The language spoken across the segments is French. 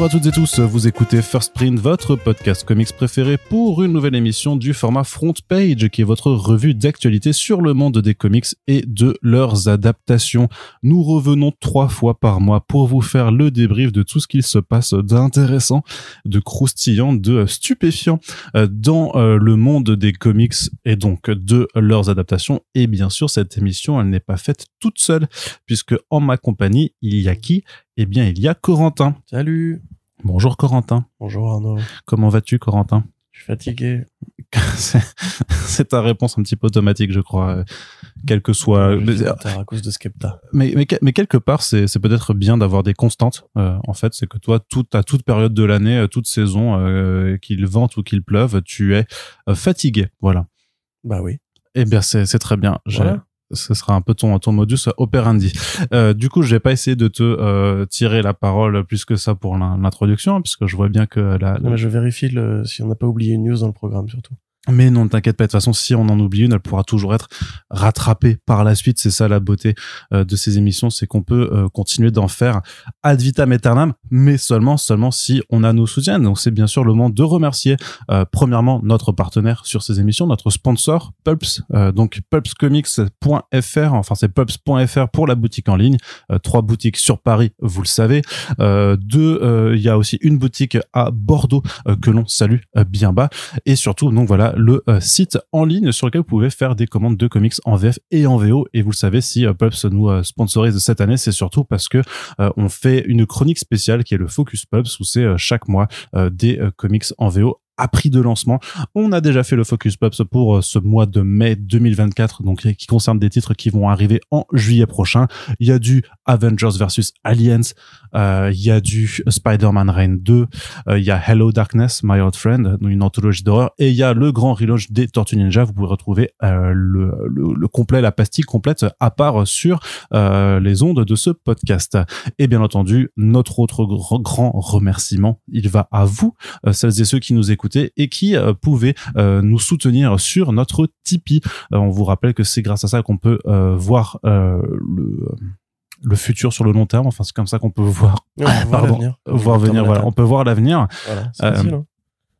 Bonjour à toutes et tous, vous écoutez First Print, votre podcast comics préféré pour une nouvelle émission du format Front Page, qui est votre revue d'actualité sur le monde des comics et de leurs adaptations. Nous revenons trois fois par mois pour vous faire le débrief de tout ce qu'il se passe d'intéressant, de croustillant, de stupéfiant euh, dans euh, le monde des comics et donc de leurs adaptations. Et bien sûr, cette émission, elle n'est pas faite toute seule, puisque en ma compagnie, il y a qui eh bien, il y a Corentin. Salut. Bonjour Corentin. Bonjour Arnaud. Comment vas-tu Corentin Je suis fatigué. c'est ta réponse un petit peu automatique, je crois. quel que soit. Mais, à cause de Skepta. Mais, mais, quelque part, c'est peut-être bien d'avoir des constantes. Euh, en fait, c'est que toi, tout, à toute période de l'année, toute saison, euh, qu'il vente ou qu'il pleuve, tu es euh, fatigué. Voilà. Bah oui. Eh bien, c'est très bien. Voilà ce sera un peu ton, ton modus operandi. Euh, du coup, je vais pas essayer de te euh, tirer la parole plus que ça pour l'introduction, puisque je vois bien que la. mais je vérifie si on n'a pas oublié une news dans le programme surtout. Mais non, t'inquiète pas. De toute façon, si on en oublie une, elle pourra toujours être rattrapée par la suite. C'est ça la beauté euh, de ces émissions, c'est qu'on peut euh, continuer d'en faire ad vitam aeternam, mais seulement, seulement si on a nos soutiens. Donc c'est bien sûr le moment de remercier euh, premièrement notre partenaire sur ces émissions, notre sponsor Pulps. donc pulpscomics.fr, enfin c'est pulps.fr pour la boutique en ligne. trois boutiques sur Paris, vous le savez. deux, il y a aussi une boutique à Bordeaux que l'on salue bien bas. Et surtout, donc voilà le euh, site en ligne sur lequel vous pouvez faire des commandes de comics en VF et en VO. Et vous le savez, si euh, Pulps nous euh, sponsorise cette année, c'est surtout parce que on fait une chronique spéciale qui est le Focus Pulps où c'est chaque mois des comics en VO à prix de lancement. On a déjà fait le Focus Pops pour euh, ce mois de mai 2024, donc qui concerne des titres qui vont arriver en juillet prochain. Il y a du Avengers versus Aliens, euh, il y a du Spider-Man Reign 2, euh, il y a Hello Darkness, My Old Friend, une anthologie d'horreur, et il y a le grand reloge des Tortues Ninja. Vous pouvez retrouver le, le, complet, la pastille complète à part sur les ondes de ce podcast. Et bien entendu, notre autre grand remerciement, il va à vous, celles et ceux qui nous écoutent et qui euh, pouvaient euh, nous soutenir sur notre Tipeee. Euh, on vous rappelle que c'est grâce à ça qu'on peut voir le futur sur le long terme. Enfin, c'est comme ça qu'on peut voir. voir l'avenir. venir. Voilà, on peut voir l'avenir. Hein.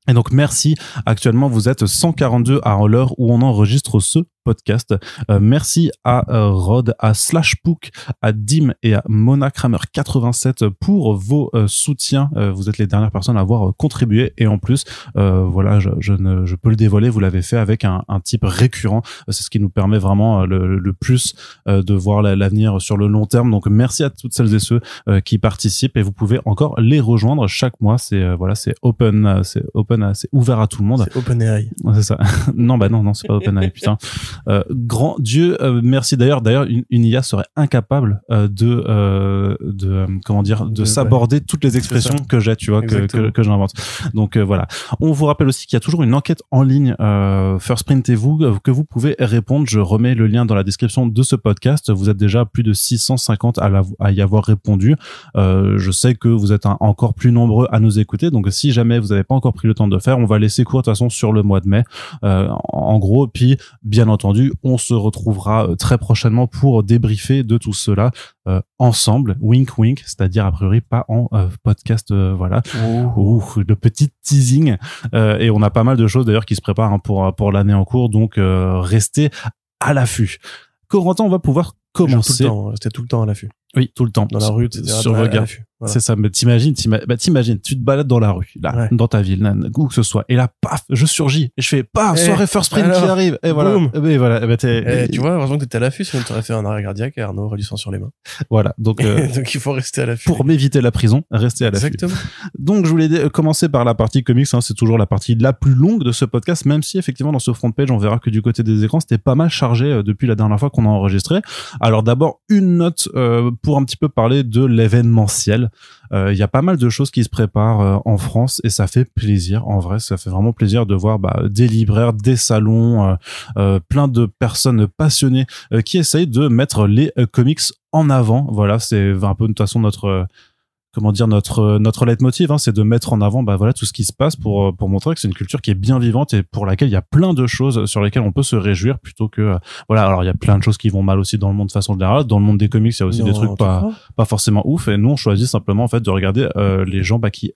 Et donc merci. Actuellement, vous êtes 142 à l'heure où on enregistre ce podcast. Euh, merci à euh, Rod, à Slashpook, à Dim et à Mona Kramer 87 pour vos euh, soutiens. vous êtes les dernières personnes à avoir contribué et en plus, voilà, je, ne, je peux le dévoiler, vous l'avez fait avec un, un type récurrent. C'est ce qui nous permet vraiment le, plus de voir l'avenir sur le long terme. Donc merci à toutes celles et ceux qui participent et vous pouvez encore les rejoindre chaque mois. C'est voilà, c'est open, c'est open, c'est ouvert à tout le monde. C'est open AI. C'est ça. non, bah non, non, c'est pas open AI, putain. Euh, grand Dieu, euh, merci. D'ailleurs, d'ailleurs, une, IA serait incapable euh, de, de comment dire, de, s'aborder toutes les expressions que j'ai, tu vois, que, que, que j'invente. Donc voilà. On vous rappelle aussi qu'il y a toujours une enquête en ligne First Print et vous que vous pouvez répondre. Je remets le lien dans la description de ce podcast. Vous êtes déjà plus de 650 à, la, à y avoir répondu. Euh, je sais que vous êtes encore plus nombreux à nous écouter. Donc si jamais vous n'avez pas encore pris le temps de faire, on va laisser court de toute façon sur le mois de mai. en gros, puis bien entendu on se retrouvera euh, très prochainement pour débriefer de tout cela euh, ensemble, wink wink, c'est-à-dire a priori pas en euh, podcast, voilà, ou Ouh, le petit teasing. et on a pas mal de choses d'ailleurs qui se préparent hein, pour pour l'année en cours, donc restez à l'affût. Corentin, on va pouvoir commencé. C'était tout le temps à l'affût. Oui, tout le temps. Dans la rue, sur vos gars. C'est ça, mais bah, t'imagines, tu te balades dans la rue, là, dans ta ville, là, où que ce soit, et là, paf, je surgis, et je fais, paf, eh, soirée first print qui arrive, et voilà, et voilà, bah, eh, tu vois, heureusement que t'étais à l'affût, sinon t'aurais fait un arrêt cardiaque et Arnaud aurait sur les mains. Voilà, donc, euh, donc il faut rester à l'affût. Pour m'éviter la prison, rester à l'affût. Exactement. donc je voulais commencer par la partie comics, hein, c'est toujours la partie la plus longue de ce podcast, même si effectivement dans ce front page, on verra que du côté des écrans, c'était pas mal chargé euh, depuis la dernière fois qu'on a enregistré. Alors d'abord, une note euh, pour un petit peu parler de l'événementiel. Euh, il y a pas mal de choses qui se préparent euh, en France et ça fait plaisir. En vrai, ça fait vraiment plaisir de voir bah, des libraires, des salons, plein de personnes passionnées qui essayent de mettre les comics en avant. Voilà, c'est un peu de toute façon notre comment dire notre euh, notre leitmotiv hein, c'est de mettre en avant bah voilà tout ce qui se passe pour euh, pour montrer que c'est une culture qui est bien vivante et pour laquelle il y a plein de choses sur lesquelles on peut se réjouir plutôt que euh, voilà alors il y a plein de choses qui vont mal aussi dans le monde de façon générale dans le monde des comics il y a aussi des trucs pas pas forcément ouf et nous on choisit simplement en fait de regarder les gens bah, qui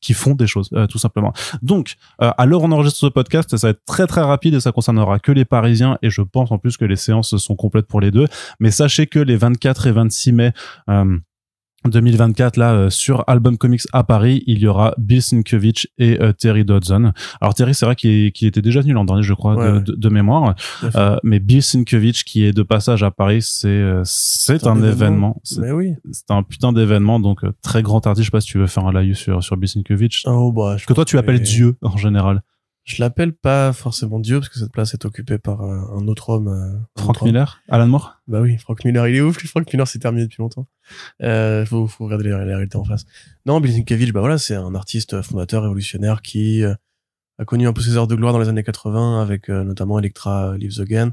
qui font des choses tout simplement. Donc euh, à l'heure on enregistre ce podcast, ça va être très très rapide et ça concernera que les Parisiens et je pense en plus que les séances sont complètes pour les deux. Mais sachez que les 24 et 26 mai 2024 là euh, sur Album Comics à Paris, il y aura Bill Sienkiewicz et euh, Terry Dodson. Alors Terry, c'est vrai qu'il était déjà venu l'an dernier, je crois, de, mémoire. Euh, mais Bill Sienkiewicz qui est de passage à Paris, c'est c'est un, événement. oui. C'est un putain d'événement, donc très grand tardi Je sais pas si tu veux faire un live sur sur Bill Sienkiewicz. Oh, bah. que toi tu appelles Dieu en général. Je l'appelle pas forcément Dieu parce que cette place est occupée par un autre homme. Euh, Frank Miller, Alan Moore. Bah oui, Frank Miller, il est ouf. Frank Miller s'est terminé depuis longtemps. Euh, faut, regarder la, en face. Non, Billy bah voilà, c'est un artiste euh, fondateur révolutionnaire qui euh, a connu un peu ses heures de gloire dans les années 80 avec notamment Electra Lives Again,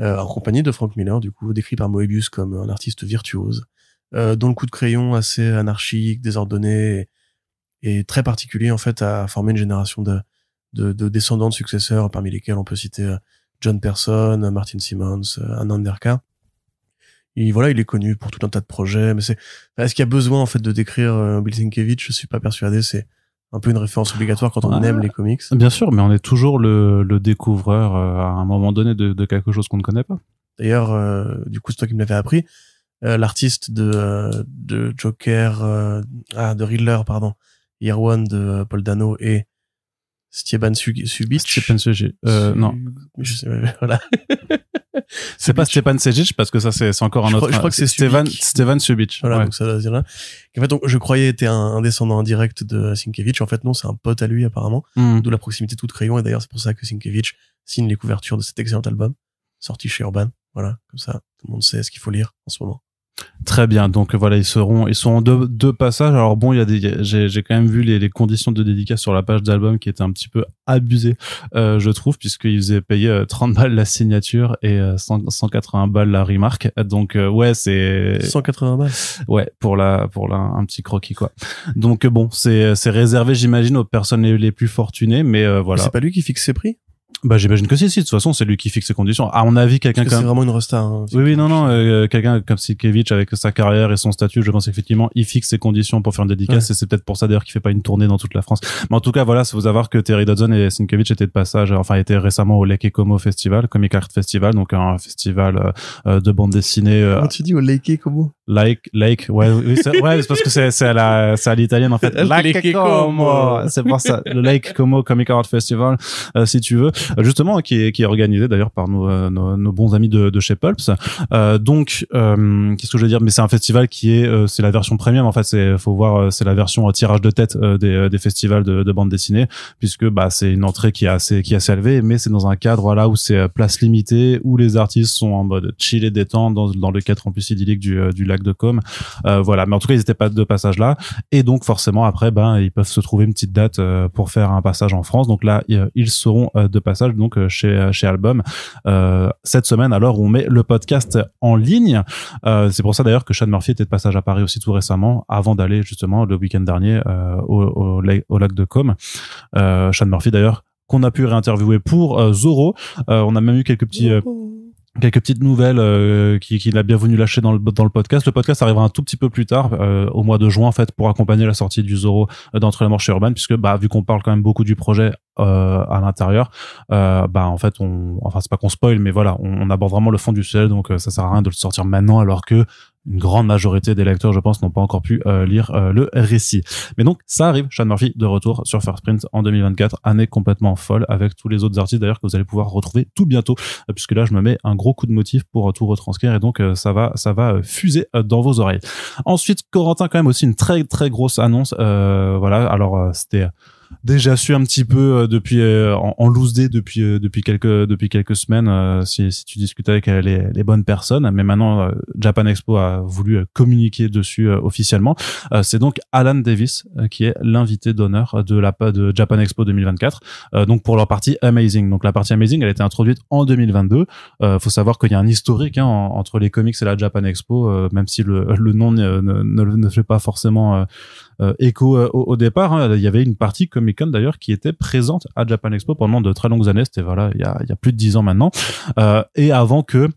en compagnie de Frank Miller, du coup, décrit par Moebius comme un artiste virtuose, dont le coup de crayon assez anarchique, désordonné et, et, très particulier en fait a formé une génération de de, descendants de successeurs, parmi lesquels on peut citer euh, John Person, euh, Martin Simmons, euh, Derka. Et voilà, il est connu pour tout un tas de projets, mais c'est est-ce qu'il y a besoin en fait de décrire Bill Sienkiewicz Je suis pas persuadé. C'est un peu une référence obligatoire quand on aime les comics. Bien sûr, mais on est toujours le, le découvreur à un moment donné de, quelque chose qu'on ne connaît pas. D'ailleurs, du coup, c'est toi qui me l'avais appris. L'artiste de, de Joker, ah, de Riddler, pardon, Year One de Paul Dano et Stieban Subic Stieban Subic Euh, non. Je sais, voilà. c'est pas Stieban Sejic parce que ça, c'est encore un autre. Je crois, que euh, c'est Stieban, Stieban Subic. Voilà, donc ça va dire là. En fait, donc, je croyais était un, descendant indirect de Sienkiewicz. En fait, non, c'est un pote à lui, apparemment. Hmm. D'où la proximité tout crayon. Et d'ailleurs, c'est pour ça que Sienkiewicz signe les couvertures de cet excellent album, sorti chez Urban. Voilà, comme ça, tout le monde sait ce qu'il faut lire en ce moment. Très bien. Donc voilà, ils seront, ils sont en deux, passages. Alors bon, il y a des, j'ai quand même vu les, conditions de dédicace sur la page d'album qui étaient un petit peu abusées, euh, je trouve, puisqu'ils faisaient payé 30 euh, balles la signature et 180 euh, balles la remarque. Donc ouais, c'est 180 balles. Ouais, pour la, pour un petit croquis quoi. Donc bon, c'est, c'est réservé, j'imagine, aux personnes les, plus fortunées, mais voilà. C'est pas lui qui fixe ses prix bah j'imagine que si si de toute façon c'est lui qui fixe ses conditions à mon avis quelqu'un c'est vraiment une resta hein, oui oui non non euh, quelqu'un comme Sikevich avec sa carrière et son statut je pense effectivement il fixe ses conditions pour faire une dédicace et c'est peut-être pour ça d'ailleurs qu'il fait pas une tournée dans toute la France mais en tout cas voilà c'est vous savoir que Terry Dodson et Sienkiewicz étaient de passage euh, enfin étaient récemment au Lake Como Festival Comic Art Festival donc un festival euh, de bande dessinée euh, tu dis au Lake Como Lake Lake ouais oui, c'est ouais, parce que c'est à la c'est à l'italienne en fait Lake Como c'est pour ça le Lake Como Comic Art Festival si tu veux euh, justement qui est, qui est organisé d'ailleurs par euh, nos, nos, bons amis de, de chez Pulps. Euh, donc, euh, qu'est-ce que je veux dire Mais c'est un festival qui est, c'est la version premium en fait. C'est, faut voir, c'est la version tirage de tête des, des festivals de, de bande dessinée, puisque bah c'est une entrée qui est assez, qui est assez élevée, mais c'est dans un cadre là où c'est place limitée, où les artistes sont en mode chill et détente dans, dans le cadre en plus idyllique du, du lac de Com. voilà, mais en tout cas ils n'étaient pas de passage là, et donc forcément après ben ils peuvent se trouver une petite date pour faire un passage en France. Donc là ils seront de passage donc euh, chez, euh, chez Album euh, cette semaine alors on met le podcast en ligne. c'est pour ça d'ailleurs que Sean Murphy était de passage à Paris aussi tout récemment avant d'aller justement le week-end dernier au, au, lac, de Com. Sean Murphy d'ailleurs qu'on a pu réinterviewer pour Zoro. on a même eu quelques petits quelques petites nouvelles qu'il qui a bien voulu lâcher dans le, dans le podcast. Le podcast arrivera un tout petit peu plus tard, au mois de juin en fait, pour accompagner la sortie du Zoro d'entre la mort chez Urban, puisque bah, vu qu'on parle quand même beaucoup du projet euh, à l'intérieur, euh, bah en fait, on, enfin c'est pas qu'on spoil, mais voilà, on, aborde vraiment le fond du sujet, donc euh, ça sert à rien de le sortir maintenant, alors que une grande majorité des lecteurs, je pense, n'ont pas encore pu euh, lire le récit. Mais donc, ça arrive, Sean Murphy de retour sur First Print en 2024, année complètement folle, avec tous les autres artistes d'ailleurs que vous allez pouvoir retrouver tout bientôt, puisque là, je me mets un gros coup de motif pour tout retranscrire, et donc ça va, ça va fuser dans vos oreilles. Ensuite, Corentin, quand même aussi une très très grosse annonce. voilà, alors c'était déjà su un petit peu euh, depuis euh, en, loose day depuis euh, depuis quelques depuis quelques semaines si, si tu discutais avec les, les bonnes personnes mais maintenant Japan Expo a voulu communiquer dessus officiellement c'est donc Alan Davis qui est l'invité d'honneur de la de Japan Expo 2024 donc pour leur partie Amazing donc la partie Amazing elle a été introduite en 2022 faut savoir qu'il y a un historique hein, entre les comics et la Japan Expo même si le, le nom ne, ne, ne fait pas forcément euh, écho euh, au, départ. Hein. il y avait une partie Comic Con d'ailleurs qui était présente à Japan Expo pendant de très longues années. C'était voilà, il y a, il y a plus de dix ans maintenant. Euh, et avant que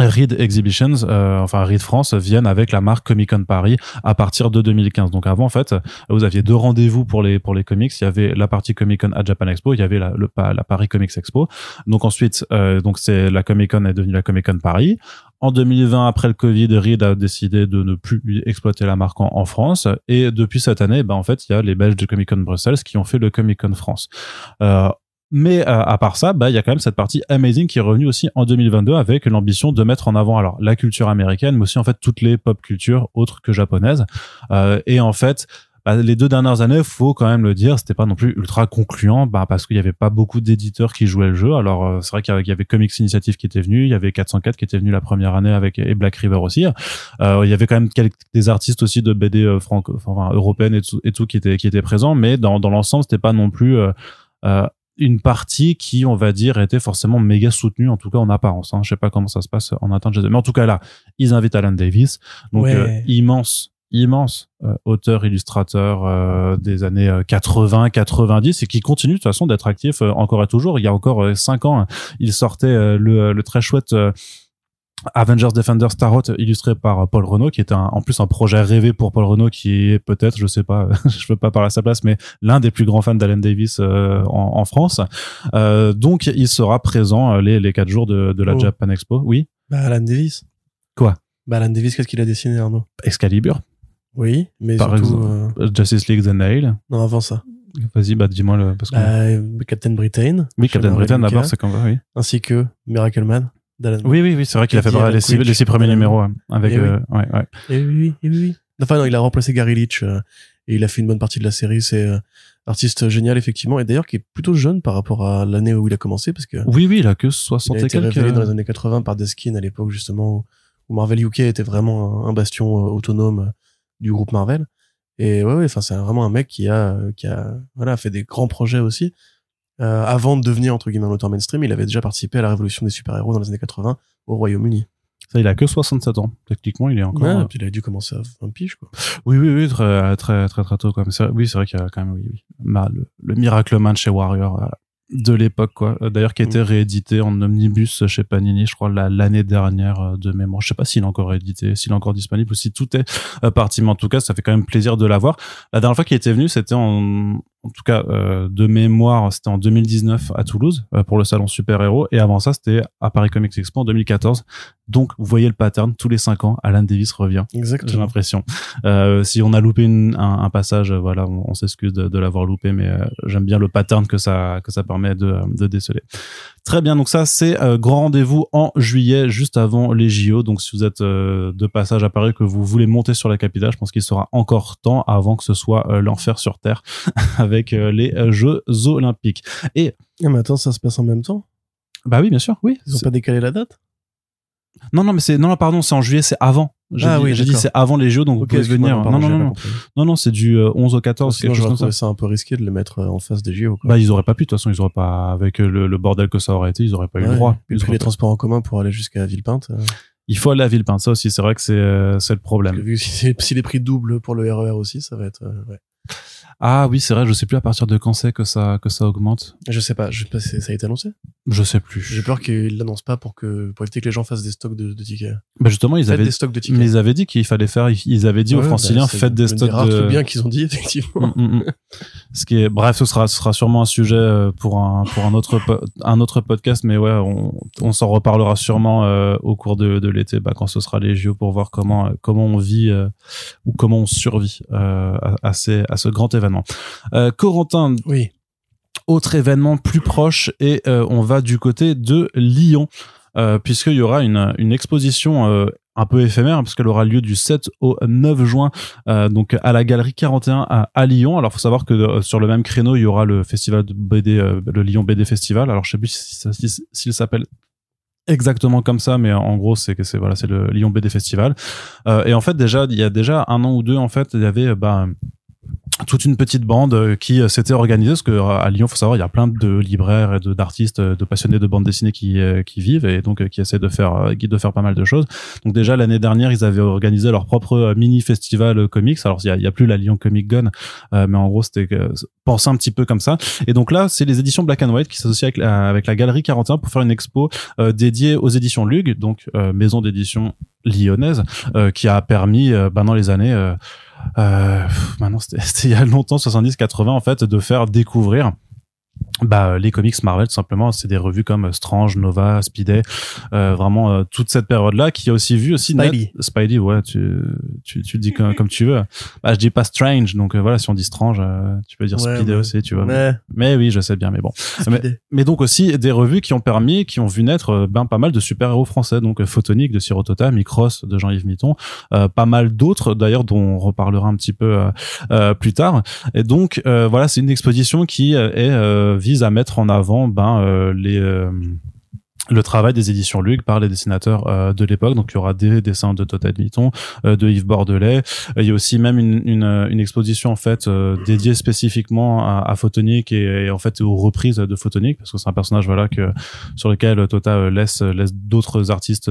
Reed Exhibitions, euh, enfin Reed France, viennent avec la marque Comic Con Paris à partir de 2015. Donc avant, en fait, vous aviez deux rendez-vous pour les pour les comics. Il y avait la partie Comic Con à Japan Expo, il y avait la, la Paris Comics Expo. Donc ensuite, euh, donc c'est la Comic Con est devenue la Comic Con Paris. En 2020, après le Covid, Reed a décidé de ne plus exploiter la marque en, en France. Et depuis cette année, ben en fait, il y a les Belges de Comic Con Bruxelles qui ont fait le Comic Con France. Euh, mais euh, à part ça, bah il y a quand même cette partie amazing qui est revenue aussi en 2022 avec l'ambition de mettre en avant alors la culture américaine, mais aussi en fait toutes les pop cultures autres que japonaises. Euh, et en fait, bah, les deux dernières années, faut quand même le dire, c'était pas non plus ultra concluant, bah, parce qu'il y avait pas beaucoup d'éditeurs qui jouaient le jeu. Alors euh, c'est vrai qu'il y avait Comics Initiative qui était venu, il y avait 404 qui était venu la première année avec et Black River aussi. Euh, il y avait quand même quelques des artistes aussi de BD euh, franco, enfin européenne et tout, et tout qui étaient qui étaient présents, mais dans dans l'ensemble c'était pas non plus euh, une partie qui, on va dire, était forcément méga soutenue, en tout cas en apparence. Hein. Je sais pas comment ça se passe en atteinte. Mais en tout cas là, ils invitent Alan Davis, donc euh, immense immense euh, auteur illustrateur euh, des années 80 90 et qui continue de toute façon d'être actif encore et toujours il y a encore cinq ans hein. il sortait le, le, très chouette Avengers Defender Tarot, euh, illustré par euh, Paul Renault qui est en plus un projet rêvé pour Paul Renault qui est peut-être je sais pas je veux pas parler à sa place mais l'un des plus grands fans d'Alan Davis euh, en, France donc il sera présent les les quatre jours de, la oh. Japan Expo oui bah Alan Davis quoi bah Alan Davis qu'est-ce qu'il a dessiné Arnaud Excalibur oui mais surtout, Justice League The Nail non avant ça Vas-y, bah dis-moi le. Bah, Captain Britain. Oui, Captain Britain d'abord, c'est quand même. oui. Ainsi que Miracle Man. Oui, oui, oui c'est vrai qu'il a fait les six, premiers numéros avec. Eh euh, ouais, ouais. et eh oui, et oui, eh Enfin, non, il a remplacé Gary Leach euh, et il a fait une bonne partie de la série. C'est un euh, artiste génial, effectivement, et d'ailleurs qui est plutôt jeune par rapport à l'année où il a commencé, parce que. Oui, oui, il a que 60 il a été révélé dans les années 80 par Deskin à l'époque justement où, Marvel UK était vraiment un, bastion autonome du groupe Marvel. Et ouais, enfin, c'est vraiment un mec qui a, qui a, voilà, fait des grands projets aussi. Euh, avant de devenir entre guillemets un auteur mainstream, il avait déjà participé à la révolution des super-héros dans les années 80 au Royaume-Uni. Ça, il a que 67 ans. Techniquement, il est encore. Euh, il a dû commencer à un pige, quoi. Oui, oui, oui, très, très, très, très tôt, Oui, c'est vrai qu'il y a quand même, oui, oui. le, Miracle Man chez Warrior euh, de l'époque, quoi. D'ailleurs, qui a été mm. réédité en omnibus chez Panini, je crois, l'année dernière de mémoire. Je sais pas s'il est encore réédité, s'il est encore disponible ou si tout est parti. Mais en tout cas, ça fait quand même plaisir de l'avoir. La dernière fois qu'il était venu, c'était en, en tout cas euh, de mémoire, c'était en 2019 à Toulouse euh, pour le salon Super Héros, et avant ça, c'était à Paris Comics Expo en 2014. Donc, vous voyez le pattern, tous les cinq ans, Alan Davis revient. Exactement. J'ai l'impression. Euh, si on a loupé un, passage, voilà, on, s'excuse de, de l'avoir loupé, mais j'aime bien le pattern que ça que ça permet de, de déceler. Très bien, donc ça c'est euh, grand rendez-vous en juillet, juste avant les JO. Donc si vous êtes euh, de passage à Paris, que vous voulez monter sur la capitale, je pense qu'il sera encore temps avant que ce soit euh, l'enfer sur Terre avec les Jeux olympiques. Et... Ah mais attends, ça se passe en même temps Bah oui, bien sûr, oui. Ils ont pas décalé la date non, non, mais c'est non, pardon, c'est en juillet, c'est avant. J'ai ah dit, oui, j'ai dit c'est avant les JO, donc vous pouvez venir. non, non, non, non, non, c'est du 11 euh, au 14. c'est ça. un peu risqué de les mettre euh, en face des JO. Bah, ils n'auraient pas pu. De toute façon, ils auraient pas, avec euh, le, bordel que ça aurait été, ils n'auraient pas eu le droit. Ils, les transports en commun pour aller jusqu'à Villepinte. Il faut aller à Villepinte. Ça aussi, c'est vrai que c'est, c'est le problème. si, les prix doublent pour le RER e aussi, ça va être, ah oui, c'est vrai, je sais plus à partir de quand c'est que ça, que ça augmente. Je sais pas, je sais pas ça a été annoncé. Je sais plus. J'ai peur qu'ils l'annoncent pas pour que, pour éviter que les gens fassent des stocks de, tickets. mais bah, justement, ils avaient, des stocks dit qu'il fallait faire, ils avaient dit aux bah, franciliens, faites des stocks des de. bien qu'ils ont dit, effectivement. Mm, mm, mm. ce qui est, bref, ce sera, sera sûrement un sujet euh, pour un, pour un autre, un autre podcast, mais ouais, on, s'en reparlera sûrement euh, au cours de, l'été, bah, quand ce sera les JO pour voir comment, euh, comment on vit, ou comment on survit, à ce grand événement euh, Corentin. Oui. Autre événement plus proche et euh, on va du côté de Lyon euh, puisqu'il y aura une, exposition un peu éphémère puisqu'elle aura lieu du 7 au 9 juin donc à la galerie 41 à, Lyon alors faut savoir que sur le même créneau il y aura le festival de BD le Lyon BD Festival alors je ne sais plus s'il s'appelle exactement comme ça mais en gros c'est c'est c'est le Lyon BD Festival et en fait déjà il y a déjà un an ou deux en fait il y avait bah, toute une petite bande euh, qui euh, s'était organisée, parce que euh, à Lyon, faut savoir, il y a plein de libraires et d'artistes, de, passionnés de bande dessinée qui, vivent et donc qui essaient de faire, qui de faire pas mal de choses. Donc déjà l'année dernière, ils avaient organisé leur propre mini festival comics. Alors il y a, il plus la Lyon Comic Gun, mais en gros c'était euh, un petit peu comme ça. Et donc là, c'est les éditions Black and White qui s'associent avec, la galerie 41 pour faire une expo dédiée aux éditions Lug, donc maison d'édition lyonnaise, qui a permis pendant les années euh, maintenant c'était il y a longtemps 70 80 en fait de faire découvrir bah, euh, les comics Marvel tout simplement c'est des revues comme euh, Strange, Nova, Spidey euh, vraiment toute cette période là qui a aussi vu aussi Spidey, ouais tu tu, tu dis comme, comme, tu veux bah je dis pas Strange donc voilà si on dit Strange tu peux dire Spidey aussi tu vois mais... oui je sais bien mais bon mais, donc aussi des revues qui ont permis qui ont vu naître ben pas mal de super héros français donc Photonique de Sirotota Micros de Jean-Yves Mitton pas mal d'autres d'ailleurs dont on reparlera un petit peu plus tard et donc voilà c'est une exposition qui est vise à mettre en avant ben, euh, les euh, le travail des éditions Lug par les dessinateurs euh, de l'époque. Donc il y aura des dessins de Total euh, de Yves Bordelais. Il y a aussi même une, exposition en fait euh, dédiée spécifiquement à, Photonique et, en fait aux reprises de Photonique parce que c'est un personnage voilà que sur lequel Tota laisse laisse d'autres artistes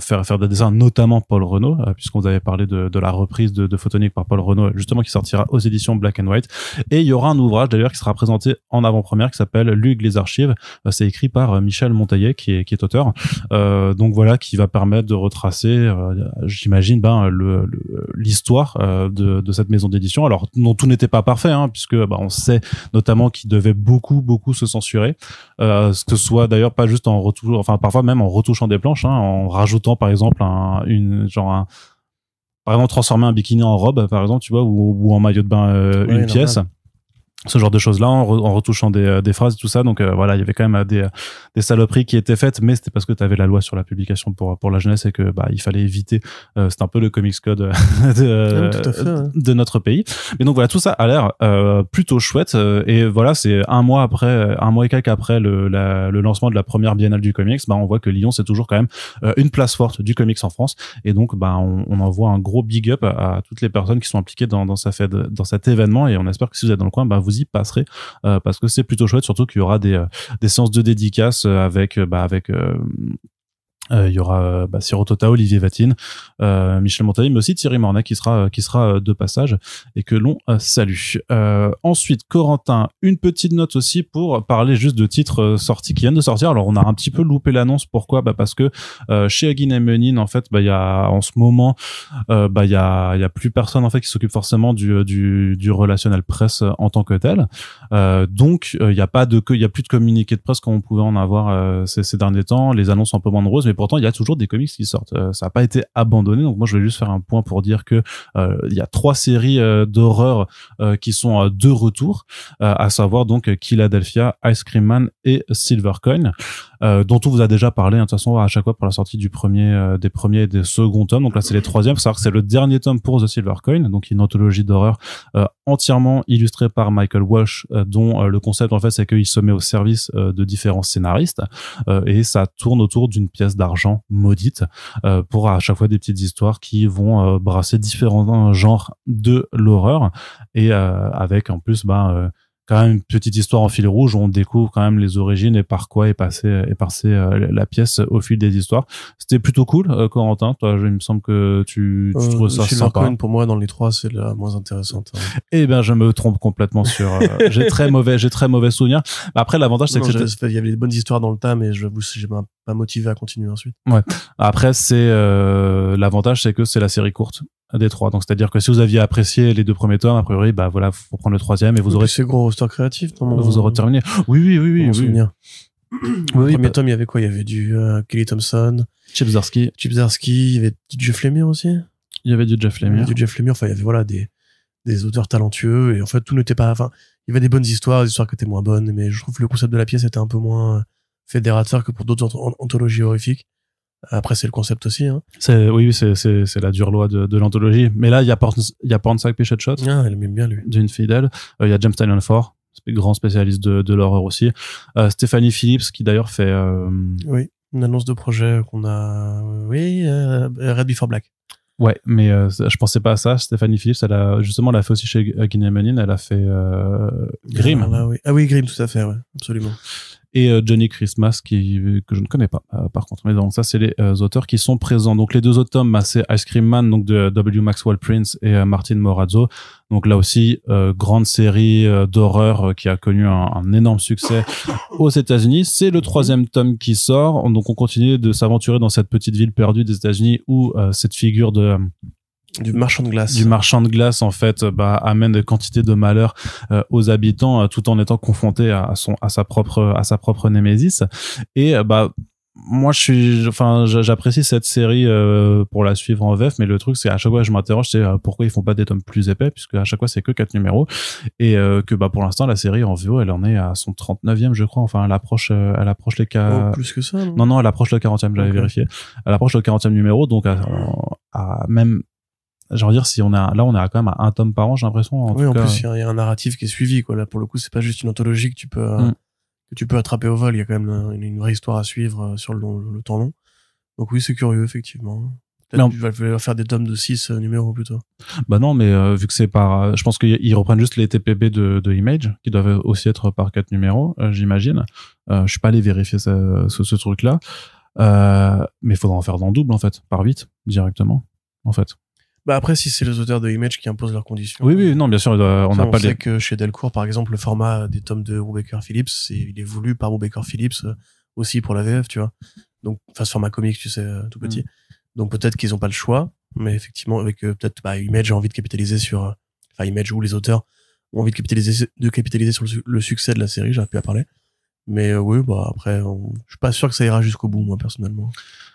faire faire des dessins, notamment Paul Renault puisqu'on avait parlé de, la reprise de, Photonique par Paul Renault justement qui sortira aux éditions Black and White. Et il y aura un ouvrage d'ailleurs qui sera présenté en avant-première qui s'appelle Lug les archives. C'est écrit par Michel Montaillet qui qui est, auteur. Euh, donc voilà, qui va permettre de retracer, euh, j'imagine, ben l'histoire euh, de, cette maison d'édition. Alors non, tout n'était pas parfait, hein, puisque ben, on sait notamment qu'il devait beaucoup beaucoup se censurer, ce que soit d'ailleurs pas juste en retouchant, enfin parfois même en retouchant des planches, hein, en rajoutant par exemple un, une genre un, par exemple transformer un bikini en robe par exemple tu vois ou, en maillot de bain une pièce ce genre de choses là en, retouchant des, euh, des, phrases tout ça donc euh, voilà il y avait quand même euh, des, des saloperies qui étaient faites mais c'était parce que tu avais la loi sur la publication pour pour la jeunesse et que bah il fallait éviter c'est un peu le comics code de, ah de notre pays mais donc voilà tout ça a l'air plutôt chouette et voilà c'est un mois après un mois et quelques après le, le lancement de la première biennale du comics bah on voit que Lyon c'est toujours quand même une place forte du comics en France et donc bah on, on envoie un gros big up à, toutes les personnes qui sont impliquées dans, dans, sa fête, dans cet événement et on espère que si vous êtes dans le coin bah vous passerait euh, parce que c'est plutôt chouette, surtout qu'il y aura des, euh, des séances de dédicaces euh, avec, bah, avec euh, il y aura euh, bah, Tota, Olivier Vatine, euh, Michel Montaigne, mais aussi Thierry Mornay qui sera qui sera de passage et que l'on salue. ensuite, Corentin, une petite note aussi pour parler juste de titres sortis qui viennent de sortir. Alors on a un petit peu loupé l'annonce. Pourquoi Bah parce que chez Aguin et Menin, en fait, bah il y a en ce moment, bah il y a y a plus personne en fait qui s'occupe forcément du, du relationnel presse en tant que tel. donc il n'y a pas de a plus de communiqué de presse comme on pouvait en avoir ces, derniers temps. Les annonces sont un peu moins nombreuses, mais pourtant, il y a toujours des comics qui sortent. Euh, ça n'a pas été abandonné. Donc moi, je vais juste faire un point pour dire que euh, il y a trois séries euh, d'horreur qui sont de retour, à savoir donc Philadelphia, Ice Cream Man et Silver Coin, dont on vous a déjà parlé. Hein, de toute façon, à chaque fois pour la sortie du premier, des premiers et des seconds tomes. Donc là, c'est les troisièmes. c'est le dernier tome pour The Silver Coin, donc une anthologie d'horreur entièrement illustrée par Michael Walsh, dont le concept en fait, c'est qu'il se met au service de différents scénaristes et ça tourne autour d'une pièce d'art argent maudite euh, pour à chaque fois des petites histoires qui vont euh, brasser différents euh, genres de l'horreur et avec en plus bah quand même une petite histoire en fil rouge où on découvre quand même les origines et par quoi est passé est passée la pièce au fil des histoires. C'était plutôt cool, Corentin. Toi, je, il me semble que tu, trouves ça sympa. pour moi, dans les trois, c'est la moins intéressante. et hein. Eh ben, je me trompe complètement sur. j'ai très mauvais, j'ai très mauvais souvenir. Après, l'avantage, c'est que il y avait des bonnes histoires dans le tas, mais je vous, j'ai m'a motivé à continuer ensuite. Ouais. Après, c'est euh, l'avantage, c'est que c'est la série courte des trois. Donc, c'est-à-dire que si vous aviez apprécié les deux premiers tomes, a priori, bah voilà, faut prendre le troisième et vous aurez. C'est gros roster créatif. Vous aurez terminé. Oui, oui, oui, oui. oui. Souvenir. oui, premier bah tome, il y avait quoi Il y avait du euh, Kelly Thompson, Chip Zarsky, il y avait du Jeff Lemire aussi. Il y avait du Jeff Lemire. du Jeff Lemire. Enfin, il y avait voilà des des auteurs talentueux et en fait tout n'était pas. Enfin, il y avait des bonnes histoires, des histoires qui étaient moins bonnes, mais je trouve que le concept de la pièce était un peu moins fédérateur que pour d'autres anthologies horrifiques. Après, c'est le concept aussi. Hein. C'est, oui, c'est, la dure loi de, l'anthologie. Mais là, il y a Pornsack Pichet Shot. Ah, elle m'aime bien, lui. D'une fidèle. Euh, il y a James Tynion Ford, grand spécialiste de, l'horreur aussi. Euh, Stéphanie Phillips, qui d'ailleurs fait... Euh, oui, une annonce de projet qu'on a... Oui, Red Before Black. Ouais, mais je pensais pas à ça. Stéphanie Phillips, elle a justement, elle a fait aussi chez Guinée Elle a fait ah, Grimm. Ah, oui. ah oui, Grimm, tout à fait, ouais, absolument et euh, Johnny Christmas qui euh, que je ne connais pas euh, par contre mais donc ça c'est les auteurs qui sont présents donc les deux autres tomes bah, c'est Ice Cream Man donc de W Maxwell Prince et Martin Morazzo donc là aussi grande série d'horreur qui a connu un, un énorme succès aux États-Unis c'est le troisième tome qui sort donc on continue de s'aventurer dans cette petite ville perdue des États-Unis où cette figure de du marchand de glace du marchand de glace en fait euh, bah, amène des quantités de malheur euh, aux habitants euh, tout en étant confronté à son à sa propre à sa propre némésis et bah moi je suis enfin j'apprécie cette série pour la suivre en veuf mais le truc c'est à chaque fois je m'interroge c'est pourquoi ils font pas des tomes plus épais puisque à chaque fois c'est que quatre numéros et que bah pour l'instant la série en VO elle en est à son 39e je crois enfin elle approche elle approche les cas oh, plus que ça non non, elle approche le 40e j'avais vérifié elle approche le 40e numéro donc à, à, même dire si on a là on a quand même à un tome par an j'ai l'impression oui en plus il y, a un narratif qui est suivi quoi là pour le coup c'est pas juste une anthologie que tu peux euh, mm. que tu peux attraper au vol il y a quand même euh, une, vraie histoire à suivre euh, sur le, temps long donc oui c'est curieux effectivement Peut-être va vas faire des tomes de 6 numéros plutôt. Bah non, mais vu que c'est par. je pense qu'ils reprennent juste les TPB de, de, Image, qui doivent aussi être par 4 numéros, j'imagine. je suis pas allé vérifier ce, ce, truc-là. mais il faudra en faire dans double, en fait, par 8, directement, en fait. Bah, après, si c'est les auteurs de Image qui imposent leurs conditions. Oui, oui, non, bien sûr, euh, on n'a pas. On sait que chez Delcourt, par exemple, le format des tomes de Rubaker Phillips, il est voulu par Rubaker Phillips euh, aussi pour la VF, tu vois. Donc, enfin, ce format comique, tu sais, euh, tout petit. Mm. Donc peut-être qu'ils n'ont pas le choix, mais effectivement, avec peut-être bah, Image a envie de capitaliser sur, enfin Image ou les auteurs ont envie de capitaliser, de capitaliser sur le, succès de la série. J'aurais pu à parler. Mais oui, bah après, je suis pas sûr que ça ira jusqu'au bout, moi personnellement.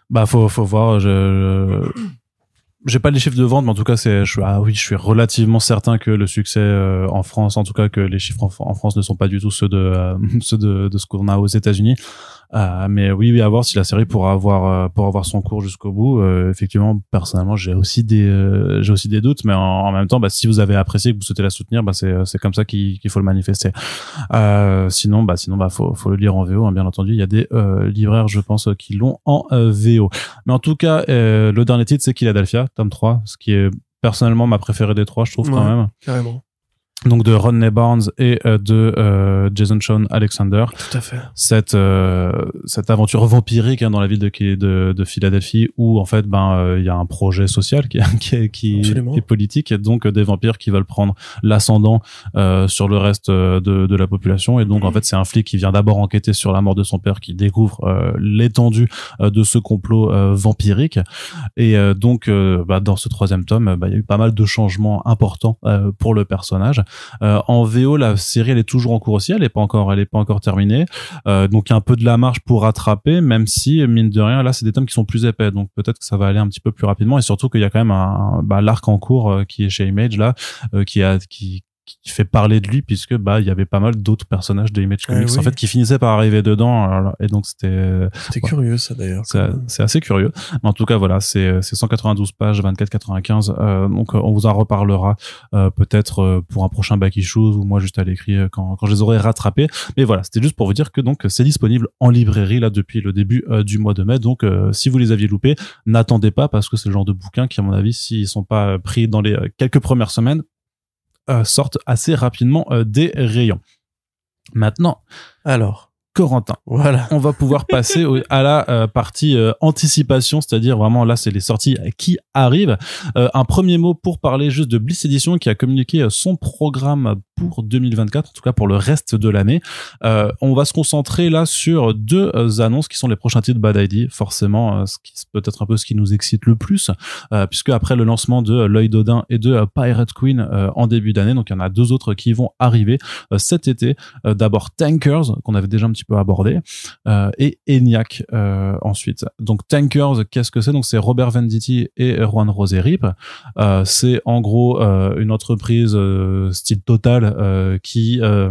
Bah faut faut voir. Je, j'ai pas les chiffres de vente, mais en tout cas, c'est, je, ah oui, je suis relativement certain que le succès euh, en France, en tout cas, que les chiffres en, France ne sont pas du tout ceux de euh, ceux de, de ce qu'on a aux États-Unis. Euh, mais oui, à voir si la série pourra avoir euh, pour avoir son cours jusqu'au bout. Euh, effectivement, personnellement, j'ai aussi des j'ai aussi des doutes, mais en, en même temps, bah, si vous avez apprécié que vous souhaitez la soutenir, bah, c'est c'est comme ça qu'il faut le manifester. sinon, bah sinon bah faut faut le lire en VO. Hein, bien entendu, il y a des libraires, je pense, qui l'ont en VO. Mais en tout cas, le dernier titre, c'est Killadelphia, tome 3, ce qui est personnellement ma préférée des trois, je trouve quand même. Carrément donc de Rodney Barnes et euh, de euh, Jason Sean Alexander. Tout à fait. Cette euh, cette aventure vampirique hein, dans la ville de, de, de Philadelphie où en fait ben il y a un projet social qui qui, qui, est politique et donc des vampires qui veulent prendre l'ascendant sur le reste de, de la population et donc en fait c'est un flic qui vient d'abord enquêter sur la mort de son père qui découvre l'étendue de ce complot vampirique et donc bah, dans ce troisième tome bah, il y a eu pas mal de changements importants pour le personnage euh, en VO, la série elle est toujours en cours aussi, elle n'est pas encore, elle est pas encore terminée. Euh, donc il y a un peu de la marge pour rattraper, même si mine de rien, là c'est des tomes qui sont plus épais, donc peut-être que ça va aller un petit peu plus rapidement et surtout qu'il y a quand même un bah, l'arc en cours euh, qui est chez Image là, qui a qui qui fait parler de lui puisque bah il y avait pas mal d'autres personnages de Image eh Comics en fait qui finissaient par arriver dedans et donc c'était c'est curieux ça d'ailleurs c'est assez curieux mais en tout cas voilà c'est 192 pages 24 95 euh, donc euh, on vous en reparlera euh, peut-être pour un prochain back issues ou moi juste à l'écrit quand, quand je les aurai rattrapés mais voilà c'était juste pour vous dire que donc c'est disponible en librairie là depuis le début du mois de mai donc si vous les aviez loupés n'attendez pas parce que c'est le genre de bouquin qui à mon avis s'ils sont pas pris dans les quelques premières semaines euh, sortent assez rapidement euh, des rayons. Maintenant, alors, Corentin. Voilà. On va pouvoir passer à la euh, partie anticipation, c'est-à-dire vraiment là, c'est les sorties qui arrivent. un premier mot pour parler juste de Bliss Edition qui a communiqué son programme pour 2024, en tout cas pour le reste de l'année. Euh, on va se concentrer là sur deux euh, annonces qui sont les prochains titres Bad ID, forcément, euh, ce qui peut-être un peu ce qui nous excite le plus, puisque après le lancement de L'œil d'Odin et de Pirate Queen en début d'année, donc il y en a deux autres qui vont arriver cet été. D'abord Tankers, qu'on avait déjà un petit peu abordé, et ENIAC ensuite. Donc Tankers, qu'est-ce que c'est Donc c'est Robert Venditti et Juan Roserip. c'est en gros une entreprise style Total euh, qui euh,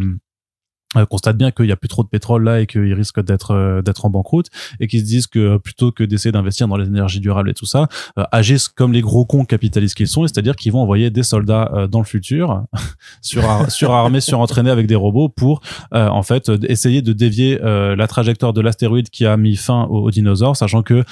euh, constate bien qu'il n'y a plus trop de pétrole là et qu'ils risquent d'être euh, d'être en banqueroute et qu'ils se disent que euh, plutôt que d'essayer d'investir dans les énergies durables et tout ça agissent comme les gros cons capitalistes qu'ils sont c'est-à-dire qu'ils vont envoyer des soldats dans le futur sur surarmés surentraînés avec des robots pour en fait essayer de dévier la trajectoire de l'astéroïde qui a mis fin aux, dinosaures sachant que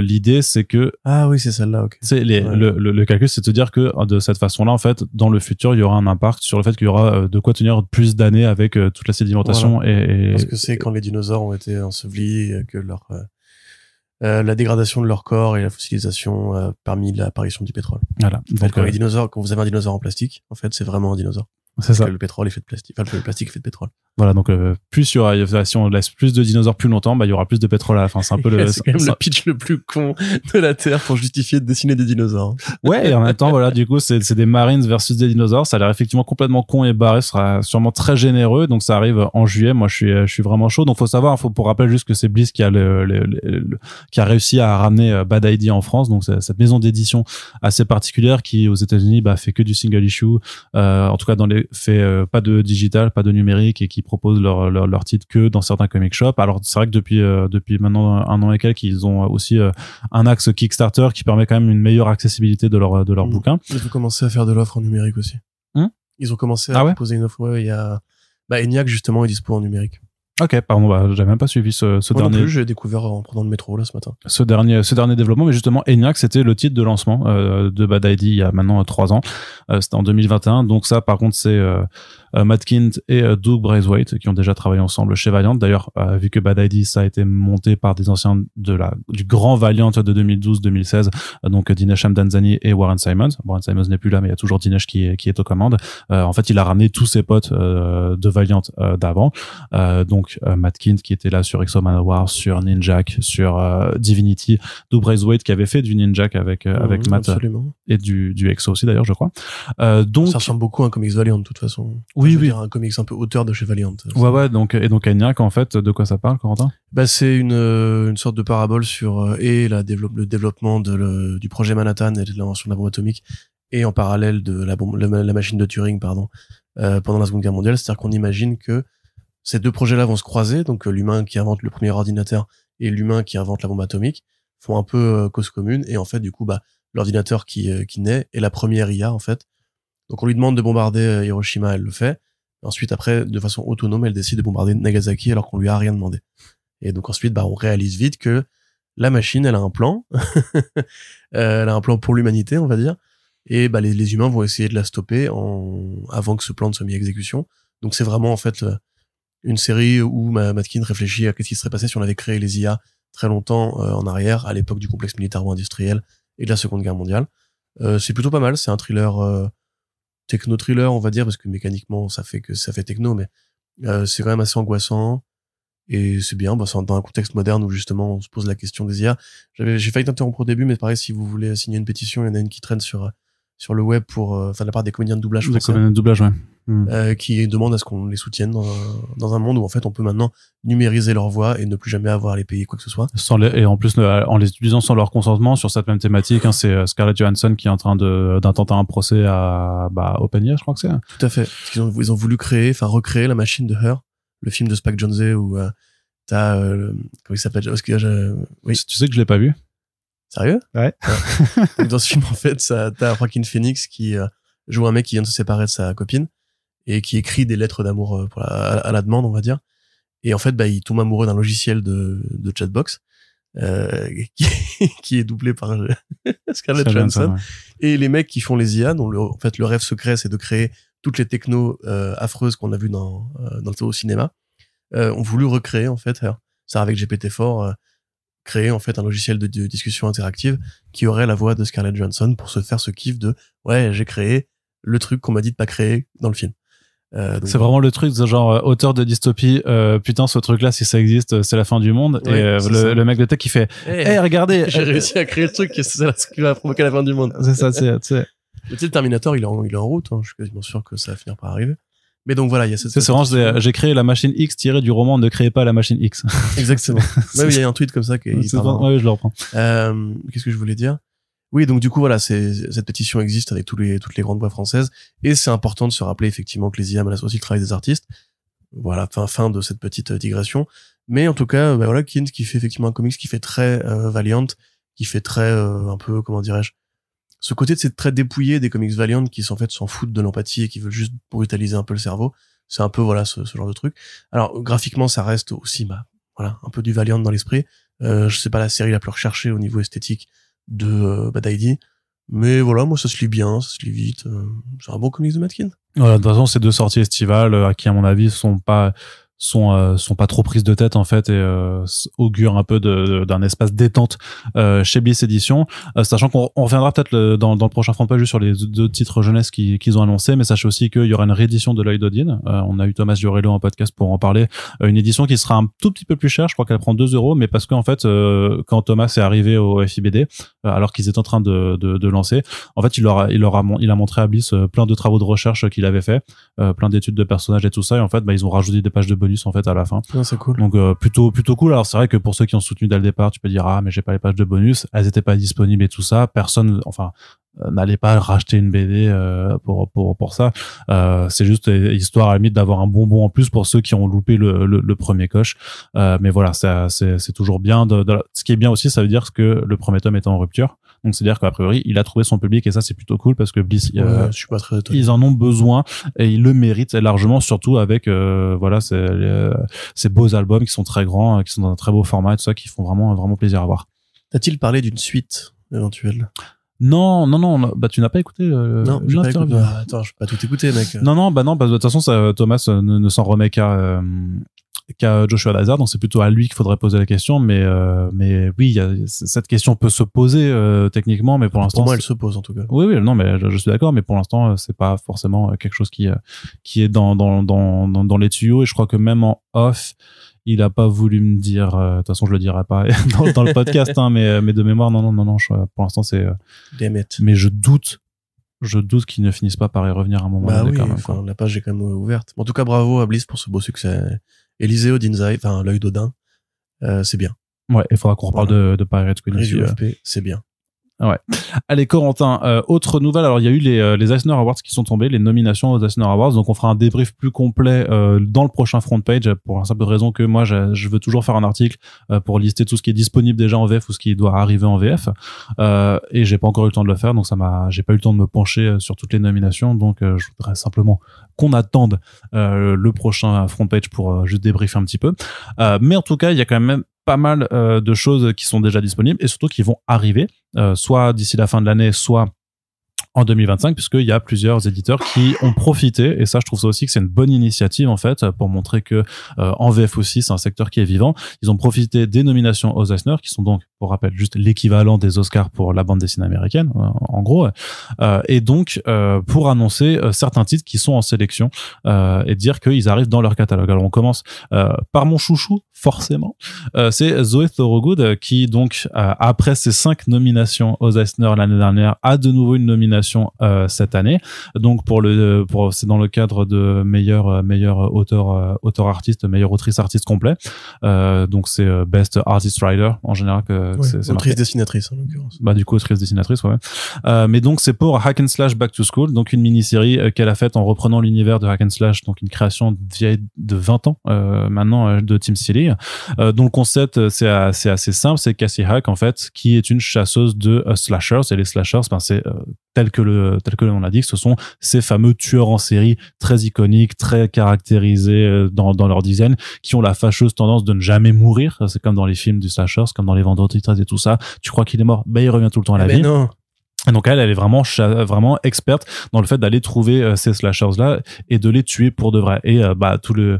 l'idée c'est que ah oui c'est celle-là ok c'est le, le, le, calcul c'est de dire que de cette façon là en fait dans le futur il y aura un impact sur le fait qu'il y aura de quoi tenir plus d'années avec toute la sédimentation et, Parce que c'est quand les dinosaures ont été ensevelis que leur euh, euh, la dégradation de leur corps et la fossilisation parmi l'apparition du pétrole. Voilà. quand, les euh, dinosaures, quand vous avez un dinosaure en plastique, en fait, c'est vraiment un dinosaure. C'est ça. le pétrole est fait de plastique. Enfin, le plastique est fait de pétrole. Voilà, donc euh, plus si on laisse plus de dinosaures plus longtemps, bah il y aura plus de pétrole à la fin. C'est un peu le. le pitch le plus con de la Terre pour justifier de dessiner des dinosaures. ouais, en même temps, voilà, du coup, c'est des Marines versus des dinosaures. Ça a l'air effectivement complètement con et barré. Ce sera sûrement très généreux. Donc ça arrive en juillet. Moi, je suis, je suis vraiment chaud. Donc faut savoir, hein, faut pour rappel juste que c'est Bliss qui a le, qui a réussi à ramener euh, Bad ID en France. Donc cette maison d'édition assez particulière qui aux États-Unis bah, fait que du single issue. Euh, en tout cas dans les fait, euh, pas de digital, pas de numérique et qui proposent leur, titre que dans certains comic shops. Alors c'est vrai que depuis euh, depuis maintenant un an et quelques, ils ont aussi euh, un axe Kickstarter qui permet quand même une meilleure accessibilité de leur de leur hmm. bouquin. Ils ont commencé à faire de l'offre en numérique aussi. Hmm ils ont commencé à poser ah proposer une offre y a bah, justement est dispo en numérique. Ok, pardon, bah, j'avais même pas suivi ce, dernier. Non plus, j'ai découvert en prenant le métro là ce matin. Ce dernier, ce dernier développement, mais justement, ENIAC, c'était le titre de lancement euh, de Bad ID il y a maintenant euh, trois ans. Euh, c'était en 2021. Donc ça, par contre, c'est euh, Matt Kind et Doug Braithwaite qui ont déjà travaillé ensemble chez Valiant. D'ailleurs, vu que Bad ID, ça a été monté par des anciens de la du grand Valiant de 2012-2016, donc Dinesh Hamdanzani et Warren Simons. Warren Simons n'est plus là, mais il y a toujours Dinesh qui est, qui est aux commandes. en fait, il a ramené tous ses potes de Valiant d'avant. donc euh, Matt Kint qui était là sur Exo Manowar, sur Ninjak, sur euh, Divinity, Doug Braithwaite qui avait fait du Ninjak avec euh, avec mhm, Matt et du du Exo aussi d'ailleurs, je crois. donc ça ressemble beaucoup à un comics Valiant de toute façon. Oui, oui, un comics un peu auteur de chez Valiant. Ouais, ouais. Donc et donc Agnac, en fait, de quoi ça parle, Corentin Bah c'est une sorte de parabole sur et la développe, le développement du projet Manhattan et de l'invention de la bombe atomique et en parallèle de la, la, machine de Turing pardon pendant la Seconde Guerre mondiale, c'est-à-dire qu'on imagine que ces deux projets-là vont se croiser, donc euh, l'humain qui invente le premier ordinateur et l'humain qui invente la bombe atomique font un peu euh, cause commune, et en fait, du coup, bah, l'ordinateur qui, euh, qui naît est la première IA, en fait. Donc on lui demande de bombarder Hiroshima, elle le fait. Ensuite, après, de façon autonome, elle décide de bombarder Nagasaki alors qu'on lui a rien demandé. Et donc ensuite, bah, on réalise vite que la machine, elle a un plan. elle a un plan pour l'humanité, on va dire. Et bah, les, les, humains vont essayer de la stopper en... avant que ce plan ne soit mis à exécution. Donc c'est vraiment en fait une série où Matkin réfléchit à qu'est-ce qui serait passé si on avait créé les IA très longtemps euh, en arrière, à l'époque du complexe militaro-industriel et de la Seconde Guerre mondiale. Euh, c'est plutôt pas mal, c'est un thriller euh, techno-thriller, on va dire, parce que mécaniquement, ça fait que ça fait techno, mais euh, c'est quand même assez angoissant. Et c'est bien, bah, c'est dans un contexte moderne où justement on se pose la question des IA. j'ai failli t'interrompre au début, mais pareil, si vous voulez signer une pétition, il y en a une qui traîne sur sur le web pour, euh, enfin, la part des comédiens de doublage des Comédiens de doublage, ouais. Hmm. Euh, qui demandent à ce qu'on les soutienne dans un, dans un, monde où en fait on peut maintenant numériser leur voix et ne plus jamais avoir à les payer quoi que ce soit. Sans et en plus en les utilisant sans leur consentement sur cette même thématique, hein, c'est euh, Scarlett Johansson qui est en train d'intenter un procès à bah, OpenAI, je crois que c'est. Hein. Tout à fait. ils, ont, ils ont voulu créer, enfin recréer la machine de Her, le film de Spike Jonze où t'as comment il s'appelle oui. Tu sais que je l'ai pas vu. Sérieux Ouais. dans ce film, en fait, t'as Franklin Phoenix qui euh, joue un mec qui vient de se séparer de sa copine et qui écrit des lettres d'amour euh, à, la demande, on va dire. Et en fait, bah, il tombe amoureux d'un logiciel de, chatbox euh, qui, est doublé par Scarlett Johansson. Et les mecs qui font les IA, dont le, en fait le rêve secret, c'est de créer toutes les technos affreuses qu'on a vues dans, dans le au cinéma, ont voulu recréer en fait ça avec GPT-4 créer en fait un logiciel de, discussion interactive qui aurait la voix de Scarlett Johansson pour se faire ce kiff de ouais j'ai créé le truc qu'on m'a dit de pas créer dans le film. Euh, c'est vraiment le truc de genre euh, auteur de dystopie euh, putain ce truc là si ça existe c'est la fin du monde et euh, le, mec de tech qui fait hey, eh, eh, regardez j'ai réussi à créer le truc c'est ce qui va provoquer la fin du monde c'est ça c'est le Terminator il est en, il est en route hein. je suis quasiment sûr que ça va finir par arriver mais donc voilà, il y a cette. C'est j'ai créé la machine X tirée du roman Ne créez pas la machine X. Exactement. Oui, il y a un tweet comme ça qui je le reprends. Euh, qu'est-ce que je voulais dire Oui, donc du coup voilà, cette pétition existe avec tous les, toutes les grandes boîtes françaises et c'est important de se rappeler effectivement que les IAM menacent aussi le travail des artistes. Voilà, fin fin de cette petite euh, digression. Mais en tout cas, bah, voilà, Kint qui fait effectivement un comics qui fait très euh, valiante qui fait très un peu comment dirais-je ce côté de ces très dépouillés des comics Valiant qui en fait s'en foutent de l'empathie et qui veulent juste brutaliser un peu le cerveau. C'est un peu voilà ce, genre de truc. Alors graphiquement, ça reste aussi bah voilà un peu du Valiant dans l'esprit. Euh, je sais pas la série la plus recherchée au niveau esthétique de euh, Bad Mais voilà, moi ça se lit bien, ça se lit vite. Euh, c'est un bon comics de Matkin. Voilà, de toute façon, ces deux sorties estivales, euh, qui à mon avis sont pas sont euh, sont pas trop prises de tête en fait et euh, augurent un peu d'un espace détente euh, chez Bliss Edition euh, sachant qu'on reviendra peut-être dans, dans le prochain front page juste sur les deux titres jeunesse qu'ils ont annoncé mais sachez aussi qu'il y aura une réédition de l'œil d'Odin on a eu Thomas Giorello en podcast pour en parler une édition qui sera un tout petit peu plus chère je crois qu'elle prend 2 euros mais parce qu'en fait quand Thomas est arrivé au FIBD alors qu'ils étaient en train de, de, de, lancer en fait il leur a, il leur a, il a montré à Bliss plein de travaux de recherche qu'il avait fait plein d'études de personnages et tout ça et en fait bah, ils ont rajouté des pages de bonus en fait à la fin. c'est cool. Donc euh, plutôt plutôt cool. Alors c'est vrai que pour ceux qui ont soutenu dès le départ, tu peux dire ah mais j'ai pas les pages de bonus, elles étaient pas disponibles et tout ça. Personne, enfin euh, n'allait pas racheter une BD euh, pour pour pour ça c'est juste histoire à la limite d'avoir un bonbon en plus pour ceux qui ont loupé le le, premier coche mais voilà ça c'est c'est toujours bien de, ce qui est bien aussi ça veut dire que le premier tome est en rupture donc c'est-à-dire qu'a priori, il a trouvé son public et ça c'est plutôt cool parce que Bliss, euh, ils en ont besoin et ils le méritent largement, surtout avec euh, voilà ces, euh, ces, beaux albums qui sont très grands, qui sont dans un très beau format et tout ça, qui font vraiment vraiment plaisir à voir. T'as-t-il parlé d'une suite éventuelle non, non, non, bah tu n'as pas écouté l'interview. non, ah, attends, je pas tout écouter, mec. Non, non, bah non, bah, de toute façon, ça, Thomas ne, s'en remet qu'à qu'à Joshua Lazard. Donc c'est plutôt à lui qu'il faudrait poser la question. Mais euh, mais oui, y a, cette question peut se poser euh, techniquement, mais pour l'instant, pour moi, elle se pose en tout cas. Oui, oui, non, mais je, suis d'accord. Mais pour l'instant, euh, c'est pas forcément quelque chose qui qui est dans dans, dans dans les tuyaux. Et je crois que même en off, il a pas voulu me dire. De toute façon, je le dirai pas dans, le podcast. hein, mais mais de mémoire, non, non, non, non. pour l'instant, c'est. Mais je doute je doute qu'ils ne finissent pas par y revenir à un moment bah oui, quand la page est quand même ouverte. En tout cas, bravo à Bliss pour ce beau succès. Eliseo Dinzai, enfin l'œil d'Odin, euh, c'est bien. Ouais, il faudra qu'on reparle de de, de euh, Pirate c'est bien. Ah ouais. Allez, Corentin, euh, autre nouvelle. Alors, il y a eu les, euh, les Eisner Awards qui sont tombés, les nominations aux Eisner Awards. Donc, on fera un débrief plus complet euh, dans le prochain front page pour un simple raison que moi, je, je veux toujours faire un article pour lister tout ce qui est disponible déjà en VF ou ce qui doit arriver en VF. et j'ai pas encore eu le temps de le faire, donc ça m'a, j'ai pas eu le temps de me pencher sur toutes les nominations. Donc, je voudrais simplement qu'on attende le prochain front page pour juste débriefer un petit peu. mais en tout cas, il y a quand même pas mal euh, de choses qui sont déjà disponibles et surtout qui vont arriver, euh, soit d'ici la fin de l'année, soit en 2025, puisqu'il y a plusieurs éditeurs qui ont profité, et ça je trouve ça aussi que c'est une bonne initiative en fait, pour montrer que euh, en VF aussi c'est un secteur qui est vivant. Ils ont profité des nominations aux Eisner, qui sont donc, pour rappel, juste l'équivalent des Oscars pour la bande dessinée américaine, en gros, et donc pour annoncer certains titres qui sont en sélection et dire qu'ils arrivent dans leur catalogue. Alors on commence par mon chouchou, forcément, euh, c'est Zoé Thorogood euh, qui donc euh, après ses cinq nominations aux Eisner l'année dernière a de nouveau une nomination cette année. Donc pour le pour c'est dans le cadre de meilleur meilleur auteur auteur artiste meilleur autrice artiste complet. donc c'est best artist writer en général que c'est c'est autrice dessinatrice en l'occurrence. Bah du coup autrice dessinatrice ouais. mais donc c'est pour Hack and Slash Back to School donc une mini série qu'elle a faite en reprenant l'univers de Hack and Slash donc une création vieille de 20 ans maintenant de Tim Seeley euh, donc le concept, euh, c'est assez, simple, c'est Cassie Hack, en fait, qui est une chasseuse de euh, slashers. Et les slashers, ben, c'est tel que le tel que l'on l'a dit, ce sont ces fameux tueurs en série très iconiques, très caractérisés dans, dans leur design, qui ont la fâcheuse tendance de ne jamais mourir. C'est comme dans les films du slashers, comme dans les Vendredi 13 et tout ça. Tu crois qu'il est mort, ben il revient tout le temps à la ah ben vie. Et donc elle, elle est vraiment vraiment experte dans le fait d'aller trouver ces slashers là et de les tuer pour de vrai. Et bah tout le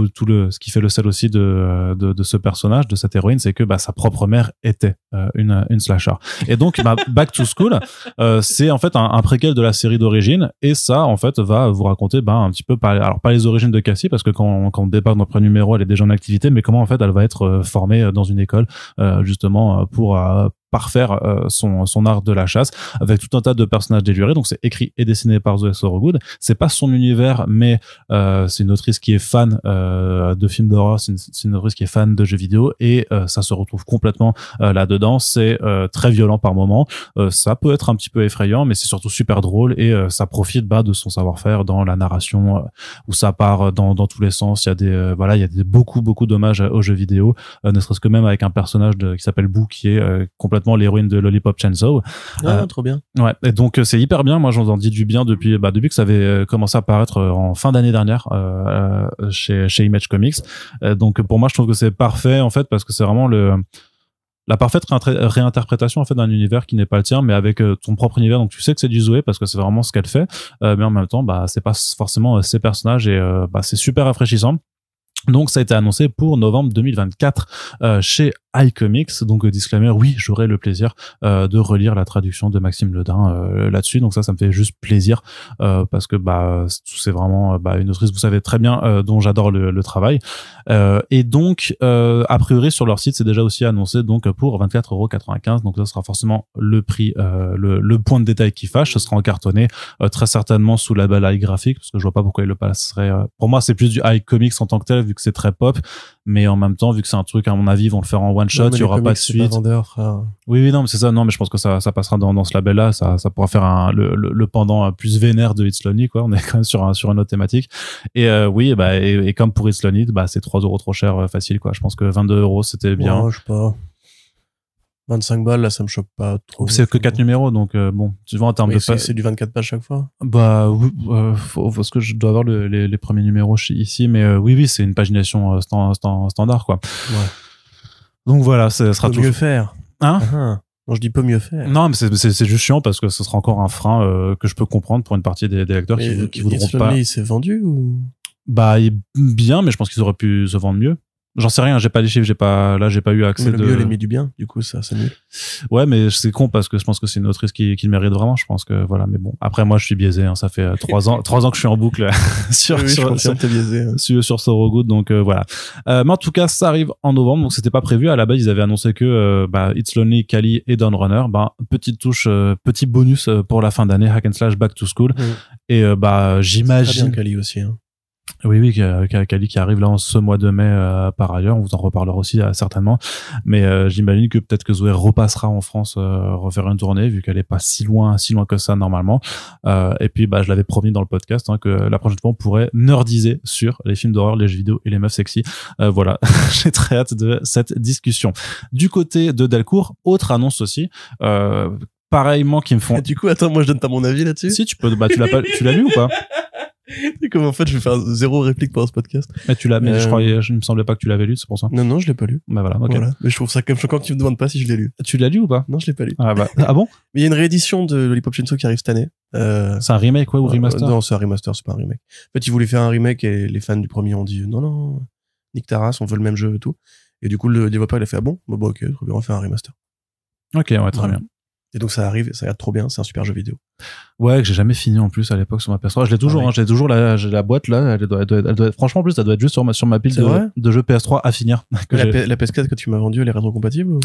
tout, le, ce qui fait le sel aussi de, euh, de, de ce personnage, de cette héroïne, c'est que bah, sa propre mère était euh, une, slash slasher. Et donc, bah, Back to School, euh, c'est en fait un, préquel de la série d'origine, et ça, en fait, va vous raconter bah, un petit peu, alors pas les origines de Cassie, parce que quand, on débarque dans le premier numéro, elle est déjà en activité, mais comment en fait elle va être euh, formée dans une école, justement, pour, parfaire son, son art de la chasse avec tout un tas de personnages délurés donc c'est écrit et dessiné par Zoé Sorogood c'est pas son univers mais c'est une autrice qui est fan de films d'horreur c'est une, autrice qui est fan de jeux vidéo et ça se retrouve complètement là dedans c'est euh, très violent par moment. Euh, ça peut être un petit peu effrayant, mais c'est surtout super drôle et euh, ça profite bah, de son savoir-faire dans la narration où ça part dans, dans tous les sens. Il y a des voilà, il y a des, beaucoup beaucoup d'hommages aux jeux vidéo, ne serait-ce que même avec un personnage de, qui s'appelle Boo qui est complètement l'héroïne de Lollipop Chainsaw. Ah, trop bien. Ouais. Et donc c'est hyper bien. Moi, j'en dis du bien depuis bah, depuis que ça avait commencé à paraître en fin d'année dernière chez chez Image Comics. donc pour moi, je trouve que c'est parfait en fait parce que c'est vraiment le la parfaite réinterprétation en fait d'un univers qui n'est pas le tien, mais avec euh, ton propre univers. Donc tu sais que c'est du Zoé parce que c'est vraiment ce qu'elle fait, euh, mais en même temps, bah c'est pas forcément euh, ses personnages et bah, c'est super rafraîchissant. Donc ça a été annoncé pour novembre 2024 euh, chez iComics. Donc euh, disclaimer, oui, j'aurai le plaisir euh, de relire la traduction de Maxime Ledin euh, là-dessus. Donc ça, ça me fait juste plaisir euh, parce que bah c'est vraiment euh, bah, une autrice, vous savez très bien, euh, dont j'adore le, le, travail. et donc, a priori sur leur site, c'est déjà aussi annoncé donc pour 24,95€. Donc ça sera forcément le prix, le, le, point de détail qui fâche. Ce sera encartonné très certainement sous la balaye graphique parce que je vois pas pourquoi il le passerait. Pour moi, c'est plus du iComics en tant que tel vu que c'est très pop, mais en même temps vu que c'est un truc à mon avis ils vont le faire en one shot, il n'y aura pas de suite. Oui, oui, non, mais c'est ça. Non, mais je pense que ça, ça passera dans, ce label-là. Ça, ça pourra faire le, pendant plus vénère de It's quoi. On est quand même sur un, sur une autre thématique. Et euh, oui, bah, et, comme pour It's Lonely, bah, c'est 3 euros trop cher, euh, facile, quoi. Je pense que 22 euros, c'était bien. je sais pas. 25 balles, là, ça me choque pas trop. C'est que 4 numéros, donc euh, bon, tu vois, en termes de. C'est du 24 pages chaque fois Bah, oui, faut, parce que je dois avoir les, premiers numéros ici, mais oui, oui, c'est une pagination stand, standard, quoi. Ouais. Donc voilà, ça sera peut mieux faire. Hein ah, ah. je dis pas mieux faire. Non, mais c'est juste chiant parce que ce sera encore un frein euh, que je peux comprendre pour une partie des, acteurs qui, qui voudront pas. il s'est vendu ou Bah, bien, mais je pense qu'ils auraient pu se vendre mieux. J'en sais rien, j'ai pas les chiffres, j'ai pas là, j'ai pas eu accès. Mais le de... mieux mise du bien, du coup, ça, c'est mieux. Ouais, mais c'est con parce que je pense que c'est une autrice qui, qui le mérite vraiment. Je pense que voilà, mais bon. Après, moi, je suis biaisé. Hein, ça fait euh, trois ans, trois ans que je suis en boucle sur sur, sur, sur, donc euh, voilà. Euh, mais en tout cas, ça arrive en novembre, donc c'était pas prévu. À la base, ils avaient annoncé que euh, bah, It's Lonely, Kali et Dawn Runner, bah, petite touche, petit bonus pour la fin d'année, Hack and Slash Back to School. Mm. Et bah, j'imagine. Kali aussi. Hein. Oui, oui, Kali qui arrive là en ce mois de mai euh, par ailleurs, on vous en reparlera aussi euh, certainement. Mais euh, j'imagine que peut-être que Zoé repassera en France refaire une tournée vu qu'elle est pas si loin, si loin que ça normalement. et puis, bah, je l'avais promis dans le podcast hein, que la prochaine fois on pourrait nerdiser sur les films d'horreur, les jeux vidéo et les meufs sexy. voilà, j'ai très hâte de cette discussion. Du côté de Delcourt, autre annonce aussi pareillement qui me font. du coup, attends, moi je donne pas mon avis là-dessus. Si tu peux, bah, tu l'as pas, tu l'as lu ou pas comme en fait, je vais faire zéro réplique pendant ce podcast. Mais tu l'as, mais je euh, croyais, je ne me semblais pas que tu l'avais lu, c'est pour ça. Non, non, je l'ai pas lu. Bah voilà, Mais je trouve ça quand même choquant que tu me demandes pas si je l'ai lu. Tu l'as lu ou pas Non, je l'ai pas lu. Ah bah, ah bon Mais il y a une réédition de Lollipop Chainsaw qui arrive cette année. Euh, c'est un remake, ouais, ou euh, remaster Non, c'est un remaster, c'est pas un remake. En fait, ils voulaient faire un remake et les fans du premier ont dit non, non, Nick Taras, on veut le même jeu et tout. Et du coup, le développeur, il a fait ah bon Bah, bah ok, on va faire un remaster. Ok, ouais, très bien. Et donc ça arrive, ça regarde trop bien, c'est un super jeu vidéo. Ouais, que j'ai jamais fini en plus à l'époque sur ma PS3. Je l'ai toujours, ah hein, j'ai toujours la, la boîte là. Elle doit, elle doit, franchement, en plus, ça doit être juste sur ma, sur pile de, jeux PS3 à finir. la, PS4 que tu m'as vendue, elle est rétrocompatible ou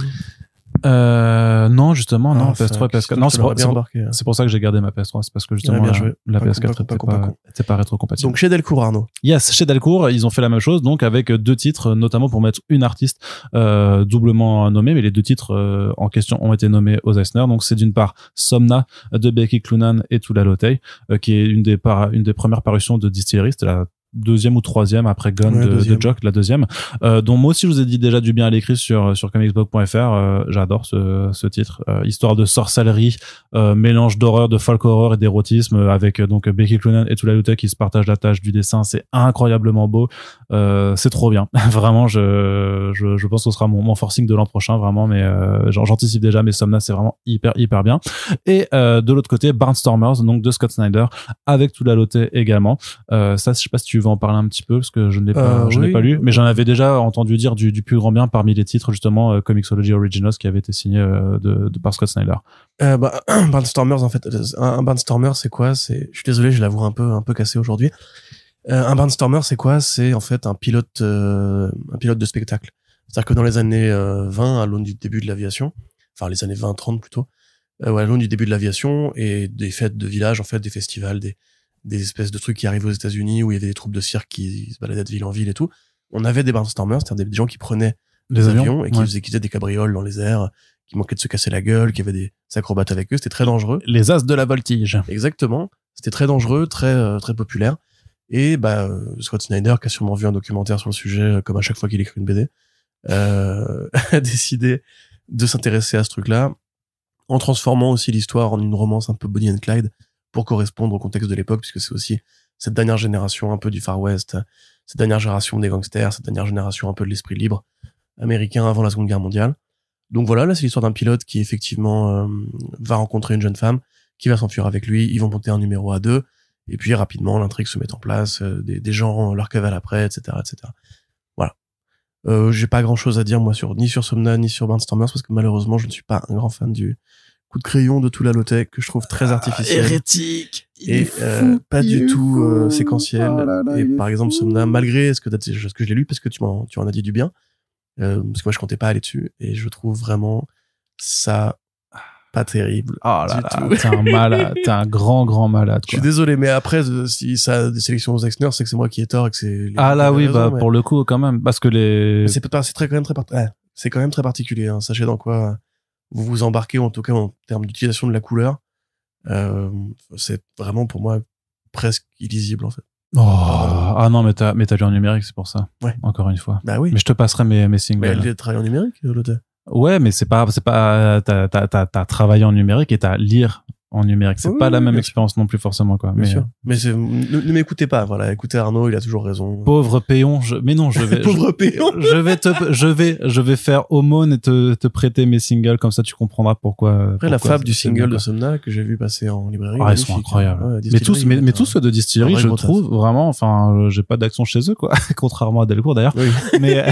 euh, non, justement, non, PS3, ah, PS4. Non, c'est pour, c'est pour, ça que j'ai gardé ma PS3. C'est parce que justement, ah, la, PS4 n'était pas, pas, pas rétro-compatible. Donc chez Delcourt, Arnaud. Yes, chez Delcourt, ils ont fait la même chose, donc avec deux titres, notamment pour mettre une artiste euh, doublement nommée, mais les deux titres euh, en question ont été nommés aux Eisner. Donc c'est d'une part Somna de Becky Clunan et Tula Lotey, euh, qui est une des, par, une des premières parutions de Distillery. la deuxième ou troisième après Gun de, Jock, la deuxième, euh, dont moi aussi je vous ai dit déjà du bien à l'écrit sur euh, sur comicsblog.fr. Euh, j'adore ce, titre, euh, histoire de sorcellerie, mélange d'horreur, de folk horror et d'érotisme avec donc Becky Cloonan et Tula qui se partagent la tâche du dessin. C'est incroyablement beau, c'est trop bien. vraiment, je, je, pense que ce sera mon, forcing de l'an prochain vraiment, mais j'anticipe déjà. Mais Somna, c'est vraiment hyper hyper bien. Et de l'autre côté, Barnstormers, donc de Scott Snyder avec Tula également. ça, je sais pas si tu tu veux en parler un petit peu parce que je n'ai pas, euh, je n'ai pas lu, mais j'en avais déjà entendu dire du, plus grand bien parmi les titres justement euh, Comixology Originals qui avait été signé euh, de, de, par Scott Snyder. Bah, en fait, un, Barnstormer c'est quoi C'est, je suis désolé, je l'avoue un peu un peu cassé aujourd'hui. un Barnstormer c'est quoi C'est en fait un pilote un pilote de spectacle. C'est-à-dire que dans les années 20, à l'aune du début de l'aviation, enfin les années 20-30 plutôt, à l'aune du début de l'aviation et des fêtes de village en fait, des festivals, des des espèces de trucs qui arrivaient aux États-Unis où il y avait des troupes de cirque qui se baladaient de ville en ville et tout. On avait des brainstormers, c'est-à-dire des gens qui prenaient des avions, et qui faisaient des cabrioles dans les airs, qui manquaient de se casser la gueule, qui avaient des acrobates avec eux. C'était très dangereux. Les as de la voltige. Exactement. C'était très dangereux, très euh, très populaire. Et bah euh, Scott Snyder, qui a sûrement vu un documentaire sur le sujet, euh, comme à chaque fois qu'il écrit une BD, a décidé de s'intéresser à ce truc-là en transformant aussi l'histoire en une romance un peu Bonnie and Clyde pour correspondre au contexte de l'époque, puisque c'est aussi cette dernière génération un peu du Far West, cette dernière génération des gangsters, cette dernière génération un peu de l'esprit libre américain avant la Seconde Guerre mondiale. Donc voilà, là c'est l'histoire d'un pilote qui effectivement euh, va rencontrer une jeune femme, qui va s'enfuir avec lui, ils vont monter un numéro à deux, et puis rapidement l'intrigue se met en place, euh, des, gens leur cavale après, etc. etc. Voilà. Euh, j'ai pas grand chose à dire moi sur ni sur Somna ni sur Barnstormers, parce que malheureusement je ne suis pas un grand fan du, coup de crayon de tout la low que je trouve très ah, artificiel. hérétique. Il et pas du tout séquentiel. et par exemple, Somna, malgré ce que, ce que je l'ai lu, parce que tu en, tu as dit du bien, euh, parce que moi je comptais pas aller dessus, et je trouve vraiment ça pas terrible. Oh là là, t'es un malade, t'es un grand grand malade. Je suis désolé, mais après euh, si ça a des sélections aux Exner, c'est que c'est moi qui ai tort que c'est. Ah là oui, bah pour le coup quand même, parce que les. C'est très quand même très c'est quand même très particulier. Hein. Sachez dans quoi vous vous embarquez, en tout cas en termes d'utilisation de la couleur, euh, c'est vraiment pour moi presque illisible en fait. Oh, ah non, mais t'as, mais as en numérique, c'est pour ça. Ouais. Encore une fois. Bah oui. Mais je te passerai mes, mes singles. Mais bah, elle travaille en numérique, euh, l'autre. Ouais, mais c'est pas, c'est pas, t'as, t'as, t'as, travaillé en numérique et t'as lire en numérique. C'est pas la même expérience non plus forcément quoi. mais euh, mais ne, m'écoutez pas. Voilà, écoutez Arnaud, il a toujours raison. Pauvre péon, je... mais non, je vais pauvre je... je vais te je vais je vais faire aumône et te, te prêter mes singles comme ça tu comprendras pourquoi. Après la fable du single de Somna que j'ai vu passer en librairie. Ah, ils sont hein. incroyables. mais tous mais, hein. tous ceux de Distillery, je trouve vraiment enfin j'ai pas d'action chez eux quoi, contrairement à Delcourt d'ailleurs. Mais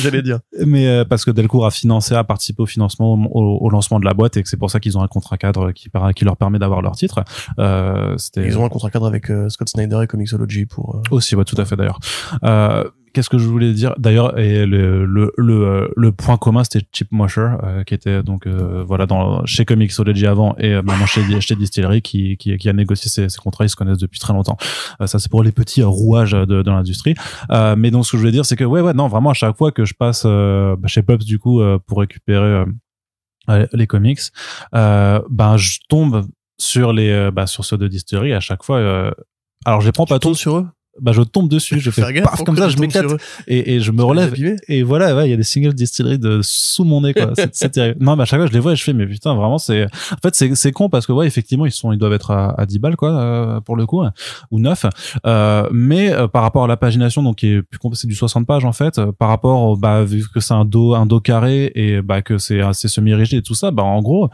j'allais dire. Euh, mais euh, parce que Delcourt a financé a participé au financement au, lancement de la boîte et que c'est pour ça qu'ils ont un contrat cadre qui qui permet d'avoir leur titre. Euh, Ils ont un contrat cadre avec euh, Scott Snyder et Comixology pour. Euh, Aussi, ouais, tout à fait d'ailleurs. Euh, qu'est-ce que je voulais dire D'ailleurs, et le, le, le, point commun, c'était Chip Mosher, qui était donc voilà dans chez Comicsology avant et maintenant chez, chez Distillery, qui, qui, qui a négocié ses, contrats. Ils se connaissent depuis très longtemps. ça, c'est pour les petits rouages de, l'industrie. mais donc, ce que je voulais dire, c'est que ouais, ouais, non, vraiment à chaque fois que je passe bah, chez Pops du coup pour récupérer euh, les comics, euh, ben je tombe sur les euh, bah, sur ceux de Distillery à chaque fois. alors je les prends pas tous sur eux bah je tombe dessus, je fais comme ça, je m'éclate euh, et, et, je me relève et voilà, il y a des singles distilleries de sous mon nez quoi, c'est terrible. Non, à chaque fois je les vois et je fais mais putain vraiment c'est en fait c'est c'est con parce que ouais effectivement ils sont ils doivent être à, à 10 balles quoi euh, pour le coup ou 9 euh, mais euh, par rapport à la pagination donc qui est plus c'est du 60 pages en fait par rapport bah vu que c'est un dos un dos carré et bah que c'est assez semi rigide et tout ça, bah en gros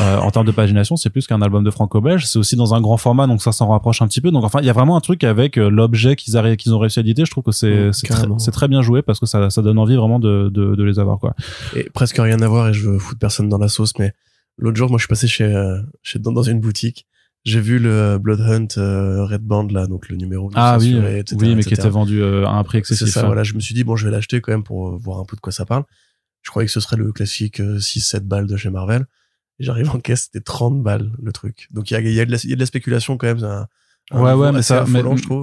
euh, en termes de pagination, c'est plus qu'un album de franco-belge. C'est aussi dans un grand format, donc ça s'en rapproche un petit peu. Donc enfin, il y a vraiment un truc avec euh, l'objet qu'ils ont réussi à éditer. Je trouve que c'est c'est très, bien joué parce que ça, ça donne envie vraiment de, de, de, les avoir quoi. Et presque rien à voir et je veux foutre personne dans la sauce, mais l'autre jour, moi, je suis passé chez euh, chez dans, une boutique. J'ai vu le Bloodhunt Hunt Red Band là, donc le numéro. Ah oui, oui, mais qui était vendu à un prix excessif. Hein. Voilà, je me suis dit bon, je vais l'acheter quand même pour voir un peu de quoi ça parle. Je croyais que ce serait le classique 6-7 balles de chez Marvel. J'arrive en caisse, c'était 30 balles le truc. Donc il y a, de la spéculation quand même. Ouais, ouais, mais ça,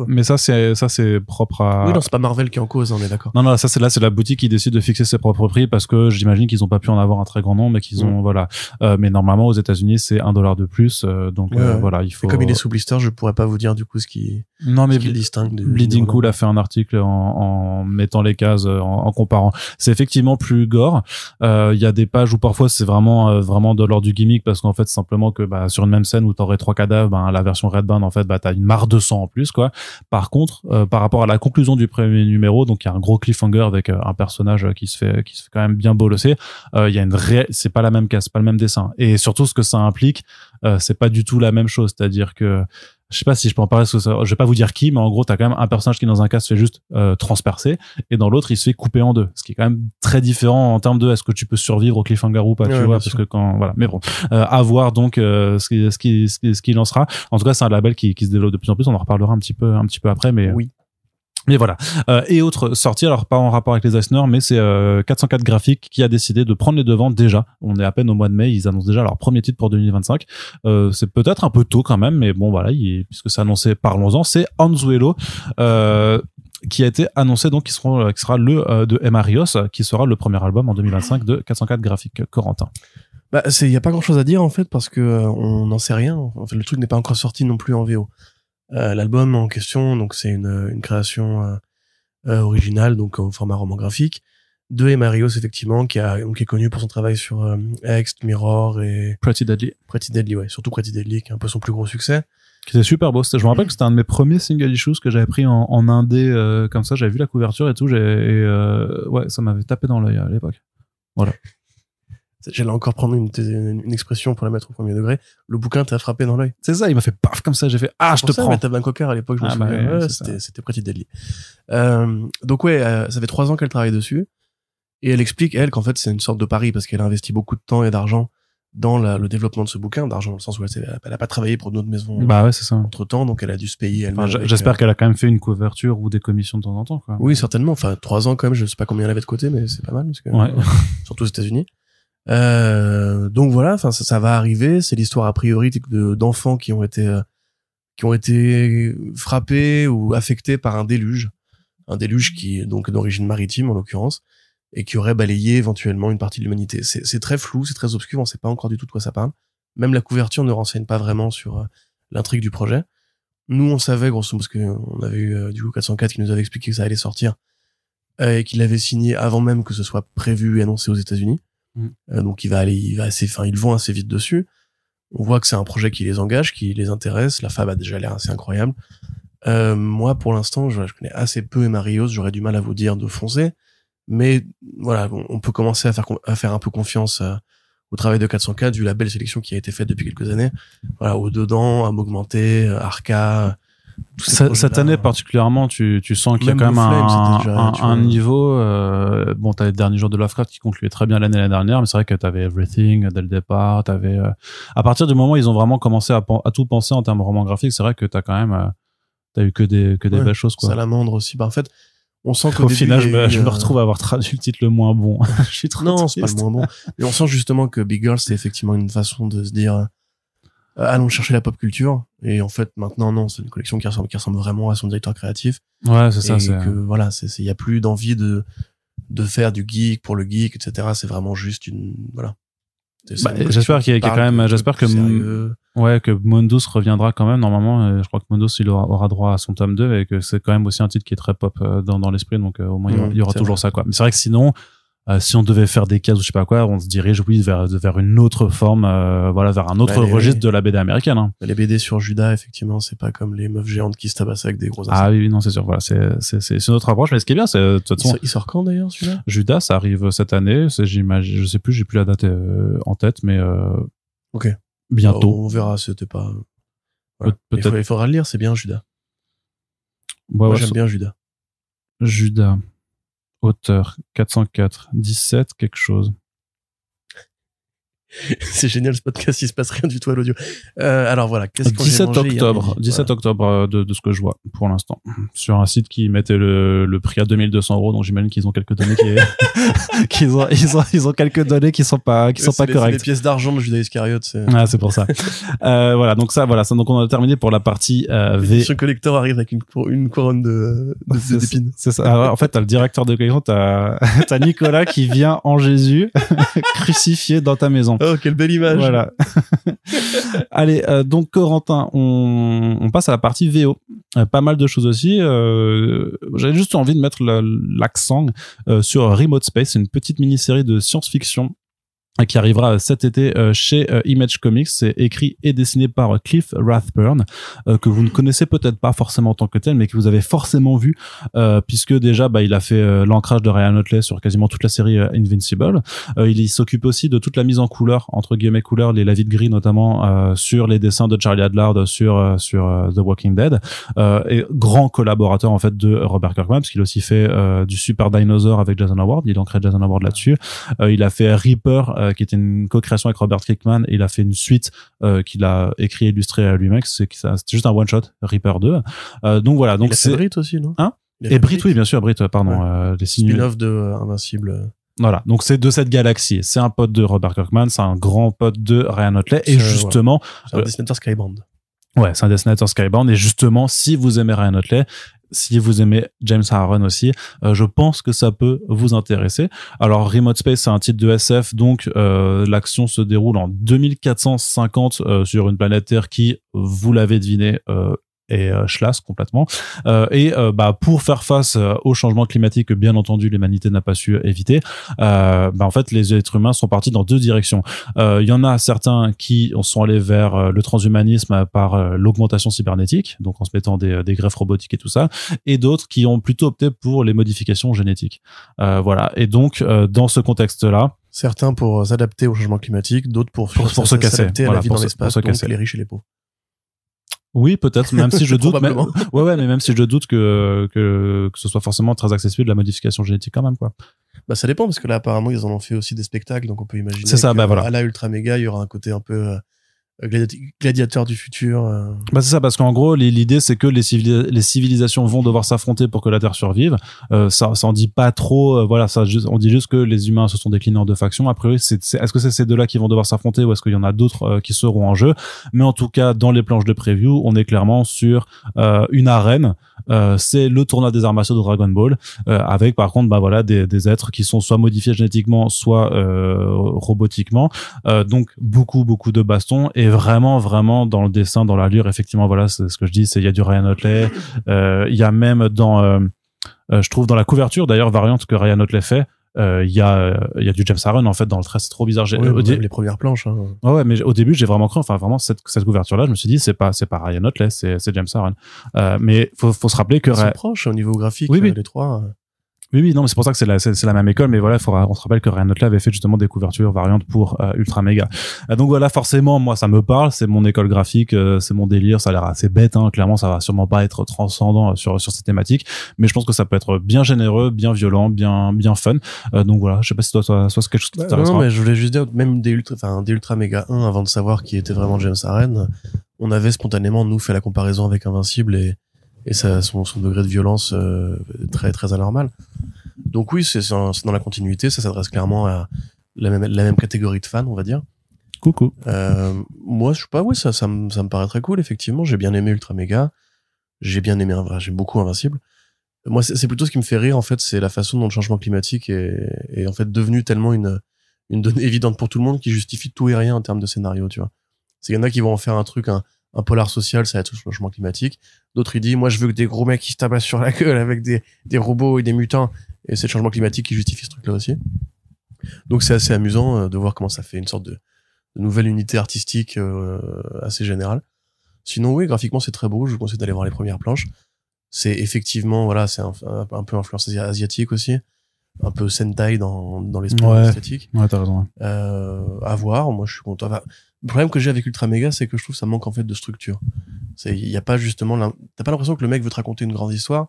mais, ça, c'est, ça, c'est propre à. Oui, non, c'est pas Marvel qui est en cause, hein, on est d'accord. Non, non, ça, c'est là, c'est la boutique qui décide de fixer ses propres prix parce que j'imagine qu'ils ont pas pu en avoir un très grand nombre et qu'ils ont, mm. voilà. Euh, mais normalement, aux États-Unis, c'est un dollar de plus, euh, donc euh, voilà, il faut. Et comme il est sous blister, je pourrais pas vous dire du coup ce qui. Non, mais ce qui Bleeding Cool a fait un article en, en mettant les cases, euh, en, comparant. C'est effectivement plus gore. Il y a des pages où parfois c'est vraiment, vraiment de l'ordre du gimmick parce qu'en fait, simplement que bah, sur une même scène où t'aurais trois cadavres, bah, la version Red Band, en fait, bah, une mare de sang en plus, quoi. Par contre, euh, par rapport à la conclusion du premier numéro, donc il y a un gros cliffhanger avec euh, un personnage euh, qui se fait, qui se fait quand même bien bolosser. Il y a une c'est pas la même case, pas le même dessin. Et surtout, ce que ça implique, c'est pas du tout la même chose. C'est-à-dire que je sais pas si je peux en parler, parce que je vais pas vous dire qui, mais en gros, t'as quand même un personnage qui dans un cas se fait juste euh, transpercer, et dans l'autre, il se fait couper en deux, ce qui est quand même très différent en termes de est-ce que tu peux survivre au cliffhanger ou pas, tu vois, parce que quand voilà, mais bon, euh, à voir donc euh, ce qui ce qui ce qui, lancera. En tout cas, c'est un label qui, qui se développe de plus en plus. On en reparlera un petit peu un petit peu après, mais oui. Mais voilà. Euh, et autre sortie, alors pas en rapport avec les Eisner, mais c'est euh, 404 Graphics qui a décidé de prendre les devants déjà. On est à peine au mois de mai, ils annoncent déjà leur premier titre pour 2025. Euh, c'est peut-être un peu tôt quand même, mais bon voilà, puisque c'est annoncé, parlons-en. C'est Anzuelo. Euh, qui a été annoncé donc qui, sera, euh, sera le euh, de Rios, qui sera le premier album en 2025 de 404 Graphics Corentin. Bah c'est il y a pas grand chose à dire en fait parce que on n'en sait rien. En fait, le truc n'est pas encore sorti non plus en VO. Euh, l'album en question, donc c'est une, une, création euh, euh, originale, donc au format roman graphique, de Emma effectivement, qui, a, qui est connu pour son travail sur Ext, Mirror et... Pretty Deadly. Pretty Deadly, ouais. Surtout Pretty Deadly, qui est un peu son plus gros succès qui était super beau. Je me rappelle que c'était un de mes premiers single issues que j'avais pris en, en indé comme ça. J'avais vu la couverture et tout. j'ai ouais, ça m'avait tapé dans l'œil à l'époque. Voilà. J'allais encore prendre une, une, expression pour la mettre au premier degré. Le bouquin t'a frappé dans l'œil. C'est ça, il m'a fait paf comme ça. J'ai fait ah, je te prends. T'avais un coquard à l'époque, je me ah, souviens. Bah ouais, C'était Pretty Deadly. Euh, donc ouais, euh, ça fait trois ans qu'elle travaille dessus et elle explique elle qu'en fait c'est une sorte de pari parce qu'elle a investi beaucoup de temps et d'argent dans le développement de ce bouquin, d'argent dans le sens où elle, n'a a pas travaillé pour d'autres maisons. Bah ouais, c'est ça. Entre temps, donc elle a dû se payer. J'espère euh, qu'elle a quand même fait une couverture ou des commissions de temps en temps. Quoi. Oui, certainement. Enfin, trois ans quand même. Je sais pas combien elle avait de côté, mais c'est pas mal. surtout aux États-Unis. Euh, donc voilà, enfin ça, ça, va arriver. C'est l'histoire a priori d'enfants qui ont été euh, qui ont été frappés ou affectés par un déluge, un déluge qui est donc d'origine maritime en l'occurrence et qui aurait balayé éventuellement une partie de l'humanité. C'est très flou, c'est très obscur, on ne sait pas encore du tout de quoi ça parle. Même la couverture ne renseigne pas vraiment sur euh, l'intrigue du projet. Nous, on savait grosso modo parce qu'on avait eu du coup 404 qui nous avait expliqué que ça allait sortir et qu'il l'avait signé avant même que ce soit prévu et annoncé aux États-Unis. Mm. Euh, donc il va aller, il va assez, enfin ils vont assez vite dessus. On voit que c'est un projet qui les engage, qui les intéresse. La fab a déjà l'air assez incroyable. Euh, moi, pour l'instant, je, connais assez peu Rios J'aurais du mal à vous dire de foncer, mais voilà, on, peut commencer à faire à faire un peu confiance. Euh, au travail de 404 vu la belle sélection qui a été faite depuis quelques années. Voilà, au dedans, à m'augmenter, Arca, cette année euh, particulièrement, tu, sens qu'il y a quand même un, niveau. Euh, bon, t'as les derniers jours de Lovecraft qui concluaient très bien l'année dernière, mais c'est vrai que t'avais Everything euh, dès le départ. T'avais euh, à partir du moment où ils ont vraiment commencé à, tout penser en termes de roman graphique, c'est vrai que t'as quand même eu que des que des belles choses quoi. Salamandre aussi. Bah en fait, on sent qu'au final, je, me, retrouve à avoir traduit le titre le moins bon. je suis trop non, c'est pas le moins bon. Mais on sent justement que Big Girl, c'est effectivement une façon de se dire euh, allons chercher la pop culture et en fait maintenant non c'est une collection qui ressemble, qui ressemble vraiment à son directeur créatif ouais c'est ça c'est que voilà c'est il y a plus d'envie de de faire du geek pour le geek etc c'est vraiment juste une voilà bah, j'espère qu'il y a, quand même j'espère que ouais que Mondos reviendra quand même normalement euh, je crois que Mondos il aura, droit à son tome 2 et que c'est quand même aussi un titre qui est très pop euh, dans, dans l'esprit donc au moins il y aura mmh, toujours ça quoi mais c'est vrai que sinon euh, si on devait faire des cases ou je sais pas quoi, on se dirige oui vers vers une autre forme, euh, voilà, vers un autre bah, registre de la BD américaine. Hein. Bah, les BD sur Judas, effectivement, c'est pas comme les meufs géantes qui se tabassent avec des gros. Ah oui, non, c'est sûr. Voilà, c'est c'est c'est une autre approche. Mais ce qui est bien, c'est euh, de toute Il sort quand d'ailleurs celui-là Judas, ça arrive cette année. J'imagine, je sais plus, j'ai plus la date en tête, mais. ok. Bientôt. Bah, on verra. C'était pas. Peut-être. Il, faudra le lire. C'est bien Judas. Moi, j'aime bien Judas. Judas hauteur 404, 17 quelque chose. c'est génial ce podcast, il se passe rien du tout à l'audio. Euh, alors voilà, qu'est-ce qu'on 17 mangé octobre, 17 octobre euh, de, ce que je vois pour l'instant sur un site qui mettait le, prix à 2200 euros, donc j'imagine qu'ils ont quelques données qui qui ont, ils ont, ils ont quelques données qui sont pas qui sont pas les, correctes. des pièces d'argent de Judas Iscariot, c'est ah, c'est pour ça. Euh, voilà, donc ça voilà, ça, donc on a terminé pour la partie euh, V. Ce collector arrive avec une, une couronne de d'épines. C'est ça. Ah en fait, t'as le directeur de collection, t'as as Nicolas qui vient en Jésus crucifié dans ta maison. Oh, quelle belle image. Voilà. Allez, euh, donc Corentin, on, passe à la partie VO. Euh, pas mal de choses aussi. Euh, j'avais juste envie de mettre l'accent sur Remote Space, une petite mini-série de science-fiction qui arrivera cet été euh, chez euh, Image Comics. C'est écrit et dessiné par euh, Cliff Rathburn, que vous ne connaissez peut-être pas forcément en tant que tel, mais que vous avez forcément vu, puisque déjà, bah, il a fait l'ancrage de Ryan Otley sur quasiment toute la série Invincible. il s'occupe aussi de toute la mise en couleur, entre guillemets couleur, les lavis de gris notamment, sur les dessins de Charlie Adlard sur, sur The Walking Dead, et grand collaborateur en fait de Robert Kirkman, parce qu'il a aussi fait du Super Dinosaur avec Jason award il ancré Jason Award là-dessus. il a fait Reaper euh, qui était une co-création avec Robert Kirkman. Et il a fait une suite euh, qu'il a écrit et à lui-même. c'est juste un one-shot, Reaper 2. Euh, donc voilà. Donc c'est Brit aussi, non hein Et Brit, oui, bien sûr, Brit, pardon. Ouais. Spin-off de Invincible. Voilà, donc c'est de cette galaxie. C'est un pote de Robert Kirkman, c'est un grand pote de Ryan Otley, et justement... C'est un dessinateur Skybound. Ouais, c'est un dessinateur Skybound. Et justement, si vous aimez Ryan Otley si vous aimez James Harron aussi, euh, je pense que ça peut vous intéresser. Alors Remote Space, c'est un titre de SF, donc euh, l'action se déroule en 2450 euh, sur une planète Terre qui, vous l'avez deviné, et schlasse euh, complètement. Euh, et euh, bah, pour faire face au changement climatique que bien entendu l'humanité n'a pas su éviter, bah, en fait les êtres humains sont partis dans deux directions. Il y en a certains qui sont allés vers le transhumanisme par l'augmentation cybernétique, donc en se mettant des, greffes robotiques et tout ça, et d'autres qui ont plutôt opté pour les modifications génétiques. voilà. Et donc dans ce contexte-là, certains pour s'adapter au changement climatique, d'autres pour, pour, pour se casser, la vie dans l'espace, les riches et les pauvres. Oui, peut-être, même si je doute. ouais, ouais, mais même si je doute que, que, que ce soit forcément très accessible la modification génétique quand même, quoi. Bah, ça dépend, parce que là, apparemment, ils en ont fait aussi des spectacles, donc on peut imaginer. C'est ça, bah, voilà. À la Ultra méga, il y aura un côté un peu euh, gladiateur du futur. Euh. Bah c'est ça, parce qu'en gros, l'idée, c'est que les, civilisations vont devoir s'affronter pour que la Terre survive. Euh, ça, ça dit pas trop. Euh, voilà, ça, on dit juste que les humains se sont déclinés en deux factions. a priori est-ce que c'est ces deux-là qui vont devoir s'affronter ou est-ce qu'il y en a d'autres qui seront en jeu Mais en tout cas, dans les planches de preview, on est clairement sur une arène. Euh, c'est le tournoi des arts de Dragon Ball, euh, avec par contre bah voilà des, des, êtres qui sont soit modifiés génétiquement, soit euh, robotiquement. donc beaucoup beaucoup de bastons et vraiment vraiment dans le dessin, dans l'allure, effectivement voilà c'est ce que je dis, c'est il y a du Ryan Otley, il y a même dans je trouve dans la couverture d'ailleurs variante que Ryan Otley fait euh, il y a il y a du James Aaron en fait dans le trait c'est trop bizarre j'ai les premières planches hein. ouais mais au début j'ai vraiment cru enfin vraiment cette, cette couverture là je me suis dit c'est pas c'est pas Ryan Otley c'est James Aaron euh, mais faut faut se rappeler que Ils sont au niveau graphique oui, euh, oui. les trois oui, oui, non, mais c'est pour ça que c'est la, même école, mais voilà, on se rappelle que Ryan Notley avait fait justement des couvertures variantes pour euh, Ultra Mega. Euh, donc voilà, forcément, moi, ça me parle, c'est mon école graphique, euh, c'est mon délire, ça a l'air assez bête, hein. clairement, ça va sûrement pas être transcendant sur, sur ces thématiques, mais je pense que ça peut être bien généreux, bien violent, bien, bien fun. donc voilà, je sais pas si toi, toi, soit quelque chose qui bah, t'intéresse. Non, mais je voulais juste dire, même des Ultra, enfin, Mega 1, avant de savoir qui était vraiment James Aren, on avait spontanément, nous, fait la comparaison avec Invincible et et ça, son, son degré de violence euh, très très anormal. Donc oui, c'est dans, la continuité, ça s'adresse clairement à la même, la même catégorie de fans, on va dire. Coucou. Euh, moi, je sais pas, oui, ça, ça, me, ça me paraît très cool, effectivement. J'ai bien aimé Ultra Mega, j'ai bien aimé, j'ai beaucoup Invincible. Moi, c'est plutôt ce qui me fait rire, en fait, c'est la façon dont le changement climatique est, est en fait devenu tellement une, une donnée évidente pour tout le monde qui justifie tout et rien en termes de scénario, tu vois. C'est qu'il y en a qui vont en faire un truc, un, un polar social, ça va être le changement climatique. D'autres, ils disent, moi, je veux que des gros mecs qui se tabassent sur la gueule avec des, robots et des mutants. Et c'est le changement climatique qui justifie ce truc-là aussi. Donc, c'est assez amusant euh, de voir comment ça fait une sorte de, nouvelle unité artistique euh, assez générale. Sinon, oui, graphiquement, c'est très beau. Je vous conseille d'aller voir les premières planches. C'est effectivement, voilà, c'est un, peu influence asiatique aussi un peu Sentai dans, dans l'esprit sports ouais. raison. Euh, à voir, moi je suis content. le problème que j'ai avec Ultra Mega, c'est que je trouve ça manque en fait de structure. Il n'y a pas justement. T'as pas l'impression que le mec veut te raconter une grande histoire,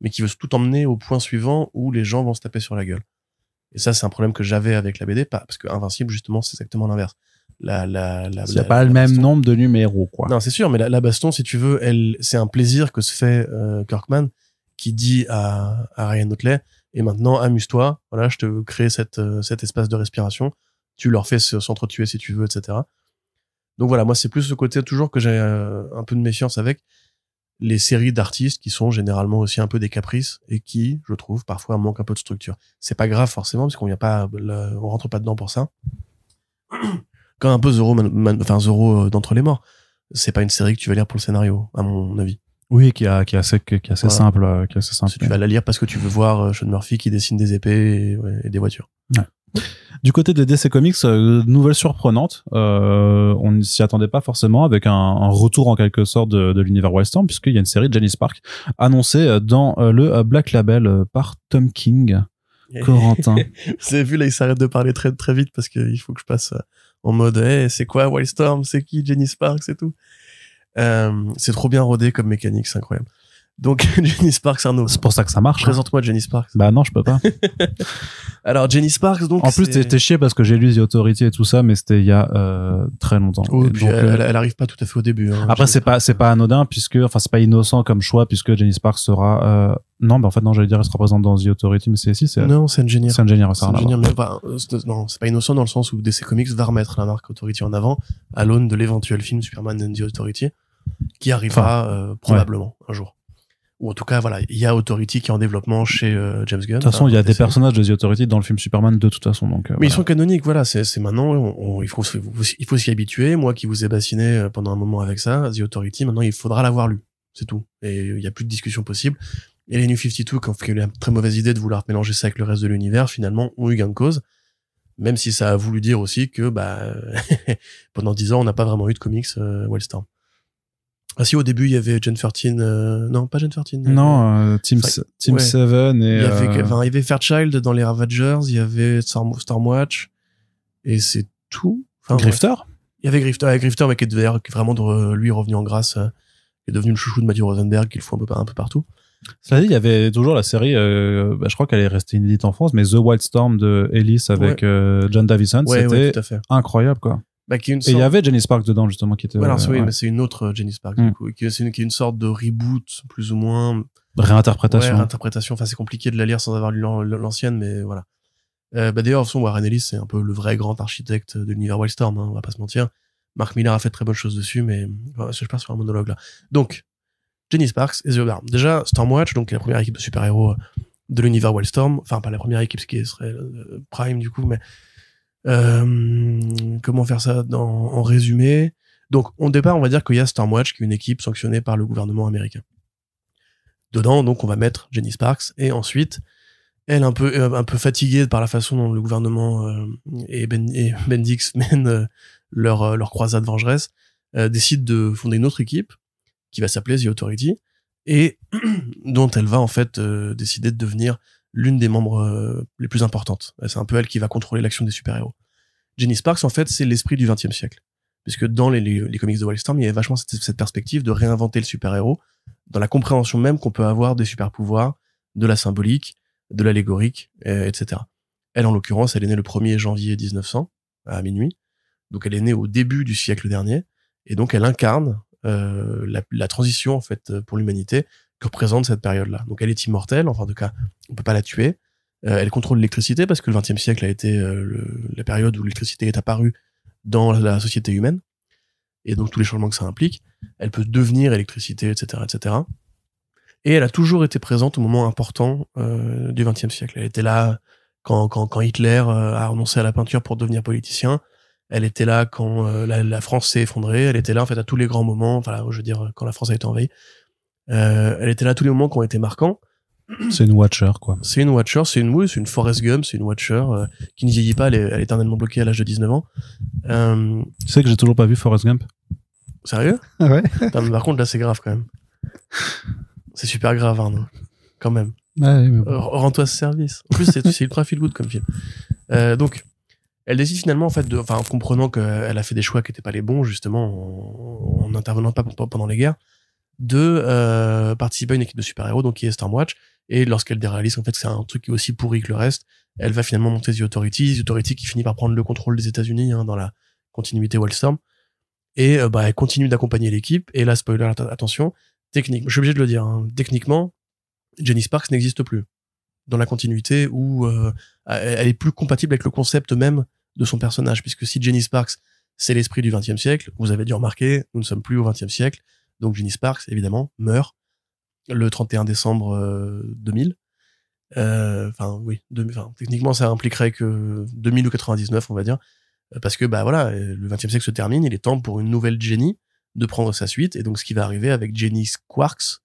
mais qu'il veut tout emmener au point suivant où les gens vont se taper sur la gueule. Et ça, c'est un problème que j'avais avec la BD, parce que Invincible, justement, c'est exactement l'inverse. La, la, la, pas le même nombre de numéros, quoi. Non, c'est sûr, mais la, baston, si tu veux, c'est un plaisir que se fait euh, Kirkman, qui dit à, à Ryan Otley, et maintenant, amuse-toi. Voilà, je te crée euh, cet espace de respiration. Tu leur fais s'entretuer si tu veux, etc. Donc voilà, moi, c'est plus ce côté toujours que j'ai euh, un peu de méfiance avec les séries d'artistes qui sont généralement aussi un peu des caprices et qui, je trouve, parfois manquent un peu de structure. C'est pas grave forcément parce qu'on vient pas, on rentre pas dedans pour ça. Quand un peu Zoro, enfin Zoro euh, d'entre les morts. C'est pas une série que tu vas lire pour le scénario, à mon avis. Oui, qui, est euh, assez, simple, Si tu vas la lire parce que tu veux voir euh, Sean Murphy qui dessine des épées et, des voitures. Du côté des DC Comics, euh, nouvelle surprenante. on ne s'y attendait pas forcément avec un, retour en quelque sorte de, l'univers Wildstorm puisqu'il y a une série de Jenny Park annoncée dans le Black Label par Tom King. Corentin. Vous vu, là, il s'arrête de parler très, très vite parce qu'il faut que je passe en mode, c'est quoi Wildstorm? C'est qui Jenny Spark, c'est tout? Euh, c'est trop bien rodé comme mécanique, c'est incroyable. Donc Jenny Sparks, Arnaud. C'est pour ça que ça marche. Hein. Présente-moi Jenny Sparks. Bah non, je peux pas. Alors Jenny Sparks, donc. En plus, t'es chier parce que j'ai lu The Authority et tout ça, mais c'était il y a euh, très longtemps. Oh, donc, euh, elle, arrive pas tout à fait au début. Hein. Après, c'est pas c'est pas anodin puisque, enfin, c'est pas innocent comme choix puisque Jenny Sparks sera. Euh... Non, mais en fait non, j'allais dire elle sera présente dans The Authority, mais c'est ici c'est. Non, c'est génie C'est Engineer, ça. mais pas, euh, non, c'est pas innocent dans le sens où DC Comics va remettre la marque Authority en avant à l'aune de l'éventuel film Superman and The Authority qui arrivera euh, probablement un jour. Ou en tout cas, voilà, il y a Authority qui est en développement chez euh, James Gunn. De toute façon, hein, il y a des personnages de The Authority dans le film Superman 2, de toute façon. Donc, euh, Mais ils sont canoniques, voilà, c'est maintenant, il faut, il faut s'y habituer. Moi qui vous ai bassiné pendant un moment avec ça, The Authority, maintenant il faudra l'avoir lu, c'est tout. Et il n'y a plus de discussion possible. Et les New 52, qui ont fait la très mauvaise idée de vouloir mélanger ça avec le reste de l'univers, finalement, ont eu gain de cause même si ça a voulu dire aussi que bah pendant dix ans on n'a pas vraiment eu de comics euh, Wellstorm. Ah si, au début, il y avait Gen 13... Euh, non, pas Gen 13. Non, euh, Team, 7 et... Euh, il y, avait, Fairchild dans les Ravagers, il y avait Stormwatch, et c'est tout. Enfin, Grifter Il y avait Grifter, avec Grifter, mais qui est vraiment, lui, revenu en grâce, est devenu le chouchou de Matthew Rosenberg, qu'il faut un peu, un peu partout. Cela dit, il y avait toujours la série, bah, je crois qu'elle est restée inédite en France, mais The Wild Storm de Ellis avec John Davison, c'était incroyable quoi. Bah, et il y avait Jenny Sparks dedans, justement, qui était. Voilà, oui, euh, mais c'est une autre euh, Jenny Sparks, du hmm. coup, qui une, sorte de reboot, plus ou moins. Réinterprétation. Ouais, réinterprétation. Enfin, c'est compliqué de la lire sans avoir lu l'ancienne, mais voilà. Euh, bah, D'ailleurs, Warren Ellis, c'est un peu le vrai grand architecte de l'univers Wildstorm, hein, on va pas se mentir. Mark Millar a fait très bonnes choses dessus, mais je pars sur un monologue là. Donc, Jenny Sparks et The Déjà, Stormwatch, donc la première équipe de super-héros euh, de l'univers Wildstorm, enfin, pas la première équipe, ce qui serait Prime, du coup, mais euh, comment faire ça en résumé Donc, au départ, on va dire qu'il y a Stormwatch, qui est une équipe sanctionnée par le gouvernement américain. Dedans, donc, on va mettre Jenny Sparks. Et ensuite, elle, un peu, euh, un peu fatiguée par la façon dont le gouvernement euh, et, ben, et, Bendix mènent leur, leur croisade vengeresse, décide de fonder une autre équipe qui va s'appeler The Authority et dont elle va en fait décider de devenir l'une des membres euh, les plus importantes. C'est un peu elle qui va contrôler l'action des super-héros. Jenny Sparks, en fait, c'est l'esprit du XXe siècle. Puisque dans les, les, comics de Wildstorm, il y avait vachement cette, perspective de réinventer le super-héros dans la compréhension même qu'on peut avoir des super-pouvoirs, de la symbolique, de l'allégorique, etc. Elle, en l'occurrence, elle est née le 1er janvier 1900, à minuit. Donc elle est née au début du siècle dernier. Et donc elle incarne euh, la, la, transition, en fait, pour l'humanité présente représente cette période-là. Donc elle est immortelle, enfin, en tout cas, on peut pas la tuer. Euh, elle contrôle l'électricité parce que le XXe siècle a été euh, la période où l'électricité est apparue dans la société humaine et donc tous les changements que ça implique. Elle peut devenir électricité, etc., etc. Et elle a toujours été présente au moment important euh, du XXe siècle. Elle était là quand, quand, quand, Hitler a renoncé à la peinture pour devenir politicien. Elle était là quand la, France s'est effondrée. Elle était là en fait à tous les grands moments. Enfin, je veux dire quand la France a été envahie. Euh, elle était là tous les moments qui ont été marquants. C'est une Watcher, quoi. C'est une Watcher, c'est une Wu, c'est une Forrest Gump, c'est une Watcher euh, qui ne vieillit pas, elle est, éternellement bloquée à l'âge de 19 ans. Euh, tu sais que j'ai toujours pas vu Forrest Gump Sérieux ah Ouais. par contre, là, c'est grave quand même. C'est super grave, Arnaud. Quand même. Rends-toi ce service. En plus, c'est ultra feel good comme film. donc, elle décide finalement, en fait, de, en comprenant qu'elle a fait des choix qui n'étaient pas les bons, justement, en, en intervenant pas pendant les guerres, de euh, participer à une équipe de super-héros, donc qui est Stormwatch Et lorsqu'elle déréalise en fait c'est un truc qui est aussi pourri que le reste, elle va finalement monter The Authority, The Authority qui finit par prendre le contrôle des États-Unis hein, dans la continuité Wildstorm. Et euh, bah, elle continue d'accompagner l'équipe. Et là, spoiler, attention, technique, je suis obligé de le dire, hein, techniquement, Jenny Sparks n'existe plus dans la continuité où euh, elle est plus compatible avec le concept même de son personnage, puisque si Jenny Sparks c'est l'esprit du XXe siècle, vous avez dû remarquer, nous ne sommes plus au XXe siècle, donc Jenny Sparks, évidemment, meurt le 31 décembre 2000. Euh, euh, enfin, oui, techniquement, ça impliquerait que 2000 ou 99, on va dire, euh, parce que bah voilà, le 20e siècle se termine, il est temps pour une nouvelle Jenny de prendre sa suite, et donc ce qui va arriver avec Jenny Quarks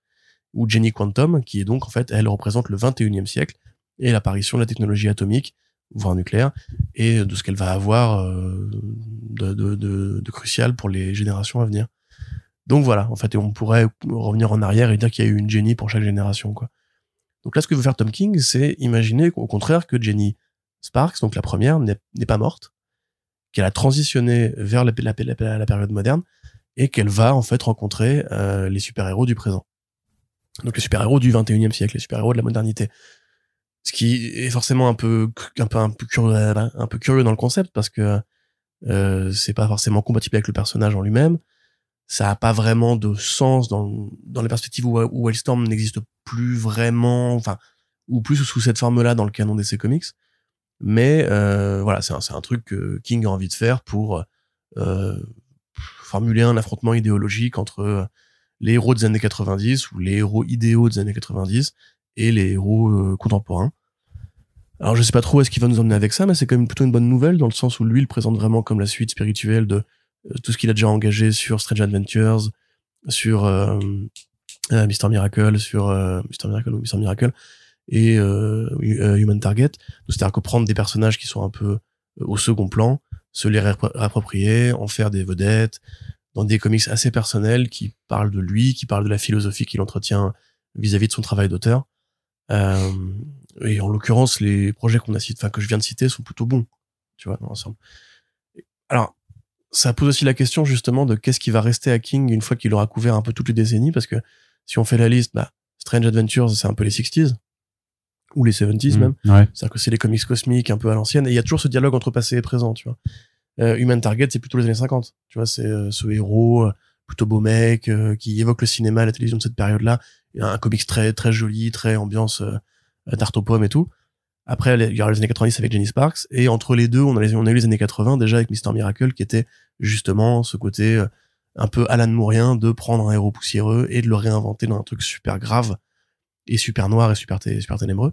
ou Jenny Quantum, qui est donc en fait, elle représente le 21e siècle et l'apparition de la technologie atomique, voire nucléaire, et de ce qu'elle va avoir de crucial pour les générations à venir. Donc voilà, en fait, on pourrait revenir en arrière et dire qu'il y a eu une Jenny pour chaque génération, quoi. Donc là, ce que veut faire Tom King, c'est imaginer au contraire que Jenny Sparks, donc la première, n'est pas morte, qu'elle a transitionné vers la, période moderne et qu'elle va en fait rencontrer euh, les super-héros du présent. Donc les super-héros du 21e siècle, les super-héros de la modernité. Ce qui est forcément un peu un peu curieux, dans le concept parce que euh, c'est pas forcément compatible avec le personnage en lui-même ça n'a pas vraiment de sens dans, dans les perspectives où, où Wildstorm n'existe plus vraiment, enfin, ou plus sous cette forme-là dans le canon d'essai Comics. Mais euh, voilà, c'est un, un, truc que King a envie de faire pour euh, formuler un affrontement idéologique entre euh, les héros des années 90 ou les héros idéaux des années 90 et les héros euh, contemporains. Alors je sais pas trop où est-ce qu'il va nous emmener avec ça, mais c'est quand même plutôt une bonne nouvelle dans le sens où lui il présente vraiment comme la suite spirituelle de euh, tout ce qu'il a déjà engagé sur Strange Adventures, sur euh, euh Mister Miracle, sur euh, Mister Miracle ou Mister Miracle et Human Target. C'est-à-dire que prendre des personnages qui sont un peu au second plan, se les réapproprier, en faire des vedettes, dans des comics assez personnels qui parlent de lui, qui parlent de la philosophie qu'il entretient vis-à-vis de son travail d'auteur. Euh, et en l'occurrence, les projets qu'on a cités, enfin que je viens de citer, sont plutôt bons, tu vois, dans l'ensemble. Alors, ça pose aussi la question justement de qu'est-ce qui va rester à King une fois qu'il aura couvert un peu toutes les décennies, parce que si on fait la liste, bah, Strange Adventures, c'est un peu les 60s, ou les 70s mm, même. C'est-à-dire que c'est les comics cosmiques un peu à l'ancienne, et il y a toujours ce dialogue entre passé et présent, tu vois. Euh, Human Target, c'est plutôt les années 50, tu vois, c'est euh, ce héros euh, plutôt beau mec qui évoque le cinéma, la télévision de cette période-là, un comics très très joli, très ambiance tarte aux pommes et tout. Après, il y aura les années 90 avec Jenny Sparks. Et entre les deux, on a, les, eu les années 80 déjà avec Mister Miracle, qui était justement ce côté euh, un peu Alan Mourien de prendre un héros poussiéreux et de le réinventer dans un truc super grave et super noir et super, super ténébreux.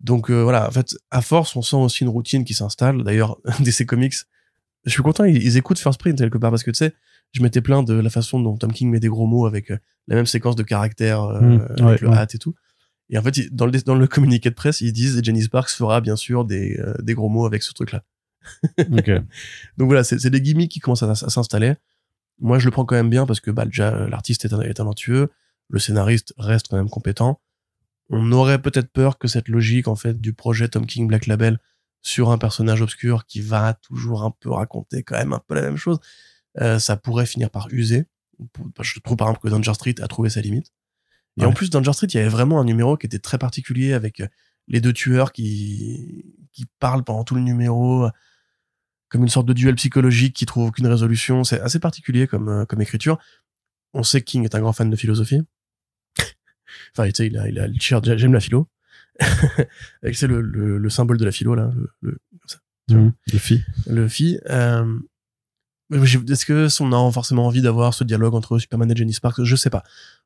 Donc euh, voilà, en fait, à force, on sent aussi une routine qui s'installe. D'ailleurs, DC Comics, je suis content, ils, écoutent First Print quelque part parce que tu sais, je m'étais plein de la façon dont Tom King met des gros mots avec euh, la même séquence de caractère, mmh, avec le et tout. Et en fait, dans le, dans le communiqué de presse, ils disent Jenny Sparks fera bien sûr des, euh, des gros mots avec ce truc-là. Donc voilà, c'est des gimmicks qui commencent à, s'installer. Moi, je le prends quand même bien parce que bah, déjà, l'artiste est, est, talentueux, le scénariste reste quand même compétent. On aurait peut-être peur que cette logique en fait du projet Tom King Black Label sur un personnage obscur qui va toujours un peu raconter quand même un peu la même chose, euh, ça pourrait finir par user. Je trouve par exemple que Danger Street a trouvé sa limite. Et en plus, Danger Street, il y avait vraiment un numéro qui était très particulier avec euh, les deux tueurs qui, qui parlent pendant tout le numéro, euh, comme une sorte de duel psychologique qui trouve aucune résolution. C'est assez particulier comme, euh, comme écriture. On sait que King est un grand fan de philosophie. enfin, tu sais, il a, il j'aime la philo. c'est le, le, symbole de la philo, là. Le, le mhm. phi. Le phi. est-ce que on a forcément envie d'avoir ce dialogue entre Superman et Jenny Sparks Je sais pas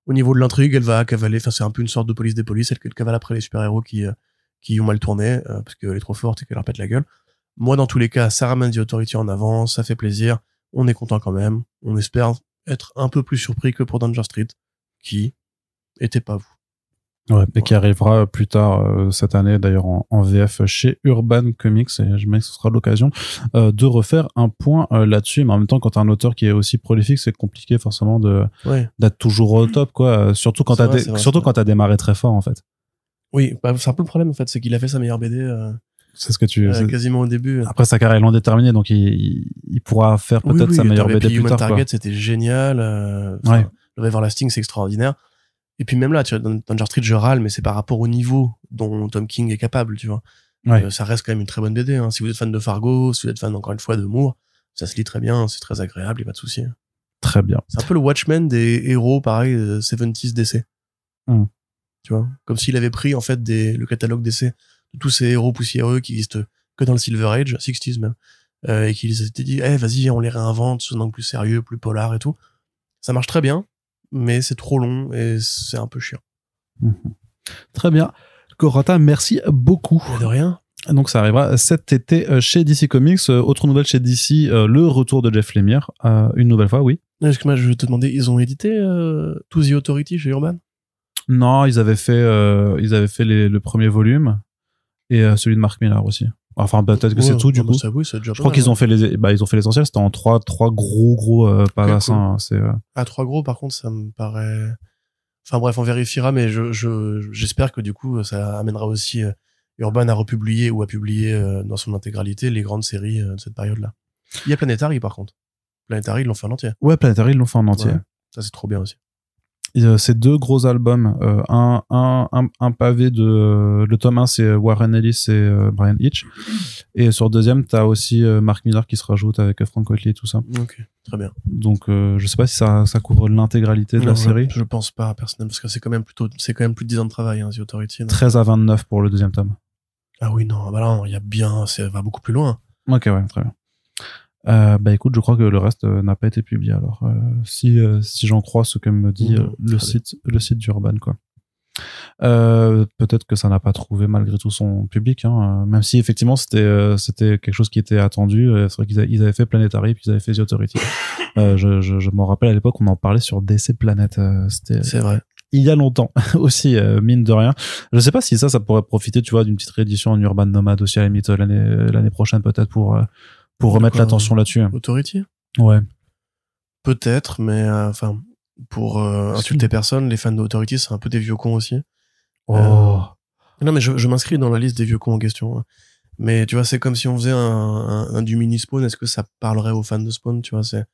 au niveau de l'intrigue, elle va cavaler. Enfin, c'est un peu une sorte de police des polices. Elle, cavale après les super-héros qui, euh, qui ont mal tourné euh, parce qu'elle est trop forte et qu'elle leur pète la gueule. Moi, dans tous les cas, ça ramène The Authority en avant. Ça fait plaisir. On est content quand même. On espère être un peu plus surpris que pour Danger Street, qui était pas vous. Ouais, et qui arrivera plus tard euh, cette année, d'ailleurs en, VF chez Urban Comics. Et je mets que ce sera l'occasion euh, de refaire un point euh, là-dessus. Mais en même temps, quand t'as un auteur qui est aussi prolifique, c'est compliqué forcément de d'être toujours au top, quoi. Euh, surtout quand t'as surtout quand t'as démarré très fort, en fait. Oui, bah, c'est un peu le problème, en fait, c'est qu'il a fait sa meilleure BD. C'est ce que tu. quasiment au début. Après, sa carrière est donc il, il pourra faire peut-être sa meilleure BD plus Human Target, c'était génial. Euh, ouais. c'est extraordinaire. Et puis même là, tu vois, dans Danger Street, je râle, mais c'est par rapport au niveau dont Tom King est capable, tu vois. Ouais. Euh, ça reste quand même une très bonne BD. Hein. Si vous êtes fan de Fargo, si vous êtes fan encore une fois de Moore, ça se lit très bien, c'est très agréable, il a pas de souci. Hein. Très bien. C'est un peu le Watchmen des héros, pareil, 70s euh, DC. Hmm. Tu vois, comme s'il avait pris en fait le catalogue DC de tous ces héros poussiéreux qui existent que dans le Silver Age, 60s même, euh, et qu'il s'était dit, eh, vas-y, on les réinvente ce un plus sérieux, plus polar et tout. Ça marche très bien mais c'est trop long et c'est un peu chiant. Mhm. Très bien. Corata, merci beaucoup. de rien. Donc ça arrivera cet été euh, chez DC Comics. Euh, autre nouvelle chez DC, euh, le retour de Jeff Lemire, une nouvelle fois, oui. que moi je vais te demander, ils ont édité To the Authority chez Urban Non, ils avaient fait, ils avaient fait le premier volume et celui de Mark Millar aussi. Enfin, bah, peut-être que c'est tout, du bah, bah, coup. je crois qu'ils ont fait hein. les, bah, ils ont fait l'essentiel. C'était en trois, trois gros, gros euh, palassins. à euh, ah, trois gros, par contre, ça me paraît. Enfin bref, on vérifiera, mais je, je, j'espère que du coup, ça amènera aussi euh, Urban à republier ou à publier euh, dans son intégralité les grandes séries de cette période-là. Il y a Planetary, par contre. Planetary, ils l'ont fait en entier. Ouais, Planetary, ils l'ont fait en entier. ça, c'est trop bien aussi c'est deux gros albums. Euh, un, un, un, pavé de. Le tome 1, c'est euh, Warren Ellis et euh, Brian Hitch. Et sur le deuxième, t'as aussi Mark Miller qui se rajoute avec Frank Oakley et tout ça. Ok, très bien. Donc, je sais pas si ça, ça couvre l'intégralité de la série. Je pense pas, personnellement, parce que c'est quand même plutôt. C'est quand même plus de 10 ans de travail, hein, Authority. 13 à 29 pour le deuxième tome. Ah oui, non, bah non, il y a bien. Ça va beaucoup plus loin. Ok, ouais, très bien. Euh, bah écoute, je crois que le reste euh, n'a pas été publié. Alors, euh, si, euh, si j'en crois ce que me dit bah, le, site, le site d'Urban, quoi. peut-être que ça n'a pas trouvé malgré tout son public, hein, même si effectivement c'était c'était quelque chose qui était attendu. C'est vrai qu'ils avaient fait Planetary puis ils avaient fait The Authority. je, je, je m'en rappelle à l'époque, on en parlait sur DC Planet. c'était c'est vrai il y a longtemps aussi mine de rien je sais pas si ça ça pourrait profiter tu vois d'une petite réédition en urban Nomad aussi à la limite l'année l'année prochaine peut-être pour pour remettre l'attention là-dessus. Authority Ouais. Peut-être, mais euh, enfin, pour euh, insulter personne, les fans d'Authority, c'est un peu des vieux cons aussi. Oh. Euh, non, mais je, m'inscris dans la liste des vieux cons en question. Hein. Mais tu vois, c'est comme si on faisait un, du mini Spawn. Est-ce que ça parlerait aux fans de Spawn Tu vois, c'est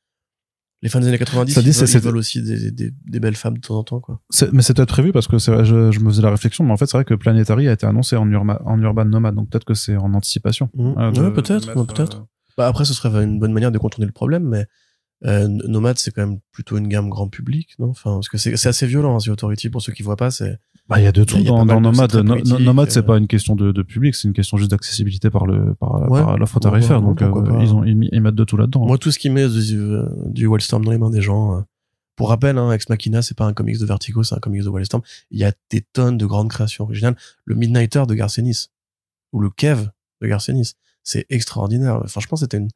les fans des années 90 ça dit, ils, veulent, aussi des, belles femmes de temps en temps quoi. mais c'est peut-être prévu parce que je, me faisais la réflexion mais en fait c'est vrai que Planetary a été annoncé en, en Urban Nomad donc peut-être que c'est en anticipation mmh. ouais, peut-être peut-être bah, après, ce serait une bonne manière de contourner le problème, mais euh, Nomad, c'est quand même plutôt une gamme grand public, non Enfin, parce que c'est assez violent, hein, The Authority, pour ceux qui ne voient pas, c'est. Bah, il y a de tout dans, Nomad. Nomad, c'est euh. pas une question de, public, c'est une question juste d'accessibilité par le par, l'offre tarifaire. donc, euh, ils ont mettent de tout là-dedans. Moi, tout ce qui met du, du dans les mains des gens. Pour rappel, hein, Ex Machina, c'est pas un comics de Vertigo, c'est un comics de Wildstorm. Il y a des tonnes de grandes créations originales. Le Midnighter de Garcenis ou le Kev de Garcenis c'est extraordinaire. Franchement, c'était une,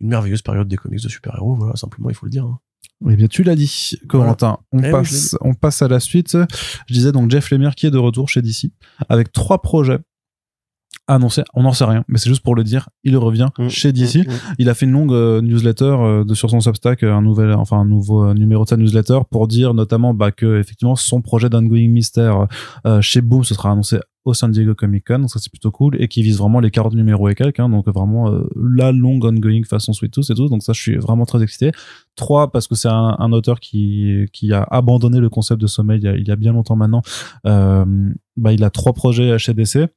merveilleuse période des comics de super-héros. Voilà, simplement, il faut le dire. Hein. bien, tu l'as dit, Corentin. On, eh passe, on passe à la suite. Je disais donc Jeff Lemire qui est de retour chez DC avec trois projets annoncé, ah on n'en sait rien, mais c'est juste pour le dire, il revient mm. chez DC. Mm, mm, il a fait une longue euh, newsletter euh, de, sur son Substack, euh, un nouvel, enfin un nouveau numéro de sa newsletter pour dire notamment bah, que effectivement son projet d'Ongoing Mystère chez Boom ce sera annoncé au San Diego Comic Con, donc ça c'est plutôt cool et qui vise vraiment les 40 numéros et quelques, hein, donc vraiment la longue ongoing façon Sweet Tooth et tout, donc ça je suis vraiment très excité. Trois parce que c'est un, auteur qui qui a abandonné le concept de sommeil il y a, bien longtemps maintenant. bah il a trois projets chez DC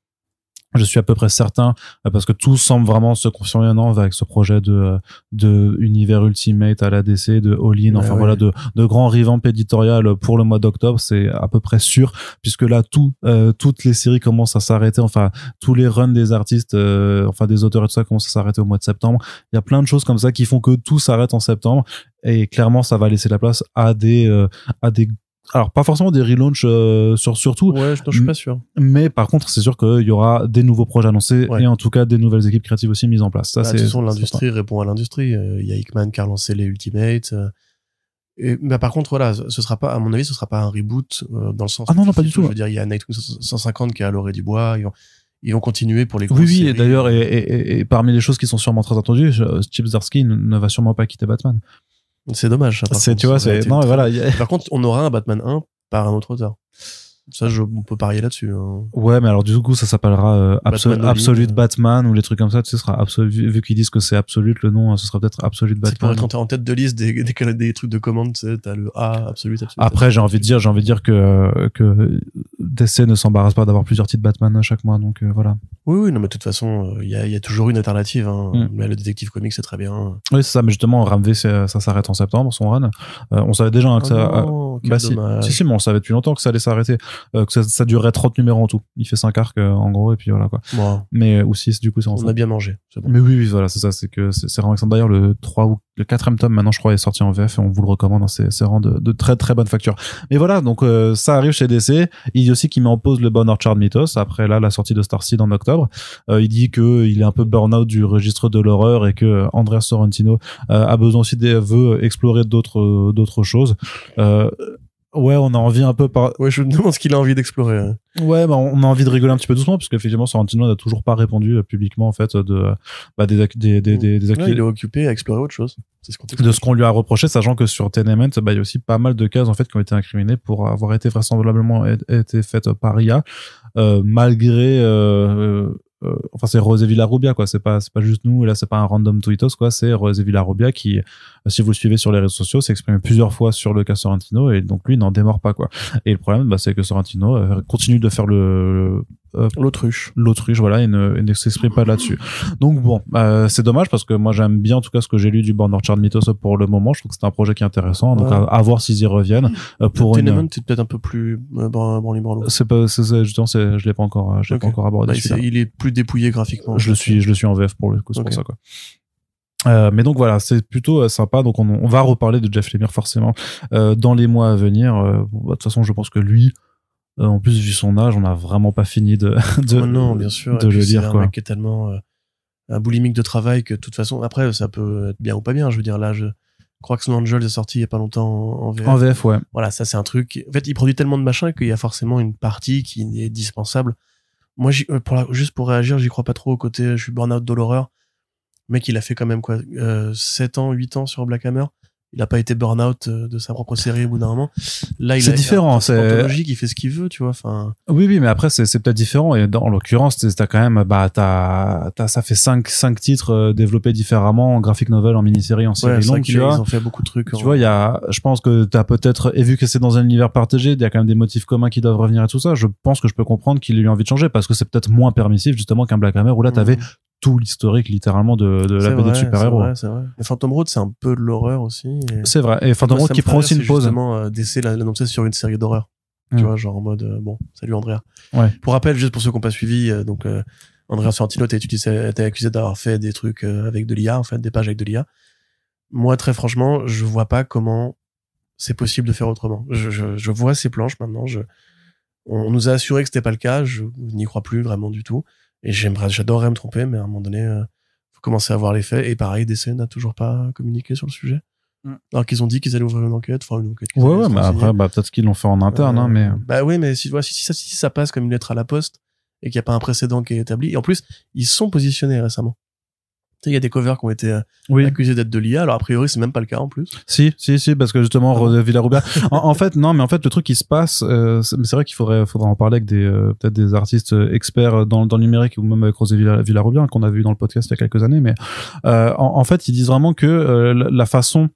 je suis à peu près certain euh, parce que tout semble vraiment se confirmer maintenant avec ce projet de euh, de univers ultimate à l'ADC de All In bah enfin voilà de de grand revamp éditorial pour le mois d'octobre c'est à peu près sûr puisque là tout euh, toutes les séries commencent à s'arrêter enfin tous les runs des artistes enfin des auteurs et tout ça commencent à s'arrêter au mois de septembre il y a plein de choses comme ça qui font que tout s'arrête en septembre et clairement ça va laisser la place à des à des alors pas forcément des relaunchs euh, sur surtout. Ouais, je, ne suis pas sûr. Mais par contre, c'est sûr qu'il y aura des nouveaux projets annoncés et en tout cas des nouvelles équipes créatives aussi mises en place. Ça, bah, c'est. De l'industrie répond à l'industrie. Euh, il y a Hickman qui a lancé les Ultimates. Euh, par contre, voilà, ce sera pas, à mon avis, ce sera pas un reboot dans le sens. Ah non, non, pas du tout. Je veux dire, il y a Nightwing 150 qui à l'orée du bois. Ils vont, ils continuer pour les. Oui, oui. Et d'ailleurs, et, parmi les choses qui sont sûrement très attendues, Chip Zdarsky ne va sûrement pas quitter Batman. C'est dommage. Ça, tu vois, c'est- non, voilà, Par contre, on aura un Batman 1 par un autre auteur. Ça, je, on peut parier là-dessus. Hein. Ouais, mais alors du coup, ça s'appellera Absolue euh, Batman Absolute Batman ou les trucs comme ça. Tu sais, sera vu qu'ils disent que c'est Absolute le nom, hein, ce sera peut-être Absolute Batman. Pour être en tête de liste des, trucs de commande, t'as le A Absolute. Après, j'ai envie de dire, j'ai envie de dire que euh, que DC ne s'embarrasse pas d'avoir plusieurs titres Batman à chaque mois, donc euh, voilà. Oui, oui, non, mais de toute façon, il y a, toujours une alternative. Hein. Mm. Mais le détective comics, c'est très bien. Oui, c'est ça. Mais justement, V ça s'arrête en septembre, son run. on savait déjà que ça. Oh bah, si, si, mais on savait depuis longtemps que ça allait s'arrêter euh, que ça, ça, durerait 30 numéros en tout. Il fait 5 arcs euh, en gros et puis voilà quoi. Mais euh, ou 6 du coup c'est On a bien mangé. Mais oui, oui voilà, c'est ça, c'est que c'est vraiment excellent. D'ailleurs le 3 ou le 4 tome maintenant je crois est sorti en VF et on vous le recommande, hein, c'est vraiment de, de, très très bonne facture. Mais voilà, donc euh, ça arrive chez DC, il dit aussi qu'il met en pause le Bon Orchard Mythos après là la sortie de Starseed en octobre. il dit que il est un peu burn-out du registre de l'horreur et que Andrea Sorrentino a besoin aussi des, veut explorer d'autres d'autres choses. Euh, Ouais, on a envie un peu Ouais, je me demande ce qu'il a envie d'explorer. Hein. Ouais, bah, on a envie de rigoler un petit peu doucement, parce qu'effectivement, Sorrentino n'a toujours pas répondu euh, publiquement, en fait, de, bah, des, des, des, des, il est occupé à explorer autre chose. C'est ce De ce qu'on lui a reproché, sachant que sur Tenement, bah, il y a aussi pas mal de cases, en fait, qui ont été incriminées pour avoir été vraisemblablement été faites par IA, euh, malgré, euh, euh, enfin c'est Rosé Villarubia quoi c'est pas c'est pas juste nous et là c'est pas un random tweetos quoi c'est Rosé Villarubia qui si vous le suivez sur les réseaux sociaux, c'est exprimé plusieurs fois sur le cas Sorrentino et donc lui n'en démord pas quoi. Et le problème, bah, c'est que Sorrentino euh, continue de faire le, l'autruche l'autruche voilà et ne, ne s'exprime pas là-dessus donc bon euh, c'est dommage parce que moi j'aime bien en tout cas ce que j'ai lu du Born Orchard Mythos pour le moment je trouve que c'est un projet qui est intéressant donc à, voir s'ils y reviennent euh, pour une c'est peut-être un peu plus bon c'est pas c'est, justement je l'ai pas encore je l'ai pas encore abordé bah, il est plus dépouillé graphiquement je le suis je le suis en VF pour le coup c'est pour ça quoi euh, mais donc voilà, c'est plutôt euh, sympa. Donc on, va reparler de Jeff Lemire forcément euh, dans les mois à venir. Bah, de toute façon, je pense que lui, en plus vu son âge, on n'a vraiment pas fini de, de oh, non, bien sûr, de le lire. Un mec qui est tellement un boulimique de travail que de toute façon, après ça peut être bien ou pas bien. Je veux dire là, je crois que son Angels est sorti il y a pas longtemps en VF. En VF, ouais. Voilà, ça c'est un truc. En fait, il produit tellement de machins qu'il y a forcément une partie qui est dispensable. Moi, juste pour réagir, j'y crois pas trop au côté. Je suis burn-out de l'horreur mec, il a fait quand même quoi, 7 euh, ans, 8 ans sur Black Hammer. Il n'a pas été burn-out euh, de sa propre série au bout d'un moment. Là, il est différent. C'est logique, il fait ce qu'il veut, tu vois. Enfin. Oui, oui, mais après, c'est, peut-être différent. Et dans l'occurrence, t'as quand même, bah, as, ça fait 5 cinq titres euh, développés différemment en graphic novel, en mini-série, en série longue, Ils ont fait beaucoup de trucs. Tu hein. vois, il y a, je pense que t'as peut-être, et vu que c'est dans un univers partagé, il y a quand même des motifs communs qui doivent revenir et tout ça. Je pense que je peux comprendre qu'il ait eu envie de changer parce que c'est peut-être moins permissif, justement, qu'un Black Hammer où là, mmh. t'avais avais tout l'historique littéralement de, la BD de super-héros. C'est Phantom Road, c'est un peu de l'horreur aussi. C'est vrai. Et Phantom Road qui prend aussi une pause. Justement, euh, sur une série d'horreur. Tu hmm. vois, genre en mode, euh, bon, salut Andrea. Ouais. Pour rappel, juste pour ceux qui n'ont pas suivi, euh, donc, euh, Andrea a été accusé d'avoir fait des trucs avec de l'IA, en fait, des pages avec de l'IA. Moi, très franchement, je vois pas comment c'est possible de faire autrement. Je, vois ces planches maintenant. on nous a assuré que c'était pas le cas. Je n'y crois plus vraiment du tout. Et j'aimerais, j'adorerais me tromper, mais à un moment donné, il euh, faut commencer à voir les faits. Et pareil, DC n'a toujours pas communiqué sur le sujet. Mm. Alors qu'ils ont dit qu'ils allaient ouvrir une enquête, enfin une enquête. Ouais, ouais, mais après, bah, peut-être qu'ils l'ont fait en interne, hein, euh, mais. Euh. Bah oui, mais si, si, ça, si ça passe comme une lettre à la poste et qu'il n'y a pas un précédent qui est établi, et en plus, ils sont positionnés récemment il y a des covers qui ont été euh, oui. accusés d'être de l'IA, alors a priori c'est même pas le cas en plus. Si, si, si, parce que justement Rosé Villarubia. en, fait, non, mais en fait le truc qui se passe, euh, c'est vrai qu'il faudrait, faudrait en parler avec des euh, peut-être des artistes experts dans, dans le numérique ou même avec Rosé Villarubia hein, qu'on a vu dans le podcast il y a quelques années, mais en, fait ils disent vraiment que la façon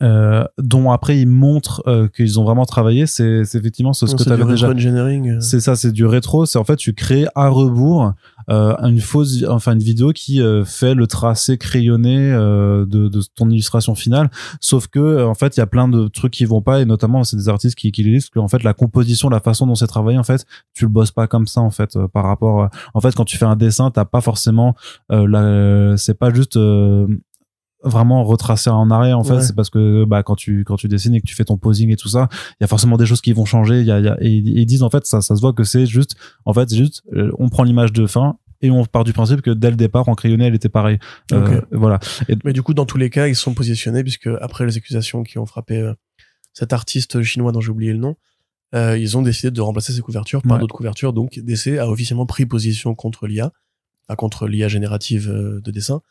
euh, dont après ils montrent euh, qu'ils ont vraiment travaillé, c'est effectivement ce, oh, que tu déjà. Euh. C'est ça, c'est du rétro. C'est en fait tu crées à rebours euh, une fausse, enfin une vidéo qui fait le tracé crayonné de, de, ton illustration finale. Sauf que en fait il y a plein de trucs qui vont pas et notamment c'est des artistes qui qui lisent que en fait la composition, la façon dont c'est travaillé en fait, tu le bosses pas comme ça en fait par rapport. en fait quand tu fais un dessin, t'as pas forcément la, c'est pas juste vraiment retracer en arrière en fait c'est parce que bah quand tu quand tu dessines et que tu fais ton posing et tout ça il y a forcément des choses qui vont changer il y a, et, ils disent en fait ça ça se voit que c'est juste en fait juste euh, on prend l'image de fin et on part du principe que dès le départ en crayonné elle était pareille euh, voilà et mais du coup dans tous les cas ils sont positionnés puisque après les accusations qui ont frappé euh, cet artiste chinois dont j'ai oublié le nom ils ont décidé de remplacer ces couvertures par d'autres couvertures donc DC a officiellement pris position contre l'IA contre l'IA générative de dessin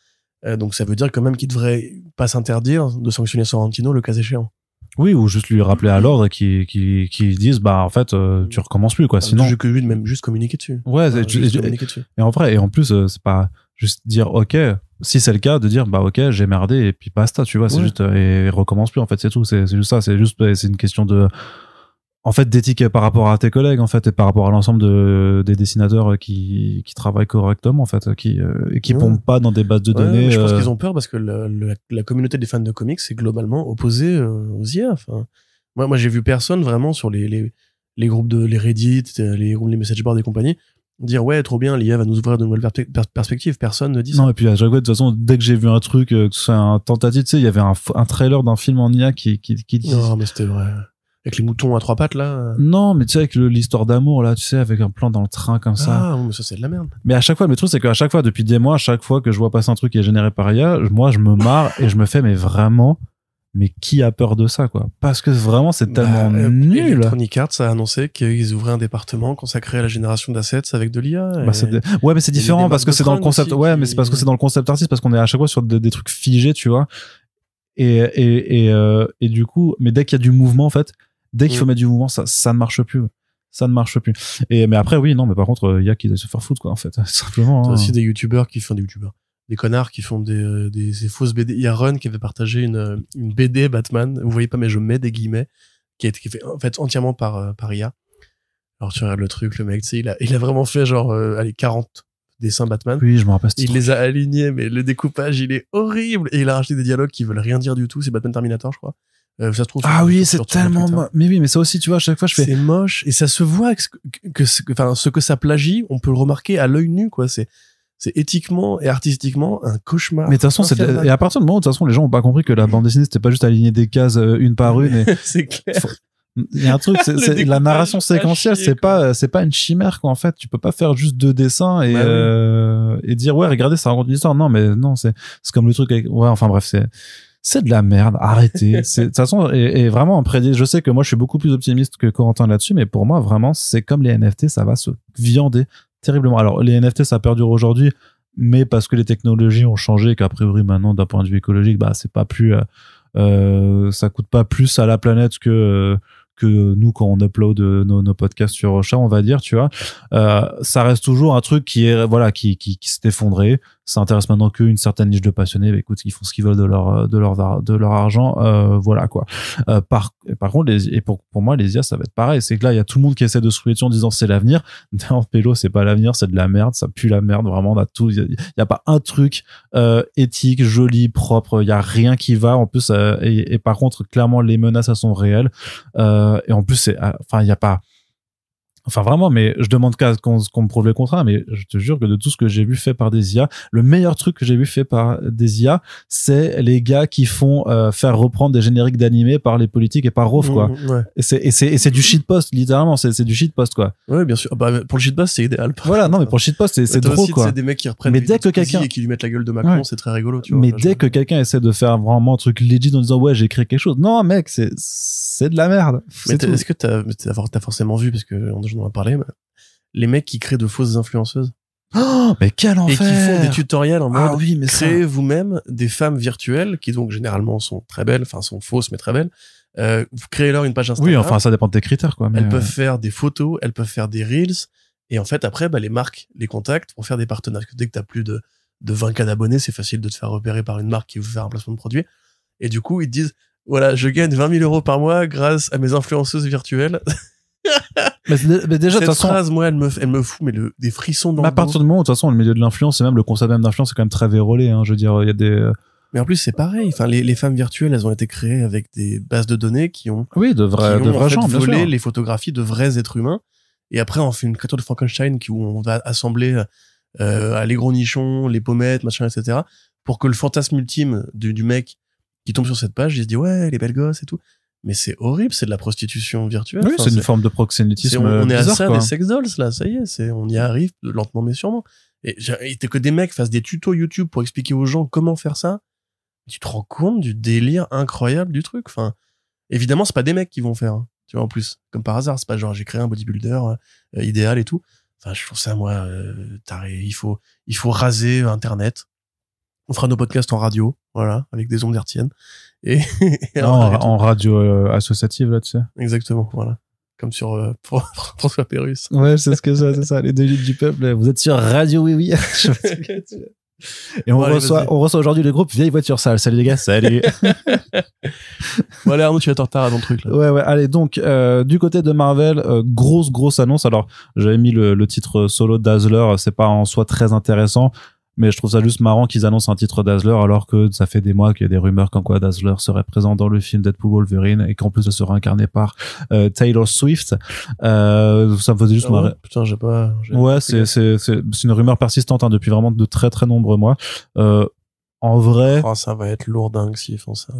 euh, donc ça veut dire quand même qu'il devrait pas s'interdire de sanctionner Sorrentino le cas échéant. Oui, ou juste lui rappeler à l'ordre qui qui disent bah en fait euh, tu recommences plus quoi. Bah, sinon, juste, même juste communiquer dessus. Ouais, juste et, communiquer dessus. Et en vrai, et en plus, euh, c'est pas juste dire ok si c'est le cas de dire bah ok j'ai merdé et puis basta tu vois c'est juste et, et recommence plus en fait c'est tout c'est juste ça c'est juste c'est une question de en fait d'éthique par rapport à tes collègues en fait et par rapport à l'ensemble des dessinateurs qui, qui travaillent correctement en fait qui euh, et qui ne pompent pas dans des bases de données je pense euh, qu'ils ont peur parce que la, communauté des fans de comics est globalement opposée euh, aux IA moi moi j'ai vu personne vraiment sur les, les, groupes de les Reddit les groupes les message boards des compagnies, dire ouais trop bien l'IA va nous ouvrir de nouvelles perspectives personne ne dit ça. non et puis de toute façon dès que j'ai vu un truc que ce soit un tentative tu sais il y avait un, un trailer d'un film en IA qui qui, qui dit non mais c'était vrai avec les moutons à trois pattes, là euh. Non, mais tu sais, avec l'histoire d'amour, là, tu sais, avec un plan dans le train comme ça. Ah, mais ça, c'est de la merde. Mais à chaque fois, le truc, c'est qu'à chaque fois, depuis des mois, à chaque fois que je vois passer un truc qui est généré par IA, moi, je me marre et je me fais, mais vraiment, mais qui a peur de ça, quoi Parce que vraiment, c'est bah, tellement euh, nul. Electronic Arts a annoncé qu'ils ouvraient un département consacré à la génération d'assets avec de l'IA. Bah, ouais, mais c'est différent parce que c'est dans le concept. Ouais, mais c'est parce que c'est dans le concept artiste parce qu'on est à chaque fois sur des, trucs figés, tu vois. Et et euh, et du coup, mais dès qu'il y a du mouvement, en fait, dès qu'il mm. faut mettre du mouvement, ça, ne marche plus. Ça ne marche plus. Et, mais après, oui, non, mais par contre, euh, il y a qui doit se faire foutre, quoi, en fait. Simplement. T'as hein. aussi des youtubeurs qui font des youtubeurs. Des connards qui font des, euh, des, fausses BD. Il y a Run qui avait partagé une, euh, une BD Batman. Vous voyez pas, mais je mets des guillemets. Qui a été fait, en fait entièrement par, par IA. Alors tu regardes le truc, le mec, il a, vraiment fait genre, allez, 40 dessins Batman. Oui, je me rappelle. Il les a alignés, mais le découpage, il est horrible. Et il a racheté des dialogues qui veulent rien dire du tout. C'est Batman Terminator, je crois. Euh, trouve ah oui, c'est tellement moche. Mais oui, mais ça aussi, tu vois, à chaque fois, je fais. C'est moche et ça se voit que, enfin, ce que ça plagie, on peut le remarquer à l'œil nu, quoi. C'est c'est éthiquement et artistiquement un cauchemar. Mais de toute façon, et à partir du moment où de toute façon les gens ont pas compris que la bande dessinée c'était pas juste aligner des cases euh, une par une. c'est clair. Il y a un truc, c'est, la narration séquentielle, c'est pas, c'est pas une chimère quoi. En fait, tu peux pas faire juste deux dessins bah euh, et, dire ouais, regardez, ça raconte une histoire. Non, mais non, c'est, c'est comme le truc. Avec... Ouais, enfin bref, c'est c'est de la merde, arrêtez. De toute façon, et, et vraiment, je sais que moi, je suis beaucoup plus optimiste que Corentin là-dessus, mais pour moi, vraiment, c'est comme les NFT, ça va se viander terriblement. Alors, les NFT, ça perdure aujourd'hui, mais parce que les technologies ont changé qu'a priori, maintenant, d'un point de vue écologique, bah, c'est pas plus, euh, euh, ça coûte pas plus à la planète que, euh, que nous quand on upload euh, nos, nos podcasts sur Rocha, on va dire, tu vois, euh, ça reste toujours un truc qui est voilà qui qui, s'est effondré. Ça intéresse maintenant qu'une certaine niche de passionnés. Bah, écoute, ils font ce qu'ils veulent de leur euh, de leur de leur argent, voilà quoi. par par contre, et pour pour moi, les IA, ça va être pareil. C'est que là, il y a tout le monde qui essaie de se ruer dessus en disant c'est l'avenir. Non, Pélo, c'est pas l'avenir, c'est de la merde, ça pue la merde. Vraiment, on a tout. Il y, a pas un truc éthique, joli, propre. Il y a rien qui va. En plus, et, par contre, clairement, les menaces elles sont réelles. Euh, et en plus, ah, enfin, il n'y a pas, Enfin, vraiment, mais je demande qu'on me prouve le contraire, mais je te jure que de tout ce que j'ai vu fait par des IA, le meilleur truc que j'ai vu fait par des IA, c'est les gars qui font euh, faire reprendre des génériques d'animés par les politiques et par Rof, mmh, quoi. Mmh, et c'est du mmh. shitpost, littéralement, c'est du shitpost, quoi. Ouais, bien sûr. Ah bah, pour le shitpost, c'est idéal. Voilà, non, mais pour le shitpost, c'est drôle, quoi. C'est des mecs qui reprennent mais dès que quelqu'un et qui lui mettent la gueule de Macron, c'est très rigolo, tu vois. Mais dès que quelqu'un essaie de faire vraiment un truc legit en disant, ouais, j'ai écrit quelque chose. Non, mec, c'est de la merde. Est-ce que t'as as, forcément vu, parce que on en a parlé, les mecs qui créent de fausses influenceuses. Oh, mais quel enfer Et qui font des tutoriels en ah mode c'est vous-même des femmes virtuelles qui donc généralement sont très belles, enfin sont fausses mais très belles. Euh, vous créez leur une page Instagram. Oui, enfin ça dépend des critères quoi. elles peuvent euh, faire des photos, elles peuvent faire des reels et en fait après bah, les marques les contactent pour faire des partenariats. Dès que t'as plus de de 20 cas d'abonnés, c'est facile de te faire repérer par une marque qui veut faire un placement de produit. Et du coup ils te disent voilà je gagne 20 000 euros par mois grâce à mes influenceuses virtuelles. mais, déjà, de toute façon. phrase, moi, elle me, elle me fout, mais le, des frissons dans le À partir du de toute façon, le milieu de l'influence, et même le concept même d'influence, c'est quand même très vérolé, hein. Je veux dire, il y a des. Euh, mais en plus, c'est pareil. Enfin, les, femmes virtuelles, elles ont été créées avec des bases de données qui ont. Oui, de vrais, de vrais gens, volé les photographies de vrais êtres humains. Et après, on fait une créature de Frankenstein qui, où on va assembler, euh, les gros nichons, les pommettes, machin, etc. Pour que le fantasme ultime du, du mec qui tombe sur cette page, il se dit, ouais, les belles gosses et tout mais c'est horrible, c'est de la prostitution virtuelle. Oui, c'est une forme de proxénétisme. on, est bizarre, à ça sex dolls là, ça y est, on y arrive lentement mais sûrement. Et, été que des mecs fassent des tutos YouTube pour expliquer aux gens comment faire ça. Tu te rends compte du délire incroyable du truc. Enfin, évidemment, c'est pas des mecs qui vont faire. Hein, tu vois, en plus, comme par hasard, c'est pas genre j'ai créé un bodybuilder euh, euh, idéal et tout. Enfin, je trouve ça moi euh, taré. Il faut, il faut raser Internet. On fera nos podcasts en radio, voilà, avec des ondes hertziennes et, ah, en, radio euh, associative là, tu sais. Exactement, voilà. Comme sur euh, François Pérus. Ouais, c'est ce que c'est, c'est ça, les deux du peuple. Vous êtes sur Radio Oui Oui. et on, reçoit, on reçoit aujourd'hui le groupe Vieille Voiture Sale. Salut les gars, salut. voilà, Arnaud, tu vas être en retard à ton truc. Ouais, ouais. Allez, donc, euh, du côté de Marvel, grosse, grosse annonce. Alors, j'avais mis le, le titre solo Dazzler. C'est pas en soi très intéressant. Mais je trouve ça juste marrant qu'ils annoncent un titre Dazzler alors que ça fait des mois qu'il y a des rumeurs comme quoi Dazzler serait présent dans le film Deadpool Wolverine et qu'en plus il serait incarné par euh, Taylor Swift. Euh, ça me faisait juste ah ouais, c'est c'est c'est une rumeur persistante hein, depuis vraiment de très très nombreux mois. Euh, en vrai. Oh, ça va être lourdingue s'ils font ça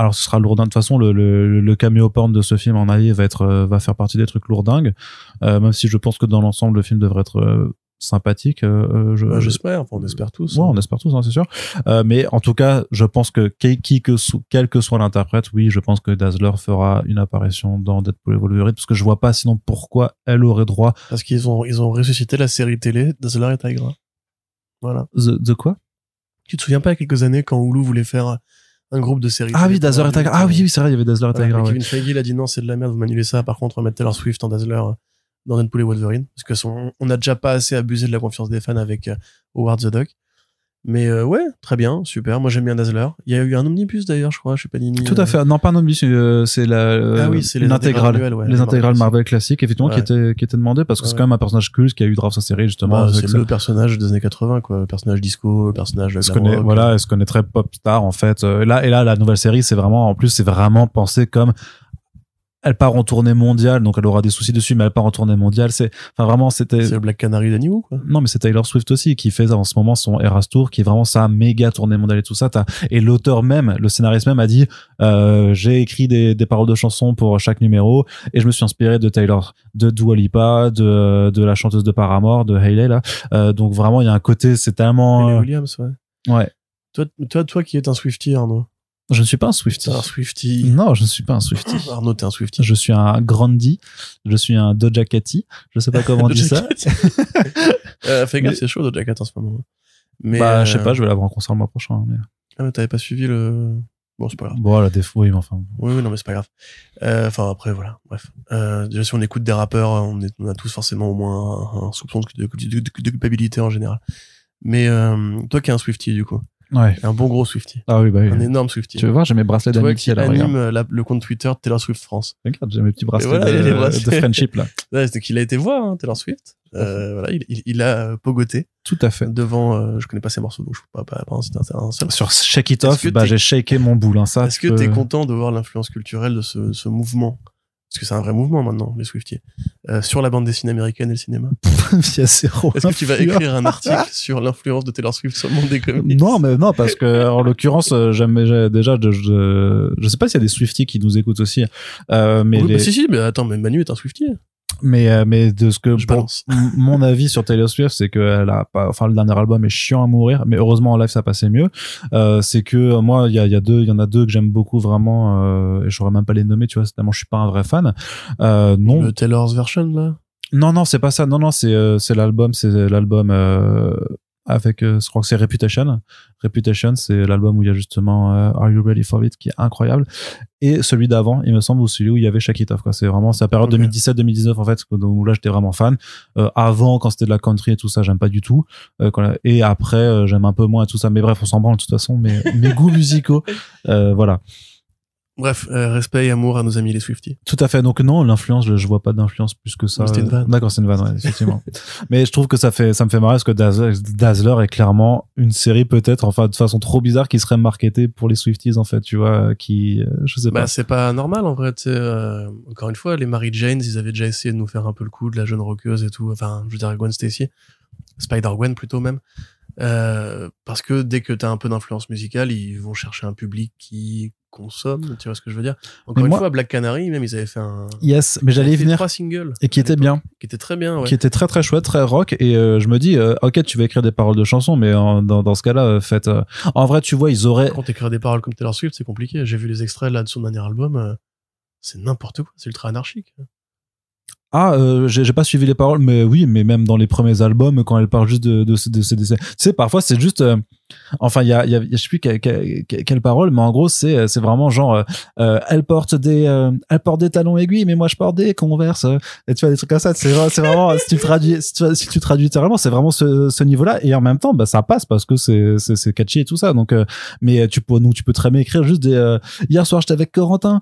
alors ce sera lourdin de toute façon le, le, le caméo porn de ce film en avis va être va faire partie des trucs lourdingues même si je pense que dans l'ensemble le film devrait être sympathique. Euh, euh, j'espère, on espère tous. Ouais, hein. on espère tous, hein, c'est sûr. Euh, mais en tout cas, je pense que qui que quel que soit l'interprète, oui, je pense que Dazzler fera une apparition dans Deadpool et parce que je vois pas sinon pourquoi elle aurait droit. Parce qu'ils ont ils ont ressuscité la série télé Dazzler et Tigra. Voilà. de quoi Tu te souviens pas il y a quelques années quand Hulu voulait faire un groupe de séries. Ah oui, Dazzler et Tigra. Ah oui, oui c'est vrai, il y avait Dazzler et Tigra. Kevin Feige, il a dit non, c'est de la merde, vous m'annulez ça. Par contre, on va mettre Taylor Swift en Dazzler dans Deadpool et Wolverine parce que son, on n'a déjà pas assez abusé de la confiance des fans avec euh, Howard the Duck. Mais euh, ouais, très bien, super. Moi j'aime bien Dazzler. Il y a eu un omnibus d'ailleurs, je crois, je pas ni. Tout à euh, fait. Non, pas un omnibus, c'est la ah les intégrales, les Marvel classiques, effectivement, qui était qui était demandé parce que c'est quand même un personnage culte qui a eu droit sa série justement. c'est le personnage des années 80, quoi. Personnage disco, personnage. se connaît, voilà, elle se très pop star en fait. là, et là, la nouvelle série, c'est vraiment, en plus, c'est vraiment pensé comme elle part en tournée mondiale, donc elle aura des soucis dessus, mais elle part en tournée mondiale. C'est, enfin vraiment, c'était. C'est le Black Canary d'animaux, quoi. Non, mais c'est Taylor Swift aussi qui fait en ce moment son Eras Tour, qui est vraiment sa méga tournée mondiale et tout ça. Et l'auteur même, le scénariste même a dit, euh, j'ai écrit des, paroles de chansons pour chaque numéro et je me suis inspiré de Taylor, de Dua Lipa, de, la chanteuse de Paramore, de Hayley, là. Euh, donc vraiment, il y a un côté, c'est tellement. Hayley Williams, ouais. Toi, toi, qui es un Swiftie, non je ne suis pas un Swifty. un Swifty. Non, je ne suis pas un Swifty. Ah, Arnaud, t'es un Swifty. Je suis un Grandi. Je suis un Doja Je Je sais pas comment on dit ça. Euh, fais gaffe, c'est chaud Doja en ce moment. bah, je sais euh, pas, je vais la rencontrer en concert le mois prochain. Mais... Ah, mais t'avais pas suivi le. Bon, c'est pas grave. Bon, la défaut, oui, mais enfin. Oui, oui, non, mais c'est pas grave. Euh, enfin, après, voilà, bref. Euh, déjà, si on écoute des rappeurs, on, est, on a tous forcément au moins un, soupçon de, culpabilité en général. Mais toi qui es un Swifty, du coup, Ouais. Un bon gros Swifty. Ah oui, bah Un énorme Swifty. Tu veux voir, j'ai mes bracelets d'amitié là. anime euh, la, le compte Twitter Taylor Swift France. Regarde, j'ai mes petits bracelets, de, friendship là. ouais, qu'il a été voir hein, Taylor Swift. Euh, voilà, il, il, a euh, pogoté. Tout à fait. Devant, euh, je connais pas ses morceaux, donc je peux pas, pas, Sur Shake It Off, bah, j'ai shaké mon boule, hein, ça. Est-ce que t'es content de voir l'influence culturelle de ce, ce mouvement? parce que c'est un vrai mouvement maintenant, les Swifties, euh, sur la bande dessinée américaine et le cinéma. Est-ce que tu vas écrire un article sur l'influence de Taylor Swift sur le monde des comics Non, mais non, parce que en l'occurrence, euh, déjà, je, je, sais pas s'il y a des Swifties qui nous écoutent aussi, euh, mais bah si si, mais attends, mais Manu est un Swiftier mais euh, mais de ce que je pense mon avis sur Taylor Swift c'est que elle a pas enfin le dernier album est chiant à mourir mais heureusement en live ça passait mieux euh, c'est que euh, moi il y a, deux il y en a deux que j'aime beaucoup vraiment euh, et je même pas les nommer tu vois tellement je suis pas un vrai fan euh, non le Taylor's version là non non c'est pas ça non non c'est euh, c'est l'album c'est l'album avec, euh, je crois que c'est Reputation. Reputation, c'est l'album où il y a justement euh, Are You Ready for It qui est incroyable. Et celui d'avant, il me semble, ou celui où il y avait Shakitov, quoi. C'est vraiment, c'est la période 2017-2019, en fait, où là, j'étais vraiment fan. Euh, avant, quand c'était de la country et tout ça, j'aime pas du tout. et après, j'aime un peu moins et tout ça. Mais bref, on s'en branle, de toute façon, mais mes goûts musicaux, voilà. Bref, euh, respect et amour à nos amis les Swifties. Tout à fait. Donc non, l'influence, je, vois pas d'influence plus que ça. C'était une vanne. D'accord, c'est une vanne, effectivement. Mais je trouve que ça fait, ça me fait marrer parce que Dazzler, est clairement une série peut-être, enfin de façon trop bizarre qui serait marketée pour les Swifties en fait, tu vois, qui, euh, je sais bah, pas. Bah c'est pas normal en vrai. Euh, encore une fois, les Mary Janes, ils avaient déjà essayé de nous faire un peu le coup de la jeune rockeuse et tout. Enfin, je veux dire Gwen Stacy, Spider Gwen plutôt même. Euh, parce que dès que tu as un peu d'influence musicale, ils vont chercher un public qui consomme, tu vois ce que je veux dire. Encore une fois, Black Canary, même ils avaient fait un. Yes, mais j'allais y venir. Trois singles. Et qui était bien. Qui était très bien, ouais. Qui était très très chouette très rock. Et euh, je me dis, euh, ok, tu vas écrire des paroles de chansons, mais dans, dans, ce cas-là, faites. En vrai, tu vois, ils auraient. Quand écris des paroles comme Taylor Swift, c'est compliqué. J'ai vu les extraits là de son dernier album. c'est n'importe quoi, c'est ultra anarchique ah, euh, j'ai pas suivi les paroles, mais oui, mais même dans les premiers albums, quand elle parle juste de, ces décès, Tu sais, parfois, c'est juste. Euh, Enfin, il y a, y a, je sais plus quelle, quelle, parole, mais en gros, c'est euh, c'est vraiment genre, euh, euh, elle porte des, elle porte des talons aiguilles, mais moi je porte des converses. Et tu vois des trucs comme ça. C'est vraiment si tu traduis, si tu, traduis littéralement, c'est vraiment ce, ce niveau-là. Et en même temps, bah ça passe parce que c'est c'est catchy et tout ça. Donc, mais tu peux, nous, tu peux très bien écrire juste des. hier soir, j'étais avec Corentin.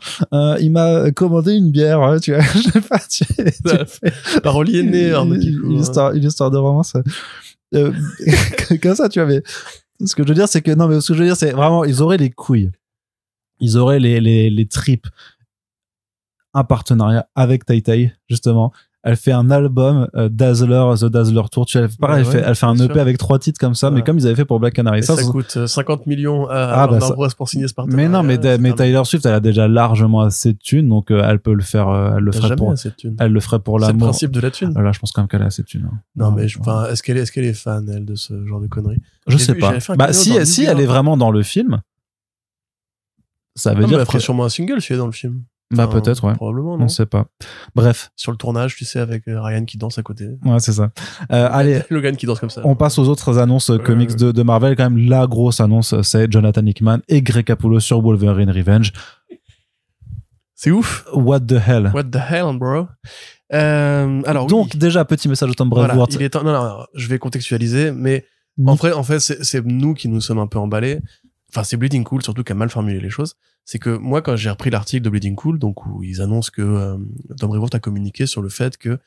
il m'a commandé une bière. Hein, tu vois, je sais pas. Tu, tu Parolier né. Une, une, hein. histoire, une histoire de romance. comme ça, tu vois. Mais ce que je veux dire, c'est que non, mais ce que je veux dire, c'est vraiment, ils auraient les couilles, ils auraient les les, les tripes, un partenariat avec Tai justement, elle fait un album euh, Dazzler, The Dazzler Tour. Tu, elle, pareil, elle, fait, elle fait un EP e avec trois titres comme ça, mais comme ils avaient fait pour Black Canary. ça, coûte 50 euh, millions à, ah, bah, pour signer ce Mais non, mais, Tyler Swift, elle a déjà largement assez de thunes, donc euh, elle peut le faire. elle, le ferait pour, elle le ferait pour l'amour. C'est le principe de la thune. Là, je pense quand même qu'elle a assez de thunes. Hein. Non, mais est-ce qu'elle est, fan, elle, de ce genre de conneries Je sais pas. Bah, si, si elle est hein. vraiment dans le film, ça veut dire. Elle ferait sûrement un single si elle est dans le film. Bah peut-être, ouais. Probablement, non On sait pas. Bref. Sur le tournage, tu sais, avec euh, Ryan qui danse à côté. Ouais, c'est ça. Euh, allez. Logan qui danse comme ça. On passe aux autres annonces euh, comics de, Marvel. Quand même, la grosse annonce, c'est Jonathan Hickman et Greg Capullo sur Wolverine Revenge. C'est ouf. What the hell. What the hell, bro. alors. Donc, déjà, petit message au Tom voilà, il est non, non, je vais contextualiser, mais en fait, en fait c'est nous qui nous sommes un peu emballés enfin c'est Bleeding Cool surtout qui a mal formulé les choses, c'est que moi quand j'ai repris l'article de Bleeding Cool, donc où ils annoncent que euh, Tom Brevoort a communiqué sur le fait que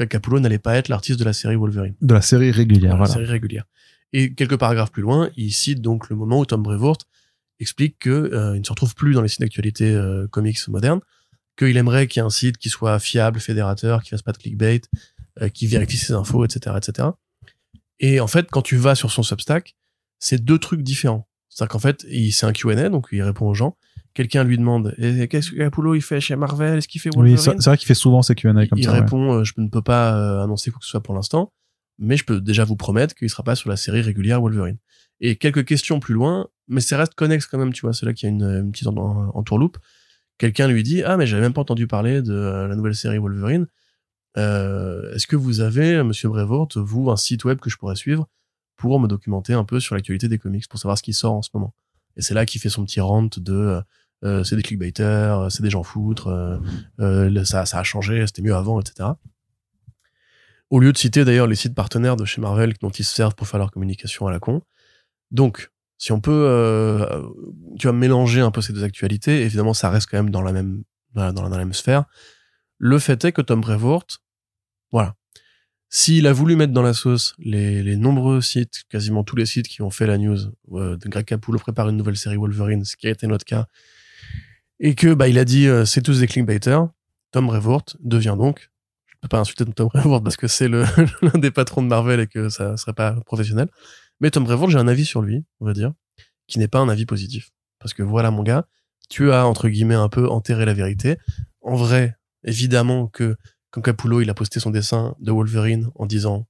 euh, Capullo n'allait pas être l'artiste de la série Wolverine. De la série régulière, de la série régulière. Et quelques paragraphes plus loin, il cite donc le moment où Tom Brevoort explique que euh, il ne se retrouve plus dans les sites d'actualité comics modernes, qu'il aimerait qu'il y ait un site qui soit fiable, fédérateur, qui fasse pas de clickbait, qui vérifie ses infos, etc., etc. Et en fait, quand tu vas sur son Substack, c'est deux trucs différents. C'est-à-dire qu'en fait, c'est un Q&A, donc il répond aux gens. Quelqu'un lui demande Et eh, eh, qu'est-ce que eh, il fait chez Marvel Est-ce qu'il fait Wolverine Oui, c'est vrai qu'il fait souvent ces Q&A comme il ça. Il répond euh, je ne peux pas euh, annoncer quoi que ce soit pour l'instant, mais je peux déjà vous promettre qu'il ne sera pas sur la série régulière Wolverine. Et quelques questions plus loin, mais ça reste connexe quand même, tu vois. C'est là qu'il y a une, petite entourloupe. En, Quelqu'un lui dit ah mais j'avais même pas entendu parler de euh, la nouvelle série Wolverine. Est-ce que vous avez, Monsieur Brevoort, vous un site web que je pourrais suivre pour me documenter un peu sur l'actualité des comics, pour savoir ce qui sort en ce moment. Et c'est là qu'il fait son petit rant de euh, euh c'est des clickbaiters, euh, c'est des gens foutres, euh, euh ça, ça a changé, c'était mieux avant, etc. Au lieu de citer d'ailleurs les sites partenaires de chez Marvel dont ils se servent pour faire leur communication à la con. Donc, si on peut, tu vas mélanger un peu ces deux actualités, évidemment, ça reste quand même dans la même, dans même sphère. Le fait est que Tom Brevoort, voilà, s'il a voulu mettre dans la sauce les, nombreux sites, quasiment tous les sites qui ont fait la news euh, de Greg Capullo prépare une nouvelle série Wolverine, ce qui a été notre cas, et que bah il a dit euh, c'est tous des clickbaiters, Tom Revort devient donc, je ne peux pas insulter Tom Revort parce que c'est l'un des patrons de Marvel et que ça serait pas professionnel, mais Tom Revort, j'ai un avis sur lui, on va dire, qui n'est pas un avis positif, parce que voilà mon gars, tu as entre guillemets un peu enterré la vérité. En vrai, évidemment que quand Capullo, il a posté son dessin de Wolverine en disant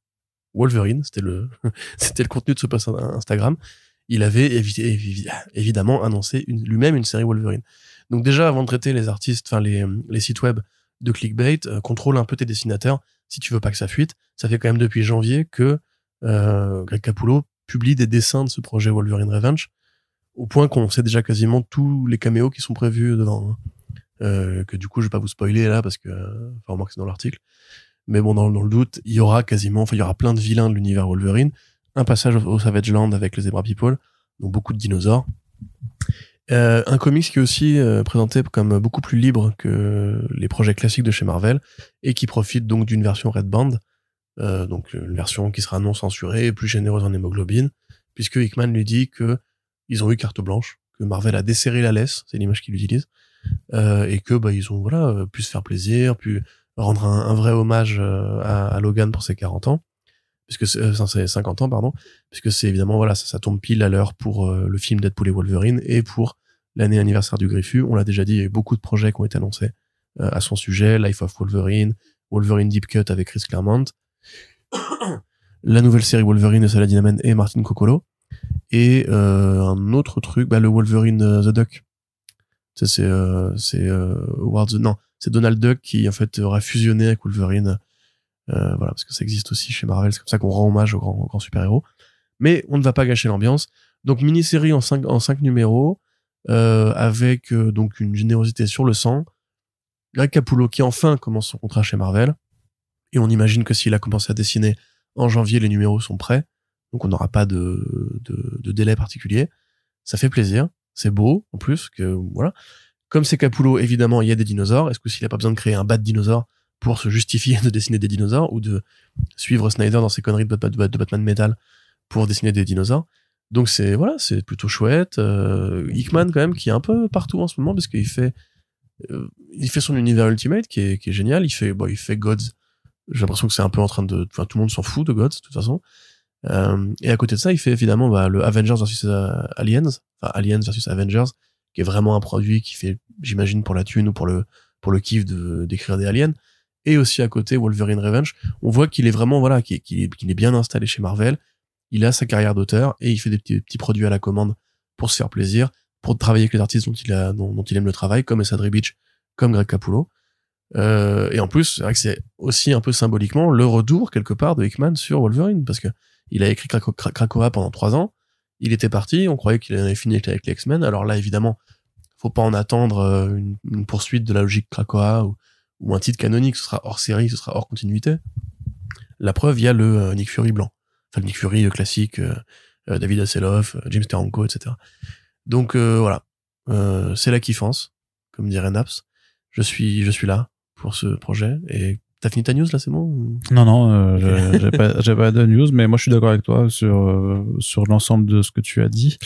Wolverine, c'était le, c'était le contenu de ce post Instagram. Il avait évidemment annoncé lui-même une série Wolverine. Donc déjà, avant de traiter les artistes, enfin les, sites web de clickbait, euh, contrôle un peu tes dessinateurs si tu veux pas que ça fuite. Ça fait quand même depuis janvier que euh, Greg Capullo publie des dessins de ce projet Wolverine Revenge, au point qu'on sait déjà quasiment tous les caméos qui sont prévus dedans. Hein. Euh, que du coup je vais pas vous spoiler là parce que enfin euh, au c'est dans l'article mais bon dans, le doute il y aura quasiment enfin il y aura plein de vilains de l'univers Wolverine un passage au Savage Land avec les Zebra People donc beaucoup de dinosaures euh, un comics qui est aussi euh, présenté comme beaucoup plus libre que les projets classiques de chez Marvel et qui profite donc d'une version Red Band donc une version qui sera non censurée et plus généreuse en hémoglobine puisque Hickman lui dit que ils ont eu carte blanche que Marvel a desserré la laisse c'est l'image qu'il utilise euh, et que bah ils ont voilà euh, pu se faire plaisir, pu rendre un, vrai hommage euh, à, Logan pour ses 40 ans, puisque c'est 50 ans pardon, puisque c'est évidemment voilà ça, tombe pile à l'heure pour le film Deadpool et Wolverine et pour l'année anniversaire du Griffu. On l'a déjà dit, il y a eu beaucoup de projets qui ont été annoncés à son sujet, Life of Wolverine, Wolverine Deep Cut avec Chris Claremont. la nouvelle série Wolverine de Saladin Amen et Martin Coccolo et un autre truc bah, le Wolverine The Duck c'est euh, c'est euh, non, c'est Donald Duck qui en fait aura fusionné avec Wolverine. Euh, voilà, parce que ça existe aussi chez Marvel, c'est comme ça qu'on rend hommage au grand aux super-héros. Mais on ne va pas gâcher l'ambiance. Donc mini-série en 5 en cinq numéros avec donc une générosité sur le sang. Greg Capullo qui enfin commence son contrat chez Marvel et on imagine que s'il a commencé à dessiner en janvier, les numéros sont prêts, donc on n'aura pas de, de, délai particulier. Ça fait plaisir. C'est beau, en plus, que voilà. Comme c'est Capullo, évidemment, il y a des dinosaures. Est-ce que s'il a pas besoin de créer un bat de dinosaures pour se justifier de dessiner des dinosaures ou de suivre Snyder dans ses conneries de Batman, de Batman Metal pour dessiner des dinosaures? Donc c'est voilà, c'est plutôt chouette. Euh, Hickman quand même qui est un peu partout en ce moment parce qu'il fait euh, il fait son univers Ultimate qui est, génial. Il fait bon, il fait Gods. J'ai l'impression que c'est un peu en train de, tout le monde s'en fout de Gods de toute façon. Euh, et à côté de ça, il fait évidemment bah, le Avengers versus euh, Aliens, enfin Aliens versus Avengers, qui est vraiment un produit qui fait, j'imagine, pour la thune ou pour le pour le kiff de d'écrire des aliens. Et aussi à côté Wolverine Revenge, on voit qu'il est vraiment voilà, qu'il est est bien installé chez Marvel. Il a sa carrière d'auteur et il fait des petits, petits produits à la commande pour se faire plaisir, pour travailler avec les artistes dont il a dont, il aime le travail, comme Essa comme Greg Capullo. Euh, et en plus, c'est vrai que c'est aussi un peu symboliquement le retour quelque part de Hickman sur Wolverine, parce que il a écrit Krakoa pendant trois ans. Il était parti. On croyait qu'il avait fini avec les X-Men. Alors là, évidemment, faut pas en attendre euh, une, poursuite de la logique Krakoa ou, un titre canonique. Ce sera hors série, ce sera hors continuité. La preuve, il y a le euh, Nick Fury blanc. Enfin, le Nick Fury le classique, euh, David Asseloff, James Steranko, etc. Donc voilà, c'est la kiffance, comme dirait Naps. Je suis, je suis là pour ce projet et T'as fini ta news là, c'est bon Non, non, euh, j'ai pas, de news, mais moi je suis d'accord avec toi sur euh, sur l'ensemble de ce que tu as dit.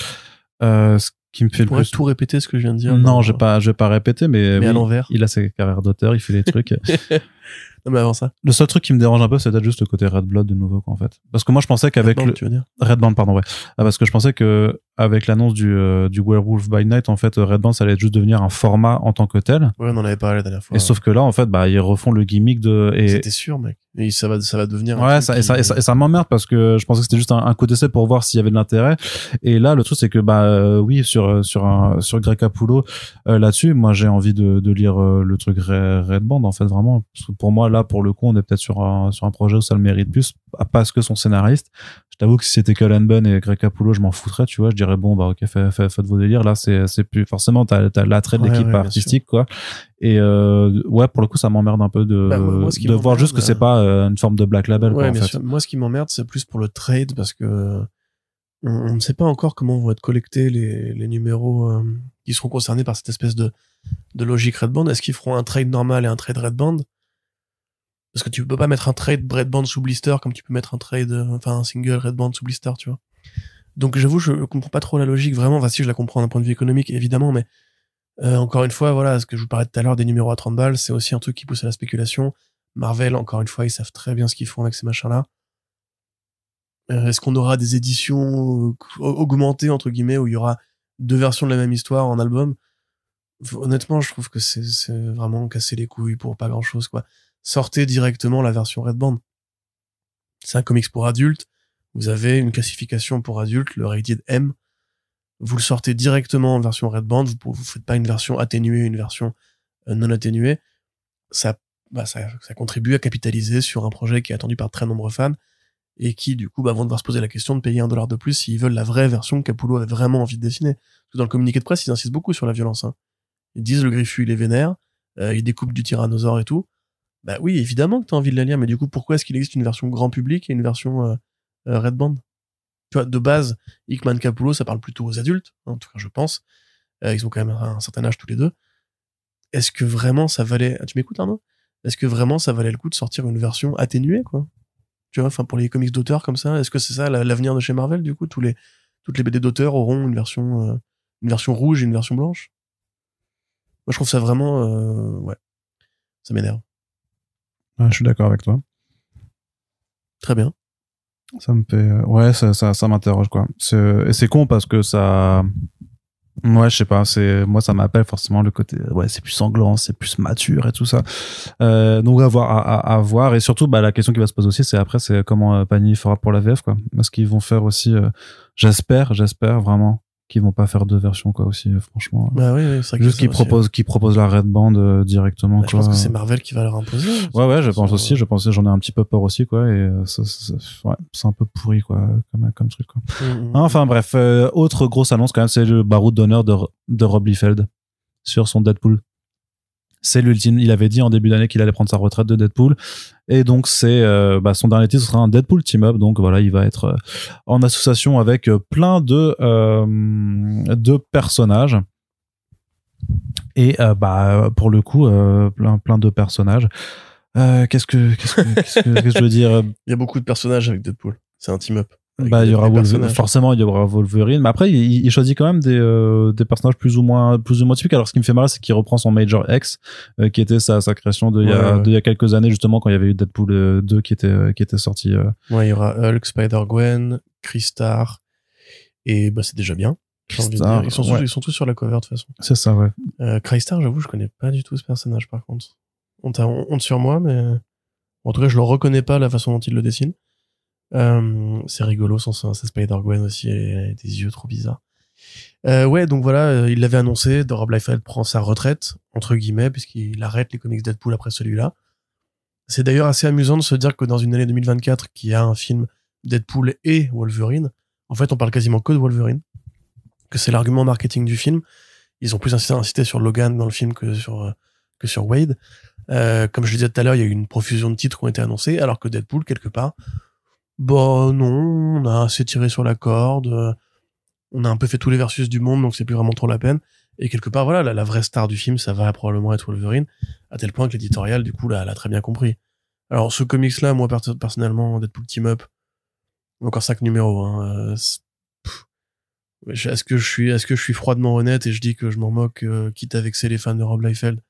Euh, ce qui me fait tu tout répéter ce que je viens de dire. Non, je vais pas, je pas répéter, mais, à l'envers. Il a sa carrière d'auteur, il fait des trucs. avant ça. Le seul truc qui me dérange un peu, c'est peut-être juste le côté Red Blood de nouveau, en fait. Parce que moi, je pensais qu'avec. Red le... Red Band, pardon, ouais. Ah, parce que je pensais que avec l'annonce du, euh, du Werewolf by Night, en fait, Red Band, ça allait juste devenir un format en tant que tel. Ouais, on en avait parlé la dernière fois. Et sauf que là, en fait, bah, ils refont le gimmick de. Et... C'était sûr, mec et ça va ça va devenir ouais ça, et ça, ça, m'emmerde parce que je pensais que c'était juste un, un coup d'essai pour voir s'il y avait de l'intérêt et là le truc c'est que bah euh, oui sur euh, sur un, sur Greg Capullo euh, là-dessus moi j'ai envie de, de lire le truc Red Band en fait vraiment pour moi là pour le coup on est peut-être sur un, sur un projet où ça le mérite plus parce que son scénariste t'avoue que si c'était Cullen et Greg Capullo, je m'en foutrais, tu vois. Je dirais, bon, bah, ok, faites, vos délires. Là, c'est plus forcément, t'as l'attrait de l'équipe artistique, quoi. Et euh, ouais, pour le coup, ça m'emmerde un peu de, bah, de voir juste que c'est euh, pas euh, une forme de black label, en fait. Moi, ce qui m'emmerde, c'est plus pour le trade parce que on ne sait pas encore comment vont être collectés les, numéros qui seront concernés par cette espèce de, de logique Red Band. Est-ce qu'ils feront un trade normal et un trade Red Band parce que tu peux pas mettre un trade Red sous blister comme tu peux mettre un trade, euh, enfin un single Red sous blister, tu vois. Donc j'avoue, je comprends pas trop la logique, vraiment. Enfin, si je la comprends d'un point de vue économique, évidemment, mais euh, encore une fois, voilà, ce que je vous parlais tout à l'heure des numéros à 30 balles, c'est aussi un truc qui pousse à la spéculation. Marvel, encore une fois, ils savent très bien ce qu'ils font avec ces machins-là. Euh, est-ce qu'on aura des éditions augmentées, entre guillemets, où il y aura deux versions de la même histoire en album Honnêtement, je trouve que c'est vraiment casser les couilles pour pas grand-chose, quoi sortez directement la version Red Band. C'est un comics pour adultes. Vous avez une classification pour adultes, le rated M. Vous le sortez directement en version Red Band. Vous ne faites pas une version atténuée, une version euh, non atténuée. Bah, ça, ça, contribue à capitaliser sur un projet qui est attendu par très nombreux fans et qui, du coup, bah, vont devoir se poser la question de payer un dollar de plus s'ils veulent la vraie version que Capullo avait vraiment envie de dessiner. Parce que dans le communiqué de presse, ils insistent beaucoup sur la violence. Hein. Ils disent le griffu, il est vénère, euh, il découpe du tyrannosaure et tout. Bah oui, évidemment que tu as envie de la lire, mais du coup, pourquoi est-ce qu'il existe une version grand public et une version euh, euh, Red Band Tu vois, de base, Hickman Capullo, ça parle plutôt aux adultes, hein, en tout cas, je pense. Euh, ils ont quand même un certain âge tous les deux. Est-ce que vraiment ça valait. Ah, tu m'écoutes, Arnaud Est-ce que vraiment ça valait le coup de sortir une version atténuée, quoi Tu vois, enfin, pour les comics d'auteur comme ça, est-ce que c'est ça l'avenir de chez Marvel, du coup tous les, Toutes les BD d'auteur auront une version, une version rouge et une version blanche Moi, je trouve ça vraiment. ouais. Ça m'énerve je suis d'accord avec toi. Très bien. Ça me fait. Euh, ouais, ça, ça, ça m'interroge, quoi. Et c'est con parce que ça. Ouais, je sais pas, c'est moi ça m'appelle forcément le côté euh, ouais, c'est plus sanglant, c'est plus mature et tout ça. Euh, donc à voir, à, à, voir et surtout bah la question qui va se poser aussi c'est après c'est comment euh, Panini fera pour la VF quoi. Parce qu'ils vont faire aussi j'espère, j'espère vraiment qui vont pas faire deux versions quoi aussi euh, franchement bah juste hein. qu'ils proposent qui propose la Red Band euh, directement bah, quoi. je pense que c'est Marvel qui va leur imposer hein, ouais ouais je pense aussi je pensais j'en ai un petit peu peur aussi quoi et euh, ça, c'est un peu pourri quoi comme comme truc quoi mm, mm, mm. enfin bref autre grosse annonce quand même c'est le baroud d'honneur de de Rob Liefeld sur son Deadpool c'est l'ultime. Il avait dit en début d'année qu'il allait prendre sa retraite de Deadpool. Et donc, c'est euh, bah, son dernier titre sera un Deadpool Team Up. Donc voilà, il va être euh, en association avec euh, plein de, de personnages. Et bah, pour le coup, plein, plein de personnages. qu'est-ce que je veux dire Il y a beaucoup de personnages avec Deadpool. C'est un team up. Bah, il y aura forcément il y aura Wolverine, mais après il, il choisit quand même des, euh, des personnages plus ou moins plus ou moins typiques. Alors ce qui me fait mal, c'est qu'il reprend son Major X, euh, qui était sa, sa création de il y, y a quelques années justement quand il y avait eu Deadpool 2 euh, qui était qui était sorti. Ouais, il y aura Hulk, Spider Gwen, Star et bah c'est déjà bien. ils, sont tous, ils sont tous sur la cover de toute façon. C'est ça, ouais. Euh, j'avoue, je connais pas du tout ce personnage par contre. On t'a honte sur moi, mais en tout cas, je le reconnais pas la façon dont il le dessine. Euh, c'est rigolo, son, sa Spider-Gwen aussi, elle a des yeux trop bizarres. Euh, ouais, donc voilà, euh, il l'avait annoncé, Rob Liefeld prend sa retraite, entre guillemets, puisqu'il arrête les comics Deadpool après celui-là. C'est d'ailleurs assez amusant de se dire que dans une année 2024 qui a un film Deadpool et Wolverine, en fait, on parle quasiment que de Wolverine, que c'est l'argument marketing du film. Ils ont plus incité sur Logan dans le film que sur, euh, que sur Wade. Euh, comme je le disais tout à l'heure, il y a eu une profusion de titres qui ont été annoncés, alors que Deadpool, quelque part, Bon bah, non, on a assez tiré sur la corde, euh, on a un peu fait tous les versus du monde, donc c'est plus vraiment trop la peine. Et quelque part, voilà, la, vraie star du film, ça va probablement être Wolverine, à tel point que l'éditorial, du coup, l'a très bien compris. Alors, ce comics-là, moi, d'être personnellement, Deadpool Team Up, encore 5 numéros, hein, euh, est-ce que je suis, est-ce que je suis froidement honnête et je dis que je m'en moque, euh, quitte à vexer les fans de Rob Liefeld?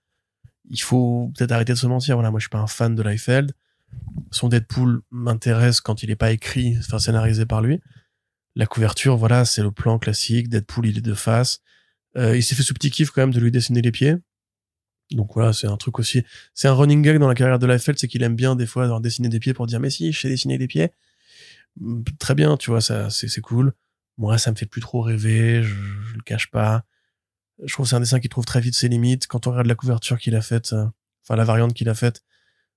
Il faut peut-être arrêter de se mentir. Voilà, moi, je suis pas un fan de Liefeld son Deadpool m'intéresse quand il n'est pas écrit, enfin scénarisé par lui. La couverture, voilà, c'est le plan classique. Deadpool, il est de face. Euh, il s'est fait ce petit kiff quand même de lui dessiner les pieds. Donc voilà, c'est un truc aussi. C'est un running gag dans la carrière de Liefeld, c'est qu'il aime bien des fois avoir dessiné des pieds pour dire mais si, je sais dessiner des pieds. Mmh, très bien, tu vois, ça c'est cool. Moi, ça me fait plus trop rêver, je, le cache pas. Je trouve c'est un dessin qui trouve très vite ses limites. Quand on regarde la couverture qu'il a faite, euh, enfin la variante qu'il a faite,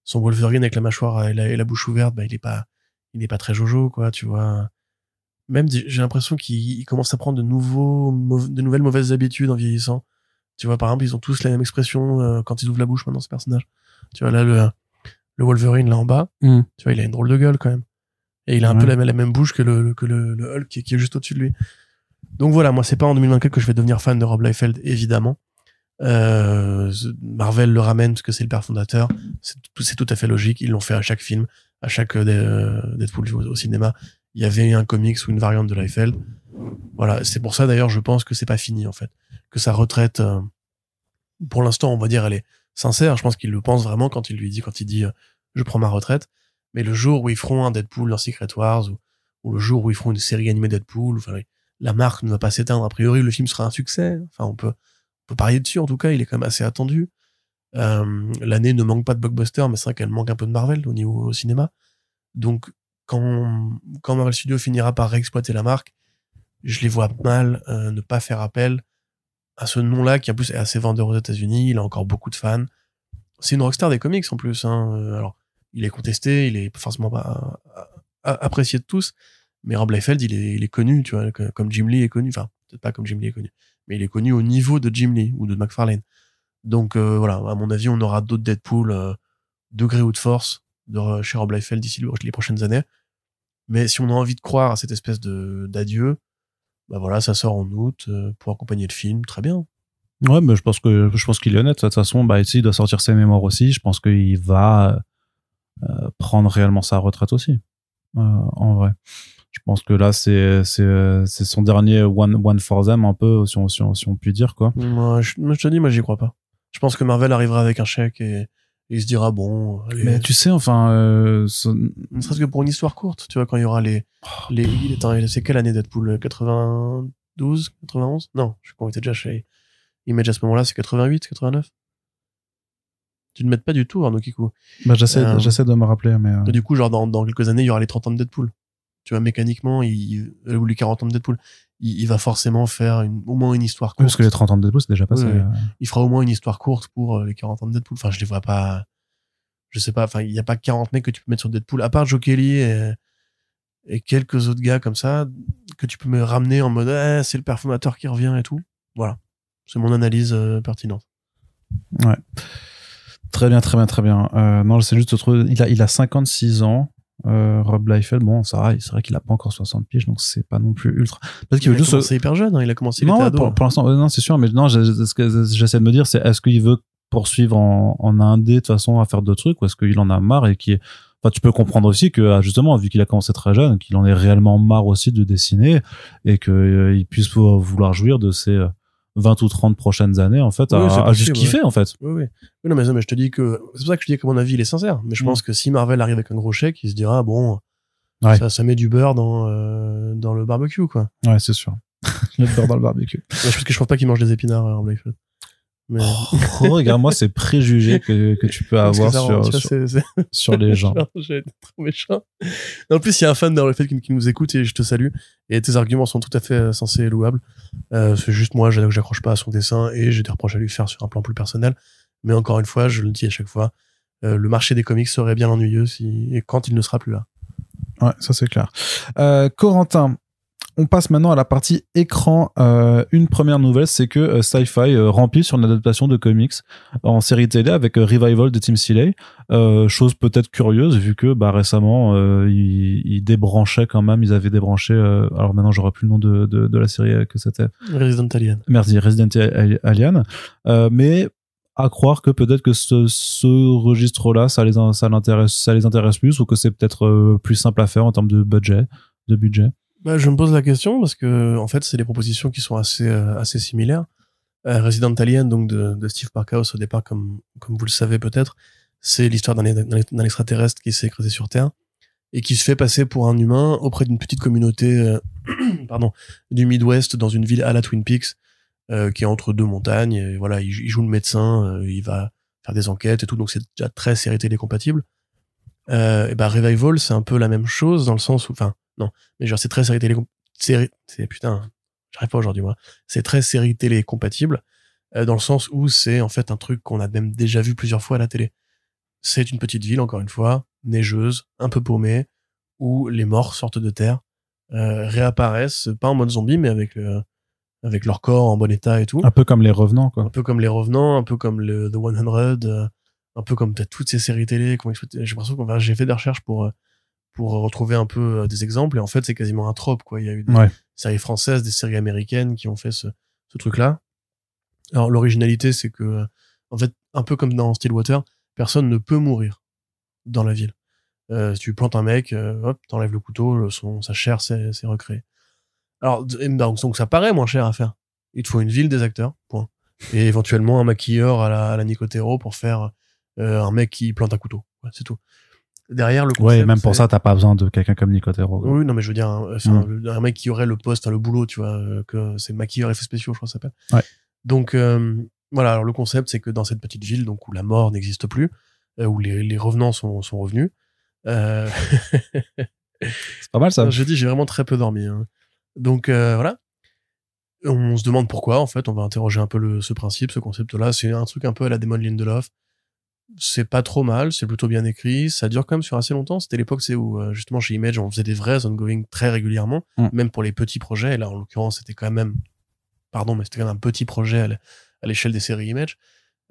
son Wolverine avec la mâchoire euh, et la, bouche ouverte, bah, il est pas, il est pas très Jojo, quoi, tu vois. Même, j'ai l'impression qu'il commence à prendre de nouveaux, de nouvelles mauvaises habitudes en vieillissant. Tu vois, par exemple, ils ont tous la même expression euh, quand ils ouvrent la bouche maintenant, ce personnage. Tu vois, là, le, le Wolverine, là en bas, hmm. tu vois, il a une drôle de gueule quand même. Et il a un peu la, même bouche que le, que le, Hulk qui, est juste au-dessus de lui. Donc voilà, moi, c'est pas en 2024 que je vais devenir fan de Rob Liefeld, évidemment. Euh, Marvel le ramène parce que c'est le père fondateur. C'est tout, à fait logique. Ils l'ont fait à chaque film, à chaque euh, Deadpool au, cinéma. Il y avait un comics ou une variante de Liefeld. Voilà, c'est pour ça d'ailleurs, je pense que c'est pas fini en fait, que sa retraite, euh, pour l'instant, on va dire, elle est sincère. Je pense qu'il le pense vraiment quand il lui dit, quand il dit, je prends ma retraite. Mais le jour où ils feront un Deadpool dans Secret Wars ou, le jour où ils feront une série animée Deadpool, enfin, la marque ne va pas s'éteindre. A priori, le film sera un succès. Enfin, on peut, peut parier dessus en tout cas, il est quand même assez attendu. Euh, l'année ne manque pas de blockbuster, mais c'est vrai qu'elle manque un peu de Marvel au niveau au cinéma. Donc quand, quand Marvel Studio finira par réexploiter la marque, je les vois mal euh, ne pas faire appel à ce nom-là qui en plus est assez vendeur aux États-Unis, il a encore beaucoup de fans. C'est une rockstar des comics en plus. Hein. Euh, alors il est contesté, il est forcément apprécié de tous, mais Rob Liefeld, il est, connu, tu vois, comme Jim Lee est connu, enfin peut-être pas comme Jim Lee est connu, mais il est connu au niveau de Jim Lee ou de McFarlane. Donc euh, voilà, à mon avis, on aura d'autres Deadpool euh, de gré ou de force de chez Rob Liefeld d'ici les prochaines années. Mais si on a envie de croire à cette espèce de d'adieu, bah voilà, ça sort en août euh, pour accompagner le film, très bien. Ouais, mais je pense que je pense qu'il est honnête. De toute façon, bah il doit sortir ses mémoires aussi. Je pense qu'il va prendre réellement sa retraite aussi, en vrai je pense que là c'est c'est son dernier one one for them un peu si on si on, peut dire quoi moi je, te dis moi j'y crois pas je pense que Marvel arrivera avec un chèque et, il se dira bon mais tu sais enfin euh, ne serait-ce que pour une histoire courte tu vois quand il y aura les oh. les c'est quelle année Deadpool 92 euh, 91 non je crois qu'on était déjà chez Image à ce moment-là c'est 88 89 tu ne m'aides pas du tout, Arnaud Kikou. Bah, j'essaie, euh, j'essaie de me rappeler, mais. Du coup, genre, dans, dans quelques années, il y aura les 30 ans de Deadpool tu vois, mécaniquement, il, ou les 40 ans de Deadpool, il, va forcément faire une, au moins une histoire courte. parce que les 30 ans de Deadpool, c'est déjà passé. Euh. Il fera au moins une histoire courte pour euh, les 40 ans de Deadpool. Enfin, je les vois pas. Je sais pas. Enfin, il n'y a pas 40 mecs que tu peux mettre sur Deadpool, à part Joe Kelly et, et quelques autres gars comme ça, que tu peux me ramener en mode eh, c'est le performateur qui revient et tout. Voilà. C'est mon analyse euh, pertinente. Ouais. Très bien, très bien, très bien. non, je sais juste, il a, il a 56 ans. Euh, Rob Liefeld, bon, ça va, c'est vrai qu'il a pas encore 60 piges, donc c'est pas non plus ultra. Parce qu'il veut juste. hyper jeune, hein, il a commencé. Non, hein. pour, l'instant, euh, non, c'est sûr, mais non, ce que j'essaie de me dire, c'est est-ce qu'il veut poursuivre en, en indé de toute façon à faire d'autres trucs, ou est-ce qu'il en a marre et qui Enfin, tu peux comprendre aussi que ah, justement, vu qu'il a commencé très jeune, qu'il en est réellement marre aussi de dessiner et qu'il euh, il puisse vouloir jouir de ses 20 ou 30 prochaines années, en fait, à, juste kiffer, en fait. Oui, oui. non, mais, mais, je te dis que. C'est pour ça que je dis que mon avis, il est sincère. Mais je mm. pense que si Marvel arrive avec un gros chèque, il se dira, bon, ça, met du beurre dans, euh, dans le barbecue, quoi. Ouais, c'est sûr. le beurre dans le barbecue. parce que je trouve pas qu'il mange des épinards euh, en mais... Oh, oh, Regarde-moi ces préjugés que, tu peux avoir sur, sur, les gens. J'ai été trop méchant. En plus, il y a un fan dans le fait qu'il nous écoute et je te salue. Et tes arguments sont tout à fait sensés euh, et louables. Euh, c'est juste moi, j'accroche pas à son dessin et j'ai des reproches à lui faire sur un plan plus personnel. Mais encore une fois, je le dis à chaque fois, euh, le marché des comics serait bien ennuyeux si, quand il ne sera plus là. Ouais, ça c'est clair. Corentin, on passe maintenant à la partie écran. Euh, une première nouvelle, c'est que euh, Sci-Fi euh, remplit sur une adaptation de comics en série télé avec Revival de Tim Seeley. chose peut-être curieuse vu que bah, récemment, ils, débranchaient quand même, ils avaient débranché, alors maintenant j'aurais plus le nom de, la série que c'était. Resident Alien. Merci, Resident Alien. mais à croire que peut-être que ce, registre-là, ça les, ça, ça les intéresse plus ou que c'est peut-être plus simple à faire en termes de budget. De budget bah, Je me pose la question parce que, en fait, c'est des propositions qui sont assez, euh, assez similaires. Euh, Resident Alien, donc de, de, Steve Parkhouse, au départ, comme, comme vous le savez peut-être, c'est l'histoire d'un extraterrestre qui s'est écrasé sur Terre et qui se fait passer pour un humain auprès d'une petite communauté euh, pardon, du Midwest dans une ville à la Twin Peaks euh, qui est entre deux montagnes. Et voilà, il, joue le médecin, il va faire des enquêtes et tout, donc c'est déjà très série télé compatible. Euh, et bah, Revival, c'est un peu la même chose dans le sens où, enfin, non, mais genre c'est très série télé c'est putain, j'arrive pas aujourd'hui moi. C'est très série télé compatible euh, dans le sens où c'est en fait un truc qu'on a même déjà vu plusieurs fois à la télé. C'est une petite ville encore une fois, neigeuse, un peu paumée où les morts sortent de terre, euh, réapparaissent pas en mode zombie mais avec avec leur corps en bon état et tout. Un peu comme les revenants quoi. Un peu comme les revenants, un peu comme le The 100, euh, un peu comme as toutes ces séries télé, j'ai qu'on j'ai fait des recherches pour pour retrouver un peu euh, des exemples. Et en fait, c'est quasiment un trope, quoi. Il y a eu des séries françaises, des séries américaines qui ont fait ce, truc-là. Alors, l'originalité, c'est que, en fait, un peu comme dans Stillwater, personne ne peut mourir dans la ville. Euh, tu plantes un mec, euh, hop, t'enlèves le couteau, son, sa chair, c'est recréé. Alors, donc, ça paraît moins cher à faire. Il te faut une ville, des acteurs, point. Et éventuellement un maquilleur à la, Nicotero pour faire euh, un mec qui plante un couteau. c'est tout derrière le concept. Ouais, même pour ça, t'as pas besoin de quelqu'un comme Nicotero. Oui, non, mais je veux dire, un, mm. mec qui aurait le poste, hein, le boulot, tu vois, euh, que c'est maquilleur fait spéciaux, je crois que ça s'appelle. Donc, euh, voilà, alors le concept, c'est que dans cette petite ville, donc, où la mort n'existe plus, euh, où les, les revenants sont, sont revenus. c'est pas mal ça. Je dis, j'ai vraiment très peu dormi. Hein. Donc, voilà. On se demande pourquoi, en fait, on va interroger un peu le, ce principe, ce concept-là. C'est un truc un peu à la de Lindelof c'est pas trop mal, c'est plutôt bien écrit, ça dure quand même sur assez longtemps. C'était l'époque c'est où euh, justement chez Image on faisait des vrais ongoing très régulièrement, mm. même pour les petits projets. Et là en l'occurrence c'était quand même, pardon, mais c'était quand même un petit projet à l'échelle des séries Image.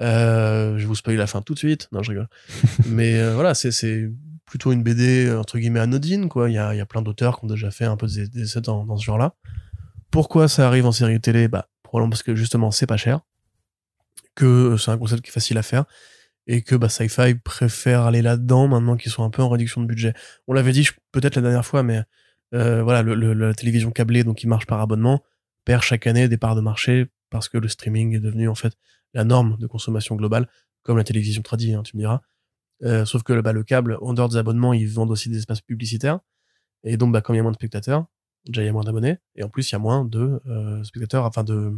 Euh, je vous spoil la fin tout de suite. Non, je rigole. mais euh, voilà, c'est plutôt une BD entre guillemets anodine quoi. Il y a, y a, plein d'auteurs qui ont déjà fait un peu des, des dans, ce genre-là. Pourquoi ça arrive en série télé Bah probablement parce que justement c'est pas cher, que c'est un concept qui est facile à faire et que bah, Sci-Fi préfère aller là-dedans maintenant qu'ils sont un peu en réduction de budget. On l'avait dit peut-être la dernière fois, mais euh, voilà, la télévision câblée, donc qui marche par abonnement, perd chaque année des parts de marché parce que le streaming est devenu en fait la norme de consommation globale, comme la télévision tradie, hein, tu me diras. Euh, sauf que bah, le câble, en dehors des abonnements, ils vendent aussi des espaces publicitaires. Et donc, bah, comme il y a moins de spectateurs, déjà il y a moins d'abonnés, et en plus il y a moins de euh, spectateurs, enfin de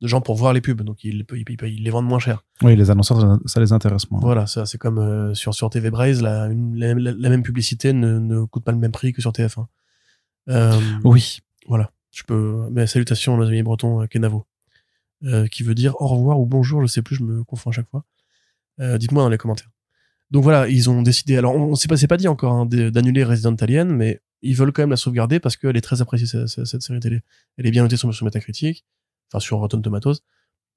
de gens pour voir les pubs, donc ils, les vendent moins cher. Oui, les annonceurs, ça les intéresse moins. Voilà, ça c'est comme euh, sur, sur TV Braise, la, la, même publicité ne, ne, coûte pas le même prix que sur TF1. Euh, oui. Voilà, je peux. Mais salutations, nos amis bretons, euh, Kenavo, qui veut dire au revoir ou bonjour, je sais plus, je me confonds à chaque fois. Dites-moi dans les commentaires. Donc voilà, ils ont décidé. Alors, on ne s'est pas, pas dit encore hein, d'annuler Resident Alien, mais ils veulent quand même la sauvegarder parce qu'elle est très appréciée cette, série télé. Elle est bien notée sur, sur Metacritic enfin sur Rotten Tomatoes,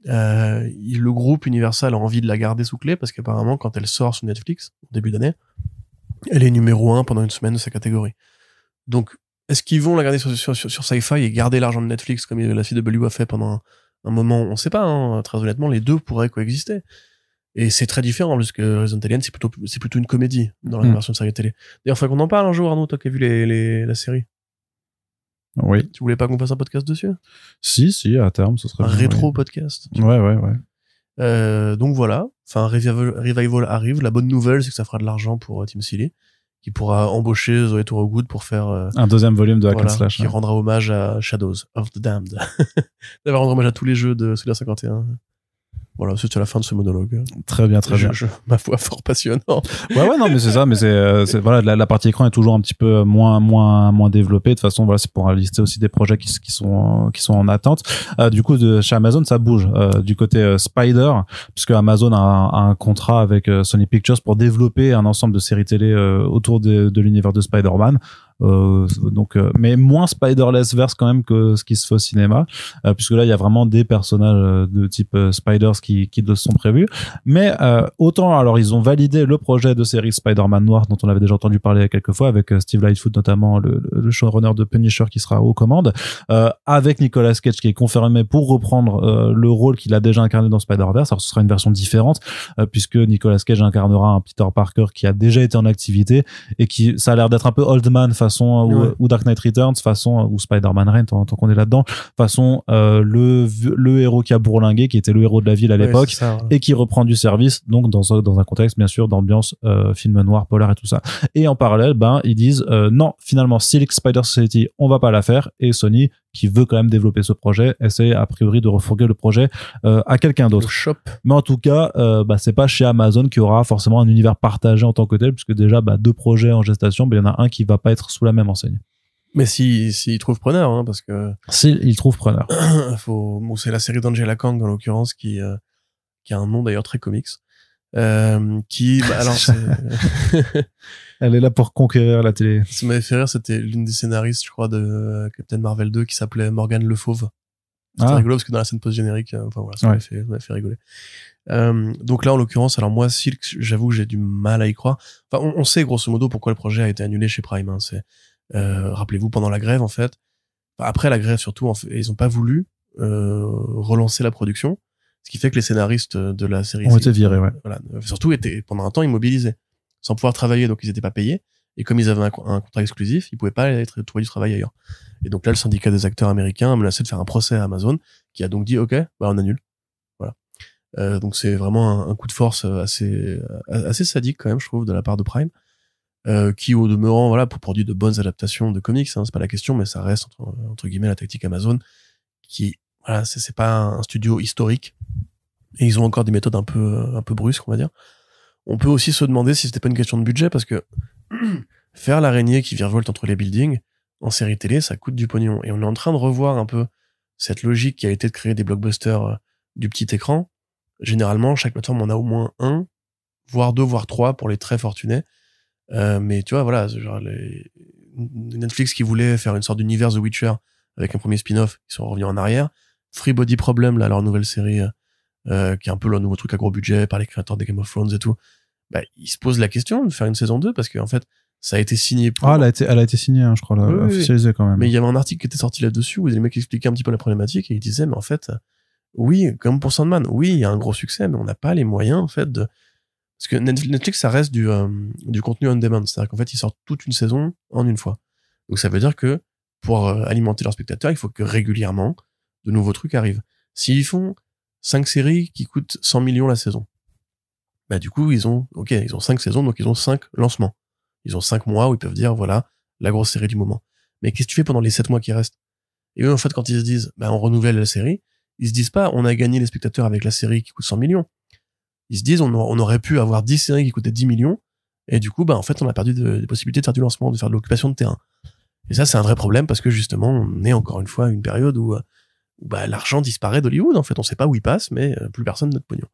euh, le groupe Universal a envie de la garder sous clé parce qu'apparemment, quand elle sort sur Netflix au début d'année, elle est numéro un pendant une semaine de sa catégorie. Donc, est-ce qu'ils vont la garder sur, sur, sur, Sci-Fi et garder l'argent de Netflix comme la CW a fait pendant un, moment On sait pas, hein, très honnêtement, les deux pourraient coexister. Et c'est très différent puisque que Resident Alien, c'est plutôt, c'est plutôt une comédie dans la mm. version de série télé. D'ailleurs, il faudrait qu'on en parle un jour, Arnaud, toi qui as vu la série. Oui. Tu voulais pas qu'on fasse un podcast dessus Si, si, à terme, ce serait un rétro podcast. Ouais, ouais, ouais. Euh, donc voilà, enfin revival, arrive. La bonne nouvelle, c'est que ça fera de l'argent pour euh, Tim Silly, qui pourra embaucher Zoé Good pour faire euh, un deuxième volume de Hack Slash, qui rendra hommage à Shadows of the Damned. Ça va rendre hommage à tous les jeux de Soulja 51. Voilà, c'était la fin de ce monologue. Très bien, très bien. ma foi, fort passionnant. Ouais, ouais, non, mais c'est ça, mais c'est, euh, voilà, la, partie écran est toujours un petit peu moins, moins, moins développée. De toute façon, voilà, c'est pour lister aussi des projets qui, sont, qui sont en attente. Euh, du coup, de, chez Amazon, ça bouge euh, du côté Spider, puisque Amazon a, un, contrat avec Sony Pictures pour développer un ensemble de séries télé autour de, de l'univers de Spider-Man. Euh, donc, euh, mais moins Spider-Less verse quand même que ce qui se fait au cinéma, euh, puisque là il y a vraiment des personnages de type Spiders qui, qui sont prévus. Mais autant alors ils ont validé le projet de série Spider-Man noir dont on avait déjà entendu parler quelques fois avec Steve Lightfoot notamment le, le showrunner de Punisher qui sera aux commandes, avec Nicolas Cage qui est confirmé pour reprendre le rôle qu'il a déjà incarné dans Spider-Verse. Alors ce sera une version différente puisque Nicolas Cage incarnera un Peter Parker qui a déjà été en activité et qui ça a l'air d'être un peu old man face euh, euh, ou, Dark Knight Returns, façon euh, ou Spider-Man Rent tant, qu'on est là-dedans, façon le héros qui a bourlingué, qui était le héros de la ville à l'époque et qui reprend du service, donc dans un contexte bien sûr d'ambiance film noir, polar et tout ça. Et en parallèle, ben ils disent non, finalement Silk Spider Society, on va pas la faire et Sony qui veut quand même développer ce projet essaie a priori de refourguer le projet euh, à quelqu'un d'autre. Mais en tout cas, euh, bah, c'est pas chez Amazon qui aura forcément un univers partagé en tant que tel, puisque déjà bah, deux projets en gestation, il y en a un qui va pas être sous la même enseigne. Mais s'il si, trouvent preneur, hein, parce que. S'ils il trouve preneur. Faut... Bon, c'est la série d'Angela Kang en l'occurrence qui, euh, qui a un nom d'ailleurs très comics. Euh, qui, bah, alors, euh, elle est là pour conquérir la télé. ça m'avait fait rire, c'était l'une des scénaristes, je crois, de euh, Captain Marvel 2 qui s'appelait Morgan Le Fauve. C'était ah. rigolo parce que dans la scène post-générique, enfin voilà, ça m'a fait, fait, rigoler. donc là, en l'occurrence, alors moi, Silk, j'avoue j'ai du mal à y croire. Enfin, on, sait grosso modo pourquoi le projet a été annulé chez Prime. Hein, c'est, rappelez-vous, pendant la grève, en fait, après la grève surtout, ils ont pas voulu relancer la production. Ce qui fait que les scénaristes de la série ont été virés, ouais. Voilà, surtout étaient pendant un temps immobilisés, sans pouvoir travailler, donc ils n'étaient pas payés. Et comme ils avaient un, contrat exclusif, ils pouvaient pas aller trouver du travail ailleurs. Et donc là, le syndicat des acteurs américains a menacé de faire un procès à Amazon, qui a donc dit OK, bah, on annule. Voilà. Euh, donc c'est vraiment un, coup de force euh, assez euh, assez sadique quand même, je trouve, de la part de Prime, qui au demeurant, voilà, pour produire de bonnes adaptations de comics, hein, c'est pas la question, mais ça reste entre guillemets la tactique Amazon, qui voilà, c'est pas un studio historique. Et ils ont encore des méthodes un peu, euh, un peu brusques, on va dire. On peut aussi se demander si c'était pas une question de budget, parce que faire l'araignée qui virevolte entre les buildings, en série télé, ça coûte du pognon. Et on est en train de revoir un peu cette logique qui a été de créer des blockbusters euh, du petit écran. Généralement, chaque plateforme en a au moins un, voire deux, voire trois pour les très fortunés. Euh, mais tu vois, voilà, genre les... Netflix qui voulait faire une sorte d'univers The Witcher avec un premier spin-off, ils sont revenus en arrière. Free Body Problem, là, leur nouvelle série, euh, euh, qui est un peu leur nouveau truc à gros budget par les créateurs des Game of Thrones et tout, bah, ils se posent la question de faire une saison 2 parce qu'en fait, ça a été signé pour. Ah, elle a été, signée, hein, je crois, là, officialisée quand même. Mais il y avait un article qui était sorti là-dessus où les mecs expliquaient un petit peu la problématique et ils disaient, mais en fait, oui, comme pour Sandman, oui, il y a un gros succès, mais on n'a pas les moyens, en fait, de. Parce que Netflix, ça reste du, euh, du contenu on demand. C'est-à-dire qu'en fait, ils sortent toute une saison en une fois. Donc ça veut dire que pour alimenter leurs spectateurs, il faut que régulièrement, de nouveaux trucs arrivent. S'ils font cinq séries qui coûtent 100 millions la saison, bah du coup ils ont, ok, ils ont cinq saisons, donc ils ont cinq lancements. Ils ont cinq mois où ils peuvent dire voilà la grosse série du moment. Mais qu'est-ce que tu fais pendant les sept mois qui restent Et eux en fait quand ils se disent bah on renouvelle la série, ils se disent pas on a gagné les spectateurs avec la série qui coûte 100 millions. Ils se disent on, aurait pu avoir 10 séries qui coûtaient 10 millions et du coup bah en fait on a perdu des possibilités de faire du lancement, de faire de l'occupation de terrain. Et ça c'est un vrai problème parce que justement on est encore une fois une période où euh, bah, l'argent disparaît d'Hollywood. En fait, on sait pas où il passe, mais euh, plus personne n'a de pognon.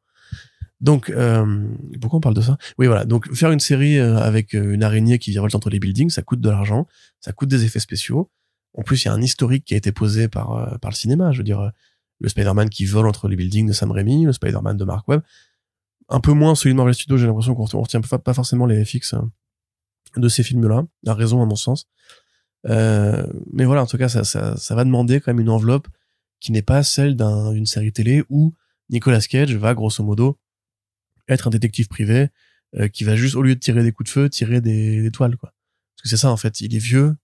Donc, euh, pourquoi on parle de ça Oui, voilà. Donc, faire une série euh, avec euh, une araignée qui virevolte entre les buildings, ça coûte de l'argent, ça coûte des effets spéciaux. En plus, il y a un historique qui a été posé par par le cinéma. Je veux dire, le Spider-Man qui vole entre les buildings de Sam Raimi, le Spider-Man de Mark Webb. Un peu moins celui de Marvel Studios, j'ai l'impression qu'on retient pas forcément les FX de ces films-là, la raison à mon sens. mais voilà, en tout cas, ça va demander quand même une enveloppe qui n'est pas celle d'une série télé où Nicolas Cage va grosso modo être un détective privé euh, qui va juste au lieu de tirer des coups de feu tirer des, étoiles quoi parce que c'est ça en fait il est vieux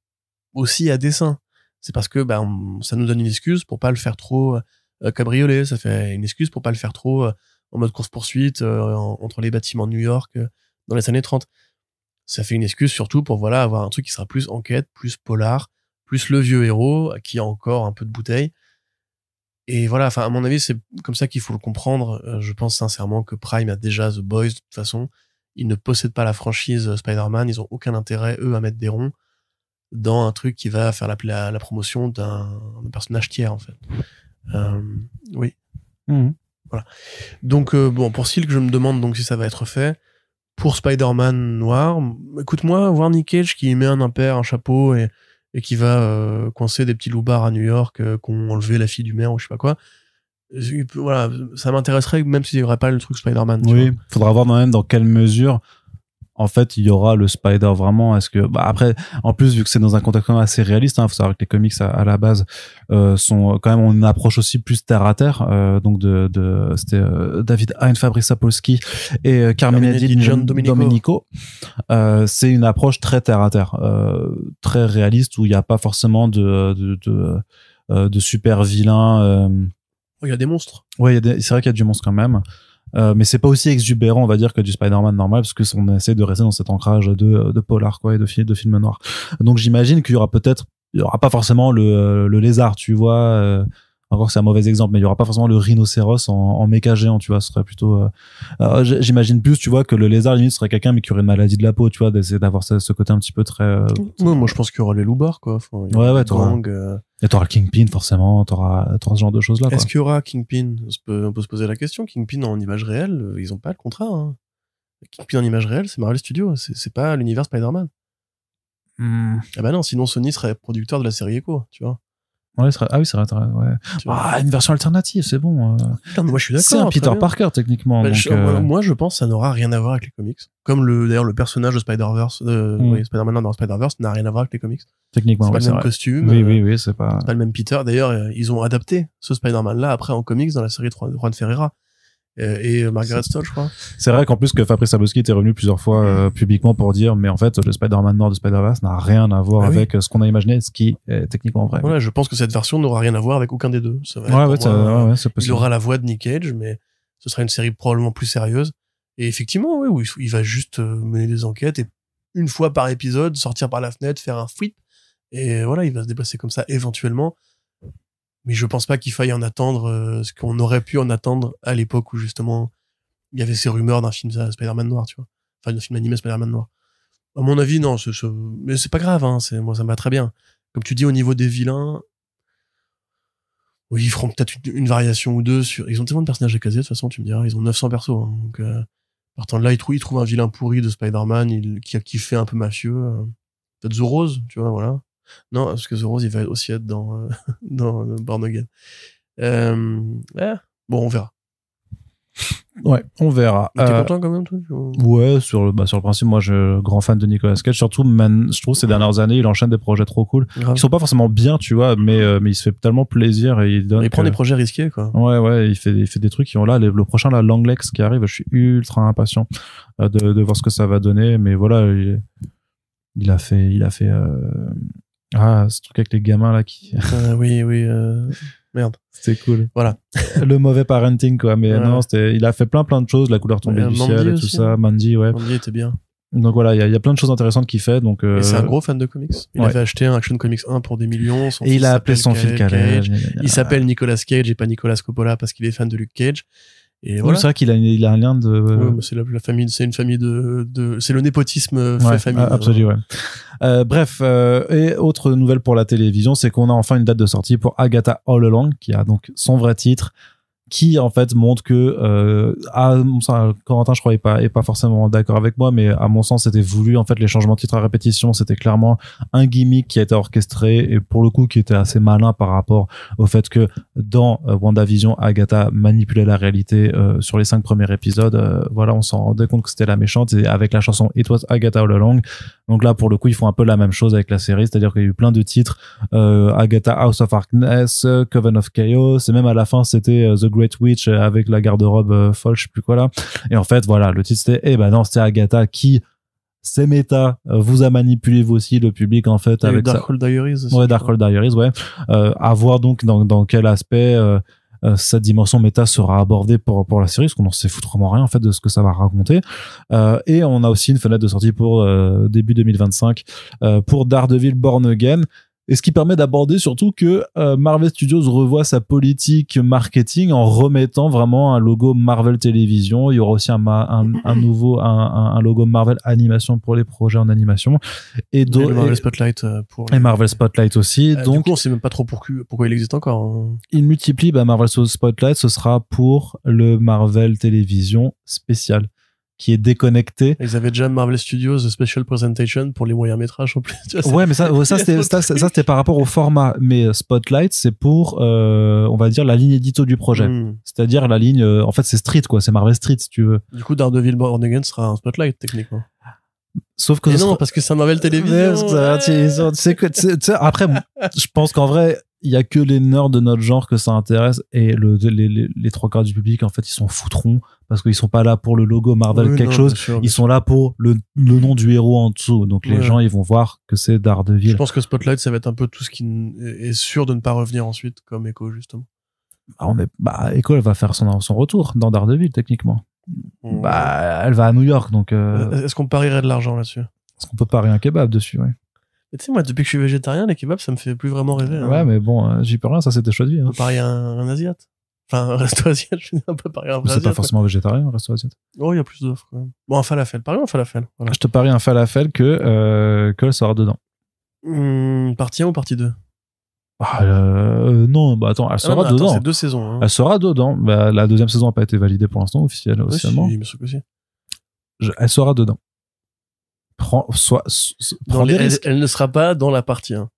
aussi à dessein c'est parce que bah, ça nous donne une excuse pour pas le faire trop euh, cabriolet ça fait une excuse pour pas le faire trop euh, en mode course poursuite entre les bâtiments de New York dans les années 30 ça fait une excuse surtout pour voilà avoir un truc qui sera plus enquête plus polar plus le vieux héros qui a encore un peu de bouteille et voilà, enfin à mon avis, c'est comme ça qu'il faut le comprendre. Euh, je pense sincèrement que Prime a déjà The Boys de toute façon. Ils ne possèdent pas la franchise euh, Spider-Man, ils ont aucun intérêt eux à mettre des ronds dans un truc qui va faire la, promotion d'un personnage tiers en fait. Euh, oui. Mhm. Voilà. Donc bon, pour Silk, je me demande donc si ça va être fait. Pour Spider-Man noir, écoute-moi, voir Nick Cage qui met un impair, un chapeau et et qui va euh, coincer des petits loupards à New York euh, qui ont enlevé la fille du maire ou je sais pas quoi. Voilà, ça m'intéresserait même s'il n'y aurait pas le truc Spider-Man. Oui, faudra voir quand même dans quelle mesure en fait, il y aura le Spider vraiment. Est-ce que bah, après, en plus vu que c'est dans un contexte assez réaliste, hein, faut savoir que les comics à, la base euh, sont euh, quand même on approche aussi plus terre à terre. Euh, donc de, c'était euh, David Hein, Fabrice Sapolsky et Carmine Di Domenico. Domenico. c'est une approche très terre à terre, très réaliste où il n'y a pas forcément de de, de, de super vilains. Il y a des monstres. Ouais, c'est vrai qu'il y a des monstres quand même. Euh, mais c'est pas aussi exubérant, on va dire, que du Spider-Man normal, parce que on essaie de rester dans cet ancrage de, de polar, quoi, et de, de film noir. Donc j'imagine qu'il y aura peut-être, il y aura pas forcément le, euh, le lézard, tu vois, euh, encore c'est un mauvais exemple mais il y aura pas forcément le rhinocéros en, en méca géant tu vois ce serait plutôt euh, euh, j'imagine plus tu vois que le lézard limite serait quelqu'un mais qui aurait une maladie de la peau tu vois d'essayer d'avoir ce côté un petit peu très non euh, moi je pense qu'il y aura les loupards quoi enfin, ouais ouais et le kingpin forcément t'auras ce genre de choses là est-ce qu'il y aura kingpin on peut, se poser la question kingpin en image réelle ils ont pas le contrat hein. kingpin en image réelle c'est Marvel Studios c'est pas l'univers Spider-Man hmm. ah bah non sinon Sony serait producteur de la série Echo tu vois ah oui, ça vrai ah, une version alternative, c'est bon. Euh. moi, je suis d'accord. C'est un Peter Parker, techniquement. Bah, euh. Moi, je pense que ça n'aura rien à voir avec les comics. Comme le, d'ailleurs, le personnage de Spider-Verse, mm. Spider-Man dans Spider-Verse n'a rien à voir avec les comics. Techniquement, c'est pas le même costume. Oui, euh, oui, oui, c'est pas... pas le même Peter. D'ailleurs, ils ont adapté ce Spider-Man-là après en comics dans la série de Juan Ferreira. Euh, et euh, Margaret Stoll, je crois. C'est vrai qu'en plus que Fabrice Sabowski était revenu plusieurs fois euh, publiquement pour dire, mais en fait, le Spider-Man Nord de Spider-Verse n'a rien à voir ah avec ce qu'on a imaginé, ce qui est techniquement vrai. je pense que cette version n'aura rien à voir avec aucun des deux. il aura la voix de Nick Cage, mais ce sera une série probablement plus sérieuse. Et effectivement, oui, il va juste mener des enquêtes et une fois par épisode sortir par la fenêtre, faire un flip. Et voilà, il va se déplacer comme ça éventuellement mais je pense pas qu'il faille en attendre euh, ce qu'on aurait pu en attendre à l'époque où justement il y avait ces rumeurs d'un film Spider-Man noir, tu vois. Enfin, d'un film animé Spider-Man noir. À mon avis, non, mais c'est pas grave, hein, c'est, moi ça me va très bien. Comme tu dis, au niveau des vilains, oui, ils feront peut-être une, variation ou deux sur. Ils ont tellement de personnages à caser, de toute façon, tu me diras, ils ont 900 persos. Hein, donc, euh, partant de là, ils trouvent, un vilain pourri de Spider-Man il, qui, a fait un peu mafieux. Euh, peut-être The Rose, tu vois, voilà. Non, parce que The Rose, il va aussi être dans, euh, dans euh, Born Again. Euh, bon, on verra. Ouais, on verra. T'es content quand même, toi Ouais, sur le, bah, sur le principe, moi, je grand fan de Nicolas Cage. Surtout, je trouve ces dernières années, il enchaîne des projets trop cool. Ils sont pas forcément bien, tu vois, mais, mais il se fait tellement plaisir et il donne. Il prend des projets risqués, quoi. Ouais, ouais, il fait, il fait des trucs qui ont là. le prochain, la Langlex qui arrive, je suis ultra impatient de, de voir ce que ça va donner, mais voilà, il, a fait, il a fait, ah, ce truc avec les gamins là qui. Euh, oui, oui. Euh, merde. C'était cool. Voilà. le mauvais parenting, quoi. Mais non, c'était... il a fait plein, plein de choses. La couleur tombée du ciel et tout ça. Mandy, ouais. Mandy était bien. Donc voilà, il y, a plein de choses intéressantes qu'il fait. Donc, Et c'est un euh, gros fan de comics. Il avait acheté un Action Comics 1 pour des millions. et il a appelé son fils Cage. Il s'appelle Nicolas Cage et pas Nicolas Coppola parce qu'il est fan de Luke Cage. Et voilà. C'est vrai qu'il a, il a un lien de. Ouais, bah, c'est la, famille, c'est une famille de, de c'est le népotisme euh, fait famille. Ah, euh, Absolument. Euh, bref, euh, et autre nouvelle pour la télévision, c'est qu'on a enfin une date de sortie pour Agatha All Along, qui a donc son vrai titre, qui en fait montre que euh, à mon sens, Corentin je crois pas pas forcément d'accord avec moi mais à mon sens c'était voulu en fait les changements de titre à répétition c'était clairement un gimmick qui a été orchestré et pour le coup qui était assez malin par rapport au fait que dans euh, WandaVision Agatha manipulait la réalité euh, sur les cinq premiers épisodes euh, voilà on s'en rendait compte que c'était la méchante et avec la chanson It was Agatha all along donc là, pour le coup, ils font un peu la même chose avec la série, c'est-à-dire qu'il y a eu plein de titres, euh, Agatha House of Harkness, Coven of Chaos, et même à la fin, c'était euh, The Great Witch euh, avec la garde-robe euh, folle, je sais plus quoi là. Et en fait, voilà, le titre c'était, eh ben non, c'était Agatha qui c'est méta vous a manipulé vous aussi le public en fait avec Darkhold Diaries aussi, ouais Darkhold Diaries ouais euh, à voir donc dans, dans quel aspect euh, euh, dimension méta sera abordée pour, pour la série, parce qu'on n'en sait foutrement rien en fait de ce que ça va raconter. Euh, et on a aussi une fenêtre de sortie pour euh, début 2025 pour Daredevil Born Again, et ce qui permet d'aborder surtout que euh, Marvel Studios revoit sa politique marketing en remettant vraiment un logo Marvel Télévision. Il y aura aussi un, un, un nouveau un, un, logo Marvel Animation pour les projets en animation. Et, Marvel Spotlight euh, pour et Marvel Spotlight aussi. Euh, donc du coup, on sait même pas trop pour pourquoi il existe encore. Hein. Il multiplie bah, Marvel Spotlight. Ce sera pour le Marvel Télévision spécial qui est déconnecté. Ils avaient déjà Marvel Studios Special Presentation pour les moyens métrages en plus. ouais, mais ça, ça c'était ça, par rapport au format. Mais euh, Spotlight, c'est pour, euh, on va dire, la ligne édito du projet. Hmm. C'est-à-dire la ligne, euh, en fait, c'est Street, quoi. C'est Marvel Street, si tu veux. Du coup, Daredevil Born Again sera un Spotlight, techniquement. Sauf que. non, parce que c'est Marvel Télévision. après, je pense qu'en vrai, il y a que les nerds de notre genre que ça intéresse et le, les, les, trois quarts du public en fait ils s'en foutront parce qu'ils sont pas là pour le logo Marvel quelque chose, ils sont là pour le, nom du héros en dessous. Donc les gens ils vont voir que c'est Daredevil. Je pense que Spotlight ça va être un peu tout ce qui est sûr de ne pas revenir ensuite comme Echo justement. Bah, on est, bah, Echo elle va faire son retour dans Daredevil techniquement. Bah, elle va à New York donc. Euh, euh, est-ce qu'on parierait de l'argent là-dessus Est-ce qu'on peut parier un kebab dessus ouais. Mais tu sais, moi, depuis que je suis végétarien, les kebabs, ça me fait plus vraiment rêver. Hein. Ouais, mais bon, euh, j'y peux rien, ça c'était choisi. choix de vie. Hein. un, un Asiate. Enfin, un resto asiatique, je un peu pareil. C'est pas forcément végétarien, un resto asiatique. Oh, il y a plus d'offres Bon, un falafel. Parie, un falafel. Voilà. Je te parie un falafel que, euh, que sera dedans. Hmm, partie 1 ou partie 2 ah, euh, euh, non, bah attends, elle ah sera dedans. C'est deux saisons. Hein. Elle sera dedans. Bah, la deuxième saison n'a pas été validée pour l'instant officielle, oui, officiellement. elle sera dedans. Prends, soit, elle, ne sera pas dans la partie 1.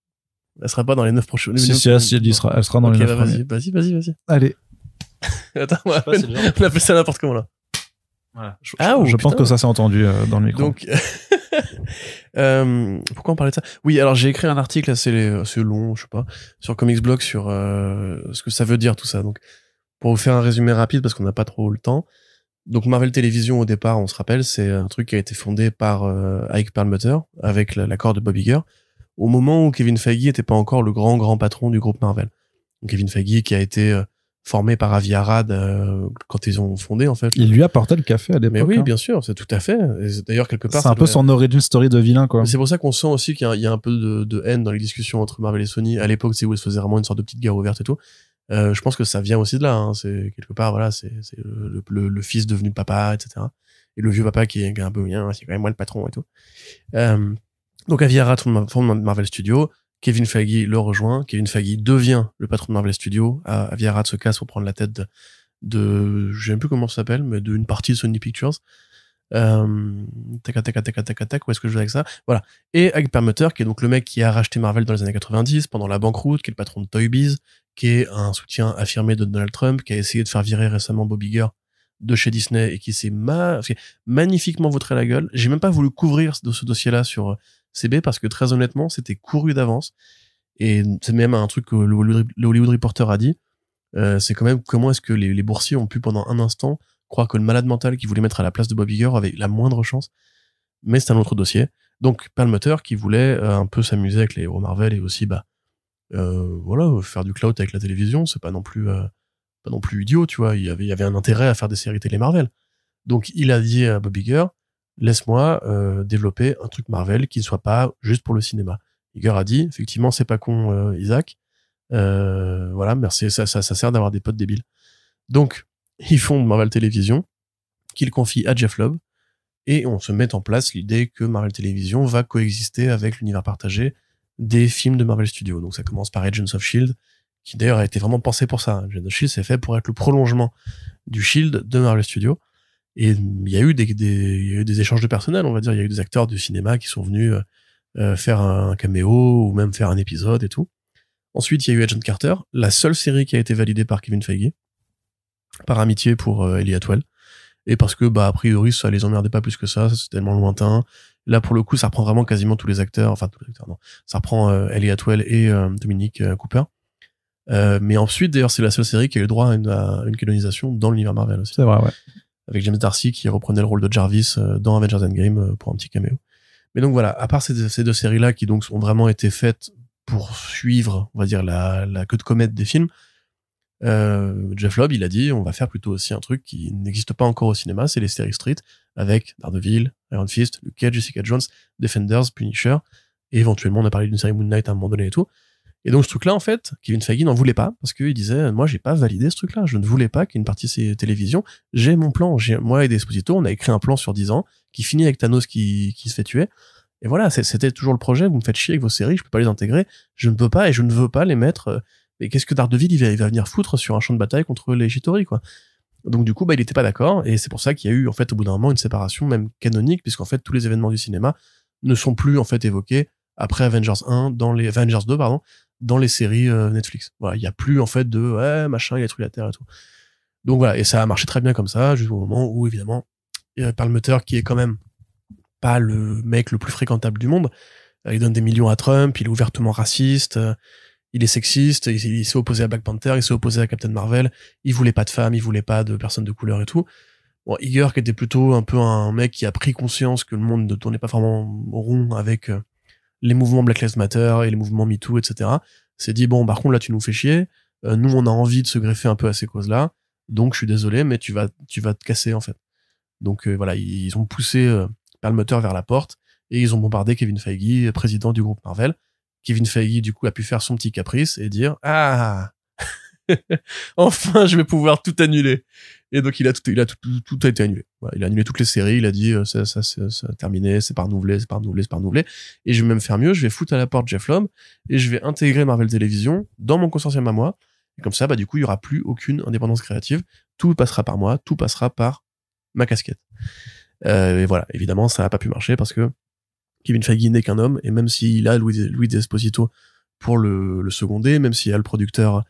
Elle sera pas dans les 9 prochaines. Si, si, elle, sera, elle sera dans les 9 bah, Vas-y, vas-y, vas-y. Allez, Attends, on, appelle, ça n'importe comment là. Voilà. Je, ah, pense que ça s'est entendu euh, dans le micro. Donc, euh, pourquoi on parlait de ça Oui, alors j'ai écrit un article assez, long, je sais pas, sur Comics Blog sur euh, ce que ça veut dire tout ça. Donc, pour vous faire un résumé rapide parce qu'on n'a pas trop le temps. Donc, Marvel Television au départ, on se rappelle, c'est un truc qui a été fondé par Ike Perlmutter avec l'accord de Bob Iger au moment où Kevin Feige n'était pas encore le grand grand patron du groupe Marvel. Donc, Kevin Feige qui a été formé par Avi euh, quand ils ont fondé en fait. Il lui apportait le café à l'époque. Mais oui, hein. bien sûr, c'est tout à fait. D'ailleurs quelque part. C'est un peu son origin story de vilain quoi. C'est pour ça qu'on sent aussi qu'il y, a un peu de, haine dans les discussions entre Marvel et Sony. À l'époque, c'est où ils se faisaient vraiment une sorte de petite guerre ouverte et tout. Euh, je pense que ça vient aussi de là. Hein. C'est quelque part voilà, c'est le, fils devenu papa, etc. Et le vieux papa qui est un peu bien, hein, c'est quand même moi le patron et tout. Euh, donc Avi forme Marvel Studios Kevin Feige le rejoint. Kevin Feige devient le patron de Marvel Studios. de se casse pour prendre la tête de, de je sais plus comment ça s'appelle, mais d'une partie de Sony Pictures. Euh, tac, tac, tac, tac, tac, où est-ce que je vais avec ça Voilà. Et Ag Permuter, qui est donc le mec qui a racheté Marvel dans les années 90, pendant la banqueroute, qui est le patron de Toy Biz, qui est un soutien affirmé de Donald Trump, qui a essayé de faire virer récemment Bob Iger de chez Disney et qui s'est magnifiquement vautré la gueule. J'ai même pas voulu couvrir ce dossier-là sur CB parce que très honnêtement, c'était couru d'avance. Et c'est même un truc que le Hollywood Reporter a dit. Euh, c'est quand même comment est-ce que les, boursiers ont pu pendant un instant croire que le malade mental qui voulait mettre à la place de Bob Iger avait la moindre chance. Mais c'est un autre dossier. Donc Palmeter qui voulait euh, un peu s'amuser avec les héros Marvel et aussi bah euh, voilà faire du clout avec la télévision, c'est pas non plus pas non plus idiot, tu vois. Il y avait il y avait un intérêt à faire des séries télé Marvel. Donc il a dit à Bob Iger, laisse-moi euh, développer un truc Marvel qui ne soit pas juste pour le cinéma. Iger a dit, effectivement, c'est pas con, euh, Isaac. Euh, voilà, merci, ça, ça, ça sert d'avoir des potes débiles. Donc, ils font Marvel Television, qu'ils confient à Jeff Loeb, et on se met en place l'idée que Marvel Television va coexister avec l'univers partagé des films de Marvel Studios. Donc, ça commence par Agents of Shield, qui d'ailleurs a été vraiment pensé pour ça. Hein. Agents of Shield, c'est fait pour être le prolongement du Shield de Marvel Studios. Et il y a eu des, des, y a eu des échanges de personnel, on va dire. Il y a eu des acteurs du cinéma qui sont venus euh, euh, faire un caméo ou même faire un épisode et tout. Ensuite, il y a eu Agent Carter, la seule série qui a été validée par Kevin Feige, par amitié pour euh, Elliot Well. Et parce que, bah, a priori, ça les emmerdait pas plus que ça, c'est tellement lointain. Là, pour le coup, ça reprend vraiment quasiment tous les acteurs, enfin, tous les acteurs, non. Ça reprend Elliot Well et Dominique Cooper. Euh, mais ensuite, d'ailleurs, c'est la seule série qui a eu le droit à une, une canonisation dans l'univers Marvel aussi. C'est vrai, ouais avec James Darcy qui reprenait le rôle de Jarvis euh, dans Avengers Endgame euh, pour un petit caméo. Mais donc voilà, à part ces, ces deux séries-là qui donc ont vraiment été faites pour suivre, on va dire, la, queue de comète des films, euh, Jeff Lobb, il a dit, on va faire plutôt aussi un truc qui n'existe pas encore au cinéma, c'est les séries Street, avec Daredevil, Iron Fist, Luke Cage, Jessica Jones, Defenders, Punisher, et éventuellement on a parlé d'une série Moon Knight à un moment donné et tout. Et donc ce truc-là, en fait, Kevin Feige n'en voulait pas parce qu'il disait, moi, j'ai pas validé ce truc-là. Je ne voulais pas qu'une partie de télévisions. J'ai mon plan. J'ai, moi et Desposito, on a écrit un plan sur 10 ans qui finit avec Thanos qui, qui se fait tuer. Et voilà, c'était toujours le projet. Vous me faites chier avec vos séries. Je peux pas les intégrer. Je ne peux pas et je ne veux pas les mettre. Euh, mais qu'est-ce que Daredevil, il va, il va venir foutre sur un champ de bataille contre les Chitori, quoi. Donc du coup, bah, il n'était pas d'accord, et c'est pour ça qu'il y a eu, en fait, au bout d'un moment, une séparation même canonique, puisqu'en fait, tous les événements du cinéma ne sont plus, en fait, évoqués après Avengers 1, dans les Avengers 2, pardon, dans les séries euh, Netflix. Voilà, il n'y a plus en fait de machin, il a détruit la terre et tout. Donc voilà, et ça a marché très bien comme ça, jusqu'au moment où évidemment, moteur qui est quand même pas le mec le plus fréquentable du monde, euh, il donne des millions à Trump, il est ouvertement raciste, euh, il est sexiste, il, s'est opposé à Black Panther, il s'est opposé à Captain Marvel, il voulait pas de femmes, il voulait pas de personnes de couleur et tout. Bon, Iger, qui était plutôt un peu un mec qui a pris conscience que le monde ne tournait pas vraiment rond avec les mouvements Black Lives Matter et les mouvements MeToo, etc. C'est dit, bon, par contre, là, tu nous fais chier. Euh, nous, on a envie de se greffer un peu à ces causes-là. Donc, je suis désolé, mais tu vas, tu vas te casser, en fait. Donc, euh, voilà, ils ont poussé euh, Perlmutter vers la porte et ils ont bombardé Kevin Feige, président du groupe Marvel. Kevin Feige, du coup, a pu faire son petit caprice et dire, ah, enfin, je vais pouvoir tout annuler. Et donc il a tout, il a tout, été annulé. il a annulé toutes les séries. Il a dit euh, ça, ça, ça, ça, terminé, c'est pas renouvelé, c'est pas renouvelé, c'est pas renouvelé. Et je vais même faire mieux. Je vais foutre à la porte Jeff Lom et je vais intégrer Marvel Television dans mon consortium à moi. Et comme ça, bah du coup, il y aura plus aucune indépendance créative. Tout passera par moi. Tout passera par ma casquette. Euh, et voilà. Évidemment, ça n'a pas pu marcher parce que Kevin Feige n'est qu'un homme et même s'il a Louis, Louis Desposito pour le, le seconder, même s'il a le producteur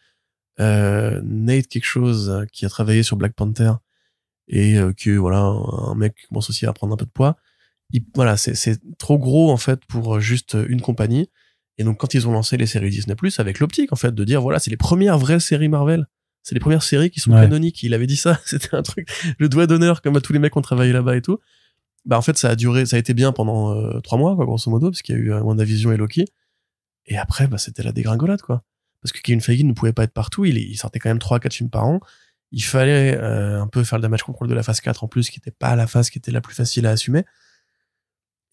euh, Nate quelque chose hein, qui a travaillé sur Black Panther et euh, que voilà un mec qui commence aussi à prendre un peu de poids. Il, voilà, c'est trop gros en fait pour euh, juste une compagnie. Et donc quand ils ont lancé les séries Disney Plus avec l'optique en fait de dire voilà c'est les premières vraies séries Marvel, c'est les premières séries qui sont canoniques. Il avait dit ça, c'était un truc le doigt d'honneur comme à tous les mecs qui ont travaillé là-bas et tout. Bah en fait ça a duré, ça a été bien pendant trois mois quoi grosso modo parce qu'il y a eu WandaVision et Loki. Et après bah c'était la dégringolade quoi parce que Kevin Feige ne pouvait pas être partout. Il, il sortait quand même 3-4 films par an. Il fallait euh, un peu faire le damage control de la phase 4 en plus, qui n'était pas la phase qui était la plus facile à assumer.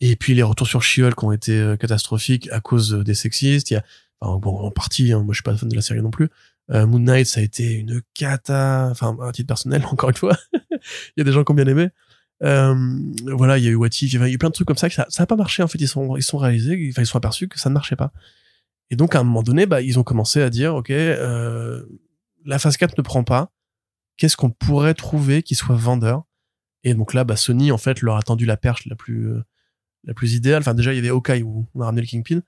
Et puis les retours sur she qui ont été euh, catastrophiques à cause des sexistes. Il en partie, hein, moi je suis pas fan de la série non plus. Euh, Moon Knight, ça a été une cata, enfin à titre personnel encore une fois. il y a des gens qui ont bien aimé. voilà, il y a eu What il y a eu plein de trucs comme ça que ça n'a pas marché en fait. Ils sont ils sont réalisés, enfin ils sont aperçus que ça ne marchait pas. Et donc, à un moment donné, bah, ils ont commencé à dire, OK, euh, la phase 4 ne prend pas. Qu'est-ce qu'on pourrait trouver qui soit vendeur Et donc là, bah, Sony, en fait, leur a tendu la perche la plus, euh, la plus idéale. Enfin, déjà, il y avait Hawkeye où on a ramené le Kingpin.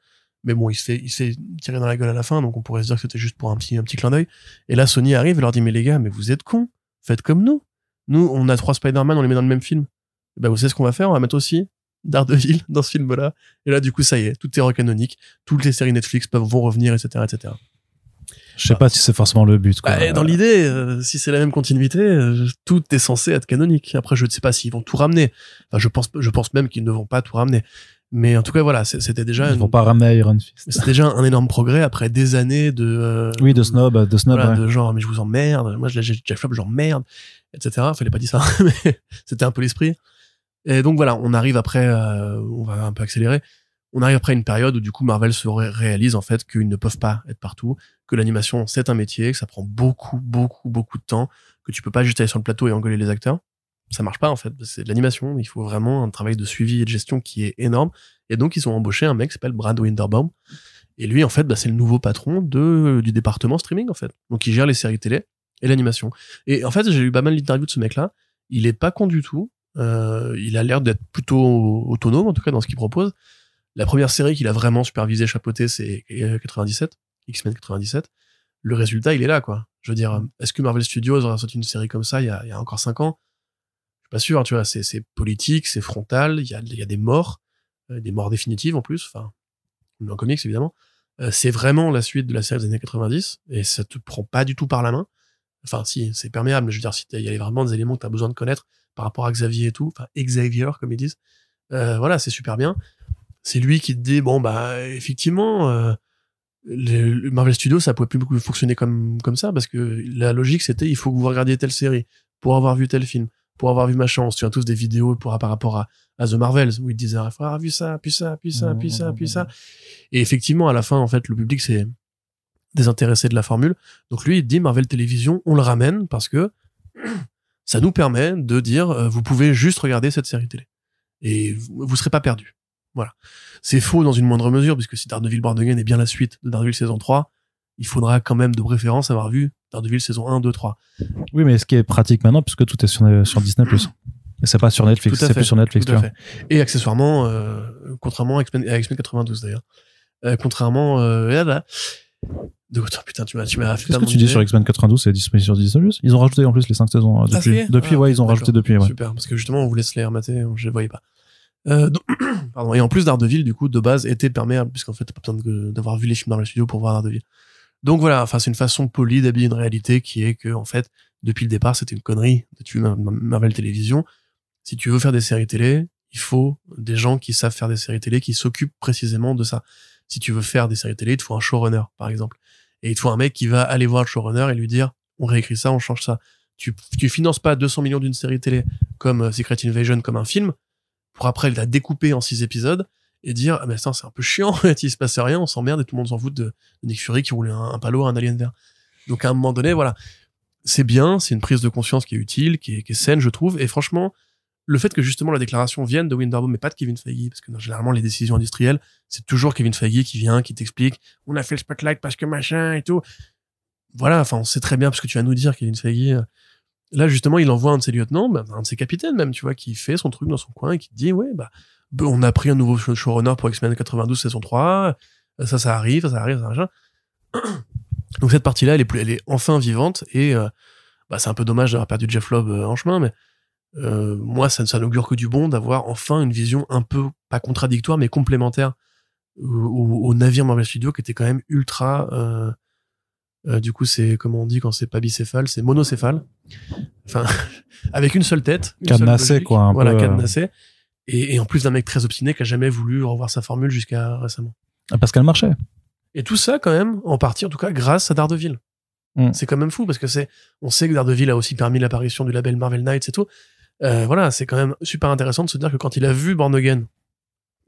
Mais bon, il s'est, il s'est tiré dans la gueule à la fin, donc on pourrait se dire que c'était juste pour un petit, un petit clin d'œil. Et là, Sony arrive et leur dit, mais les gars, mais vous êtes cons. Faites comme nous. Nous, on a trois Spider-Man, on les met dans le même film. Bah, vous savez ce qu'on va faire? On va mettre aussi d'Ardeville, dans ce film-là. Et là, du coup, ça y est, tout est re-canonique. Toutes les séries Netflix peuvent, vont revenir, etc., etc. Je sais pas si c'est forcément le but. Bah, dans l'idée, euh, si c'est la même continuité, euh, tout est censé être canonique. Après, je ne sais pas s'ils vont tout ramener. Enfin, je pense, je pense même qu'ils ne vont pas tout ramener. Mais en tout cas, voilà, c'était déjà. Ils vont pas ramener Iron Fist. C'est déjà un énorme progrès après des années de. Euh, oui, de snob, de snob. De genre, mais je vous emmerde. Moi, j'ai Jack Flop, j'emmerde, etc. Fallait pas dire ça, c'était un peu l'esprit. Et donc voilà, on arrive après, euh, on va un peu accélérer. On arrive après une période où du coup Marvel se réalise en fait qu'ils ne peuvent pas être partout, que l'animation c'est un métier, que ça prend beaucoup, beaucoup, beaucoup de temps, que tu peux pas juste aller sur le plateau et engueuler les acteurs. Ça marche pas en fait, c'est de l'animation, il faut vraiment un travail de suivi et de gestion qui est énorme. Et donc ils ont embauché un mec qui s'appelle Brad Winderbaum. Et lui en fait, bah, c'est le nouveau patron de, du département streaming en fait. Donc il gère les séries télé et l'animation. Et en fait, j'ai eu pas mal d'interviews de ce mec là. Il est pas con du tout, euh, il a l'air d'être plutôt autonome, en tout cas dans ce qu'il propose. La première série qu'il a vraiment supervisé chapeauté c'est 97, euh, X-Men 97. Le résultat, il est là, quoi. Je veux dire, mm. est-ce que Marvel Studios aurait sorti une série comme ça il y a, encore 5 ans Je suis pas sûr, tu vois. C'est politique, c'est frontal, il y a, des morts, euh, des morts définitives en plus, enfin, en comics évidemment. C'est vraiment la suite de la série des années 90 et ça te prend pas du tout par la main. Enfin, si, c'est perméable, je veux dire, si il y a vraiment des éléments que tu as besoin de connaître par rapport à Xavier et tout, enfin Xavier comme ils disent. Euh, voilà, c'est super bien. C'est lui qui te dit bon bah effectivement euh, le, Marvel Studios ça pouvait plus fonctionner comme comme ça parce que la logique c'était il faut que vous regardiez telle série pour avoir vu tel film pour avoir vu ma chance. Tu as tous des vidéos pour, par rapport à, The Marvels où ils disaient, ah, vu ça, puis ça, puis ça, puis ça, puis ça. Et effectivement, à la fin, en fait, le public s'est désintéressé de la formule. Donc lui, il dit Marvel Télévision, on le ramène parce que ça nous permet de dire euh, vous pouvez juste regarder cette série télé et vous, ne serez pas perdu. Voilà. C'est faux dans une moindre mesure puisque si Daredevil Born est bien la suite de Daredevil saison 3, il faudra quand même de préférence avoir vu Daredevil saison 1, 2, 3. Oui, mais ce qui est pratique maintenant puisque tout est sur, euh, sur Disney Plus. C'est pas sur Netflix, c'est plus sur Netflix. Tout Et accessoirement, euh, contrairement à X-Men 92 d'ailleurs, contrairement là, de quoi putain, tu m'as, tu m'as fait Qu'est-ce que tu dis sur X-Men 92 et disponible sur Disney Ils ont rajouté en plus les 5 saisons. Euh, ah, depuis, depuis ah, ouais, ils ont rajouté depuis. Ouais. Super, parce que justement, on voulait se les remater, je les voyais pas. Euh, pardon. Et en plus, d'Ardeville du coup, de base, était perméable, puisqu'en fait, t'as pas besoin d'avoir vu les films dans le studio pour voir Daredevil. Donc voilà, enfin, c'est une façon polie d'habiller une réalité qui est que, en fait, depuis le départ, c'était une connerie de tuer Marvel Télévision. Si tu veux faire des séries télé, il faut des gens qui savent faire des séries télé, qui s'occupent précisément de ça si tu veux faire des séries télé, il te faut un showrunner, par exemple. Et il te faut un mec qui va aller voir le showrunner et lui dire, on réécrit ça, on change ça. Tu, tu finances pas 200 millions d'une série télé comme euh, Secret Invasion, comme un film, pour après la découper en six épisodes et dire, ah ben ça, c'est un peu chiant, il se passe rien, on s'emmerde et tout le monde s'en fout de, Nick Fury qui roule un, palo à un alien vert. Donc à un moment donné, voilà. C'est bien, c'est une prise de conscience qui est utile, qui est, qui est saine, je trouve. Et franchement, le fait que justement la déclaration vienne de Winterbaum mais pas de Kevin Feige, parce que non, généralement les décisions industrielles, c'est toujours Kevin Feige qui vient, qui t'explique, on a fait le spotlight parce que machin et tout. Voilà, enfin, on sait très bien parce que tu vas nous dire, Kevin Feige. Là, justement, il envoie un de ses lieutenants, bah, un de ses capitaines même, tu vois, qui fait son truc dans son coin et qui dit, ouais, bah, on a pris un nouveau showrunner pour X-Men 92 saison 3, ça, ça arrive, ça, arrive, ça, machin. Donc cette partie-là, elle est, elle est enfin vivante et euh, bah, c'est un peu dommage d'avoir perdu Jeff Lobb euh, en chemin, mais euh, moi, ça, ne n'augure que du bon d'avoir enfin une vision un peu, pas contradictoire, mais complémentaire au, navire Marvel Studios qui était quand même ultra. Euh, euh, du coup, c'est comment on dit quand c'est pas bicéphale, c'est monocéphale. Enfin, avec une seule tête. quoi. voilà, Et, en plus d'un mec très obstiné qui a jamais voulu revoir sa formule jusqu'à récemment. Ah, parce qu'elle marchait. Et tout ça, quand même, en partie, en tout cas, grâce à Daredevil. Mm. C'est quand même fou parce que c'est, on sait que Daredevil a aussi permis l'apparition du label Marvel Knights et tout, euh, voilà, c'est quand même super intéressant de se dire que quand il a vu Born Again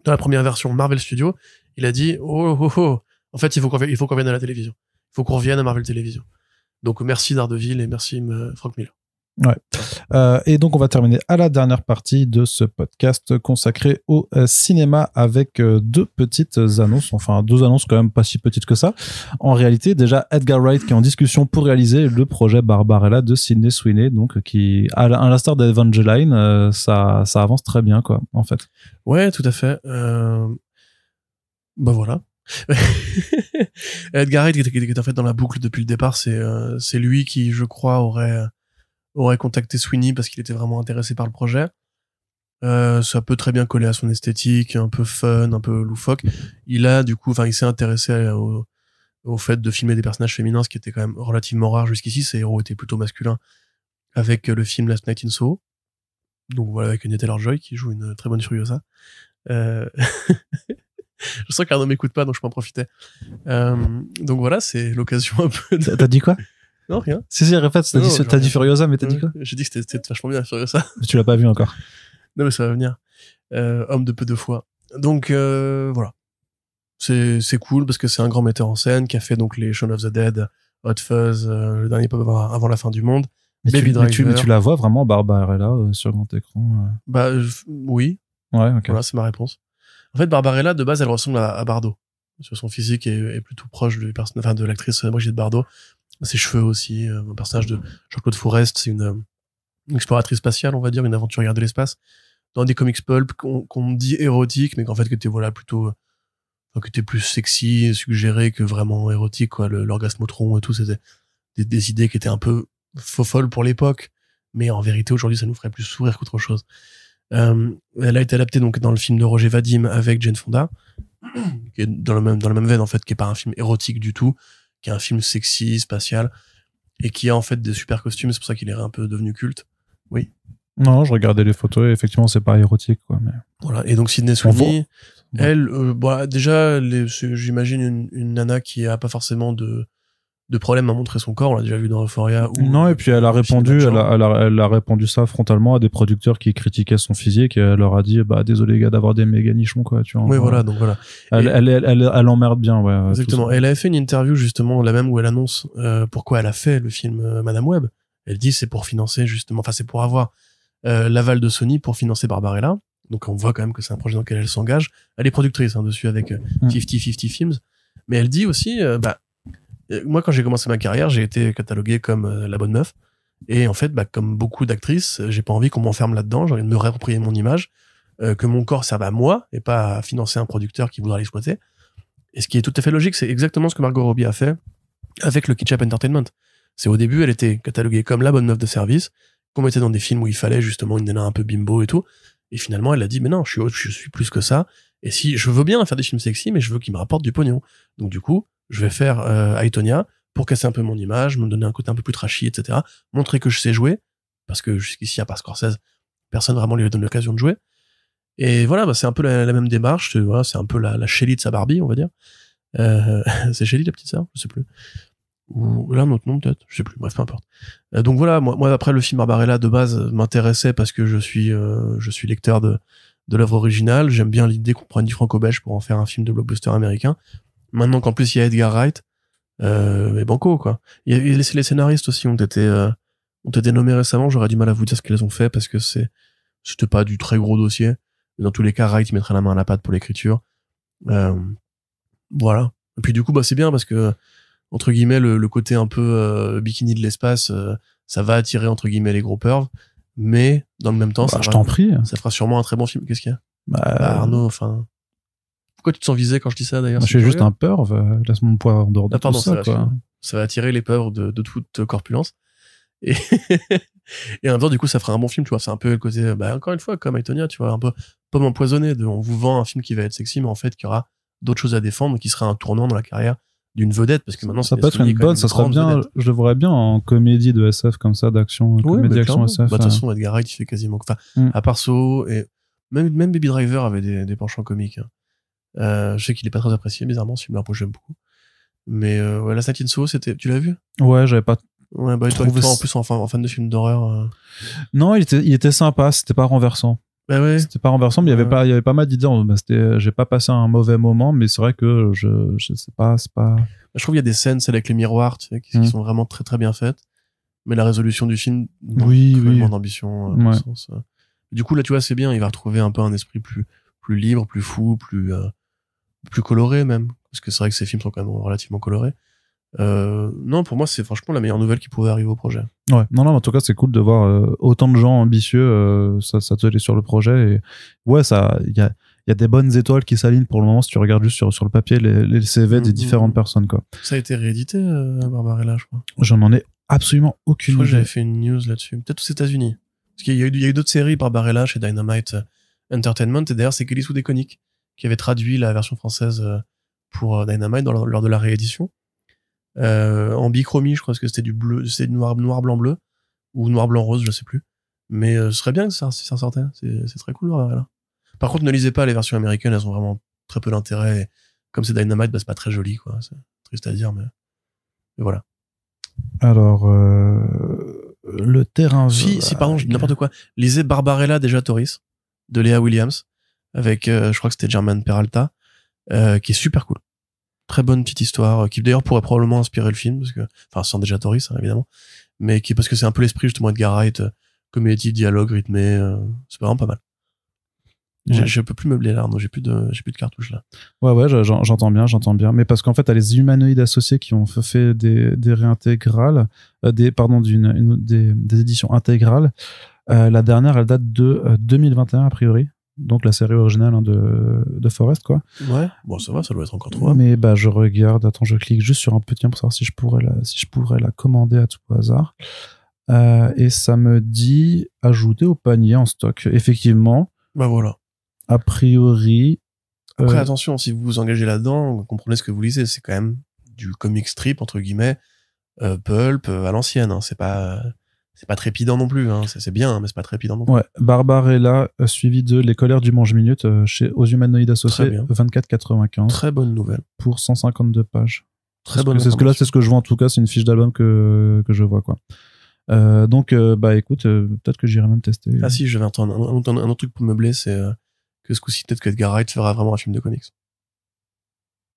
dans la première version Marvel Studio, il a dit oh, oh oh oh, en fait il faut qu'on il faut vienne à la télévision, il faut qu'on revienne à Marvel Télévision. Donc merci Dardeville et merci euh, Frank Miller. Ouais. Euh, et donc on va terminer à la dernière partie de ce podcast consacré au euh, cinéma avec euh, deux petites annonces, enfin deux annonces quand même pas si petites que ça. En réalité, déjà Edgar Wright qui est en discussion pour réaliser le projet Barbarella de Sidney Sweeney, donc qui à la star d'Evangeline, ça, ça avance très bien quoi en fait. Ouais, tout à fait. ben voilà. Edgar Wright qui est en fait dans la boucle depuis le départ, c'est c'est lui qui je crois aurait aurait contacté Sweeney parce qu'il était vraiment intéressé par le projet. Euh, ça peut très bien coller à son esthétique, un peu fun, un peu loufoque. Il a du coup, enfin, il s'est intéressé au, au, fait de filmer des personnages féminins, ce qui était quand même relativement rare jusqu'ici. Ses héros étaient plutôt masculins avec le film Last Night in Soho. Donc voilà, avec une Taylor-Joy qui joue une très bonne Furiosa. Euh... je sens homme m'écoute pas, donc je m'en profitais. Euh... Donc voilà, c'est l'occasion un peu. De... T'as dit quoi non, rien. Si, si, répète, t'as dit, dit Furiosa, mais t'as dit quoi J'ai dit que c'était vachement bien Furiosa. Mais tu l'as pas vu encore. Non, mais ça va venir. Euh, homme de peu de foi. Donc, euh, voilà. C'est cool parce que c'est un grand metteur en scène qui a fait donc les Shaun of the Dead, Hot Fuzz, euh, le dernier pop avant la fin du monde. Mais, tu, tu, la vois vraiment Barbarella euh, sur grand écran Bah oui. Ouais, ok. Voilà, c'est ma réponse. En fait, Barbarella, de base, elle ressemble à, Bardo sur son physique est plutôt proche du personnage, enfin, de l'actrice Brigitte Bardot ses cheveux aussi. un euh, personnage de Jean-Claude Forest c'est euh, une, exploratrice spatiale, on va dire, une aventurière de l'espace. Dans des comics pulp qu'on me dit érotique, mais qu'en fait, que t'es voilà, plutôt. Euh, que t'es plus sexy, suggéré que vraiment érotique, quoi. L'orgasmotron et tout, c'était des, idées qui étaient un peu faux folles pour l'époque. Mais en vérité, aujourd'hui, ça nous ferait plus sourire qu'autre chose. elle a été adaptée donc dans le film de Roger Vadim avec Jane Fonda, qui est dans le même dans la même veine en fait, qui est pas un film érotique du tout, qui est un film sexy, spatial, et qui a en fait des super costumes. C'est pour ça qu'il est un peu devenu culte. Oui. Non, je regardais les photos et effectivement, c'est pas érotique, quoi. Mais... Voilà. Et donc, Sydney Sweeney, elle, euh, bah, déjà, j'imagine une, nana qui a pas forcément de, de problème à montrer son corps. On l'a déjà vu dans Euphoria. non, et puis elle a répondu, elle elle, a, répondu ça frontalement à des producteurs qui critiquaient son physique. Et elle leur a dit, bah désolé les gars d'avoir des méga nichons quoi. Tu vois. Oui, voilà, donc voilà. Elle, elle, elle, emmerde bien, ouais. Exactement. Elle avait fait une interview justement la même où elle annonce euh, pourquoi elle a fait le film euh, Madame Web. Elle dit c'est pour financer justement, enfin c'est pour avoir euh, l'aval de Sony pour financer Barbarella. Donc on voit quand même que c'est un projet dans lequel elle s'engage. Elle est productrice hein, dessus avec 50-50 mm. Films. Mais elle dit aussi, bah, moi, quand j'ai commencé ma carrière, j'ai été catalogué comme euh, la bonne meuf. Et en fait, bah, comme beaucoup d'actrices, euh, j'ai pas envie qu'on m'enferme là-dedans. J'ai envie de me réapproprier mon image, euh, que mon corps serve à moi et pas à financer un producteur qui voudra l'exploiter. Et ce qui est tout à fait logique, c'est exactement ce que Margot Robbie a fait avec le Kitchup Entertainment. C'est au début, elle était cataloguée comme la bonne meuf de service, qu'on mettait dans des films où il fallait justement une nana un peu bimbo et tout. Et finalement, elle a dit, mais non, je suis je suis plus que ça. Et si je veux bien faire des films sexy, mais je veux qu'ils me rapportent du pognon. Donc du coup, je vais faire euh, pour casser un peu mon image, me donner un côté un peu plus trashy, etc. Montrer que je sais jouer, parce que jusqu'ici, à part Scorsese, personne vraiment lui donne l'occasion de jouer. Et voilà, c'est un peu la, même démarche, c'est un peu la, la de sa Barbie, on va dire. Euh, c'est Shelly, la petite sœur Je sais plus. Ou là, un autre nom, peut-être Je sais plus, bref, peu importe. Euh, donc voilà, moi, après, le film Barbarella, de base, m'intéressait parce que je suis, euh, je suis lecteur de, de l'œuvre originale. J'aime bien l'idée qu'on prenne du franco-belge pour en faire un film de blockbuster américain. Maintenant qu'en plus il y a Edgar Wright, euh, banco quoi. Il y a, les, les scénaristes aussi ont été euh, ont été nommés récemment. J'aurais du mal à vous dire ce qu'ils ont fait parce que c'est c'était pas du très gros dossier. Dans tous les cas, Wright mettra la main à la pâte pour l'écriture. Euh, voilà. Et puis du coup, bah c'est bien parce que entre guillemets le, côté un peu euh, bikini de l'espace, euh, ça va attirer entre guillemets les gros pervs, mais dans le même temps, bah, ça, ça fera sûrement un très bon film. Qu'est-ce qu'il y a bah, bah, Arnaud, enfin tu te sens visé quand je dis ça d'ailleurs Je suis juste un peur euh, laisse mon poids en dehors de ça. ça, va attirer les peurs de, toute corpulence. Et, et en même temps, du coup, ça fera un bon film, tu vois. C'est un peu le côté, euh, bah, encore une fois, comme Etonia, tu vois, un peu pomme empoisonnée. De, on vous vend un film qui va être sexy, mais en fait, qui aura d'autres choses à défendre, qui sera un tournant dans la carrière d'une vedette parce que maintenant ça peut être une bonne ça serait bien je le verrais bien en comédie de SF comme ça d'action oui, comédie bah, action SF bah, de toute euh. façon Edgar Wright il fait quasiment enfin mm. à part et même même Baby Driver avait des, penchants comiques hein. Euh, je sais qu'il est pas très apprécié, bizarrement, ce film-là, j'aime beaucoup. Mais euh, ouais, la Satin So, c'était, tu l'as vu Ouais, j'avais pas Ouais, bah, toi, en plus, en, en fan de films d'horreur. Euh. Non, il était, il était sympa, c'était pas renversant. Bah, c'était pas renversant, mais il y avait pas, il y avait pas mal d'idées. Bah, j'ai pas passé un mauvais moment, mais c'est vrai que je, je sais pas, c'est pas. Bah, je trouve qu'il y a des scènes, celles avec les miroirs, qui, mm. sont vraiment très très bien faites. Mais la résolution du film, oui, oui. d'ambition, Du coup, là, tu vois, c'est bien. Il va retrouver un peu un esprit plus, plus libre, plus fou, plus, plus coloré même, parce que c'est vrai que ces films sont quand même relativement colorés. Euh, non, pour moi, c'est franchement la meilleure nouvelle qui pouvait arriver au projet. Ouais, non, non, en tout cas, c'est cool de voir euh, autant de gens ambitieux euh, ça s'atteler sur le projet. Et ouais, ça, il y a, y a des bonnes étoiles qui s'alignent pour le moment si tu regardes juste sur, sur le papier les, CV des mmh, mmh, différentes mmh. personnes. Quoi. Ça a été réédité Barbarella, je crois. J'en en ai absolument aucune je crois que J'avais fait une news là-dessus, peut-être aux États-Unis. Parce qu'il y a eu, eu d'autres séries, Barbarella chez Dynamite Entertainment, et d'ailleurs, c'est Kelly les sous des qui avait traduit la version française euh, pour euh, Dynamite lors de la réédition. Euh, en bichromie, je crois que c'était du bleu, c'est noir, noir, blanc, bleu ou noir, blanc, rose, je sais plus. Mais ce serait bien que ça, si sortait. Hein. C'est très cool, là. Par contre, ne lisez pas les versions américaines, elles ont vraiment très peu d'intérêt. Comme c'est Dynamite, bah, c'est pas très joli, quoi. C'est triste à dire, mais, voilà. Alors, le terrain. Si, si, pardon, n'importe quoi. Lisez Barbarella déjà Torres de Léa Williams avec euh, je crois que c'était German Peralta euh, qui est super cool très bonne petite histoire euh, qui d'ailleurs pourrait probablement inspirer le film parce que enfin sans déjà Toris hein, évidemment mais qui parce que c'est un peu l'esprit justement de Wright comédie dialogue rythmé c'est vraiment pas mal je peux plus meubler là j'ai plus de j'ai plus de cartouches là ouais ouais j'entends bien j'entends bien mais parce qu'en fait t'as les humanoïdes associés qui ont fait des des réintégrales des pardon d'une des, éditions intégrales la dernière elle date de 2021 a priori donc la série originale hein, de, de Forest, quoi. Ouais, bon, ça va, ça doit être encore trop. Mais bah, je regarde, attends, je clique juste sur un petit lien pour savoir si je pourrais la, si je pourrais la commander à tout hasard. Euh, et ça me dit ajouter au panier en stock. Effectivement. Bah voilà. A priori. Euh, Après, attention, si vous vous engagez là-dedans, comprenez ce que vous lisez. C'est quand même du comic strip, entre guillemets, euh, pulp à l'ancienne. Hein. C'est pas c'est pas trépidant non plus. Hein. C'est bien, mais c'est pas trépidant non plus. Ouais, Barbarella, euh, suivi de Les colères du mange-minute euh, chez Aux Humanoïdes Associés, 24,95. Très bonne nouvelle. Pour 152 pages. Très bonne C'est que là, c'est ce que je vois en tout cas, c'est une fiche d'album que, je vois. quoi. Euh, donc, bah écoute, peut-être que j'irai même tester. Ah si, je vais entendre un, autre truc pour meubler, c'est que ce coup-ci, peut-être que Edgar Wright fera vraiment un film de comics.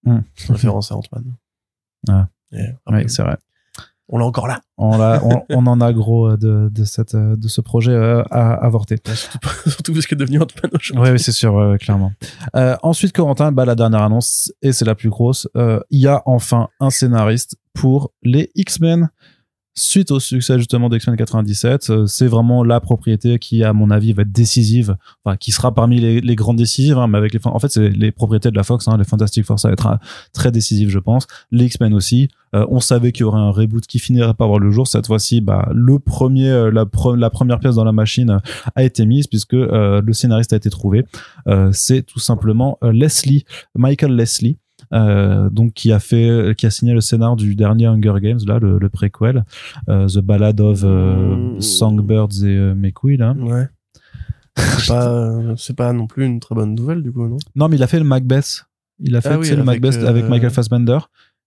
Hmm. Référence à Ant-Man. Ah. ouais, c'est vrai on l'a encore là. On, en a gros euh, de, cette, euh, de ce projet euh, à, avorter. Bah, surtout, parce est devenu Ant-Man Oui, c'est sûr, clairement. ensuite, Corentin, bah, la dernière annonce, et c'est la plus grosse, il y a enfin un scénariste pour les X-Men suite au succès justement d'X-Men 97, euh, c'est vraiment la propriété qui, à mon avis, va être décisive, qui sera parmi les, grandes décisives, hein, mais avec les, en fait, c'est les propriétés de la Fox, hein. les Fantastic Four, ça va être euh, très décisif, je pense. Les X-Men aussi. Euh, on savait qu'il y aurait un reboot qui finirait par voir le jour. Cette fois-ci, bah, le premier, la, la, première pièce dans la machine a été mise puisque le scénariste a été trouvé. c'est tout simplement Leslie, Michael Leslie, euh, donc qui a fait, qui a signé le scénar du dernier Hunger Games, là, le, préquel, euh, The Ballad of euh, mmh. Songbirds et McQueen hein. Ouais. C'est pas, non plus une très bonne nouvelle, du coup, non Non, mais il a fait le Macbeth. Il a ah fait le Macbeth avec Michael Fassbender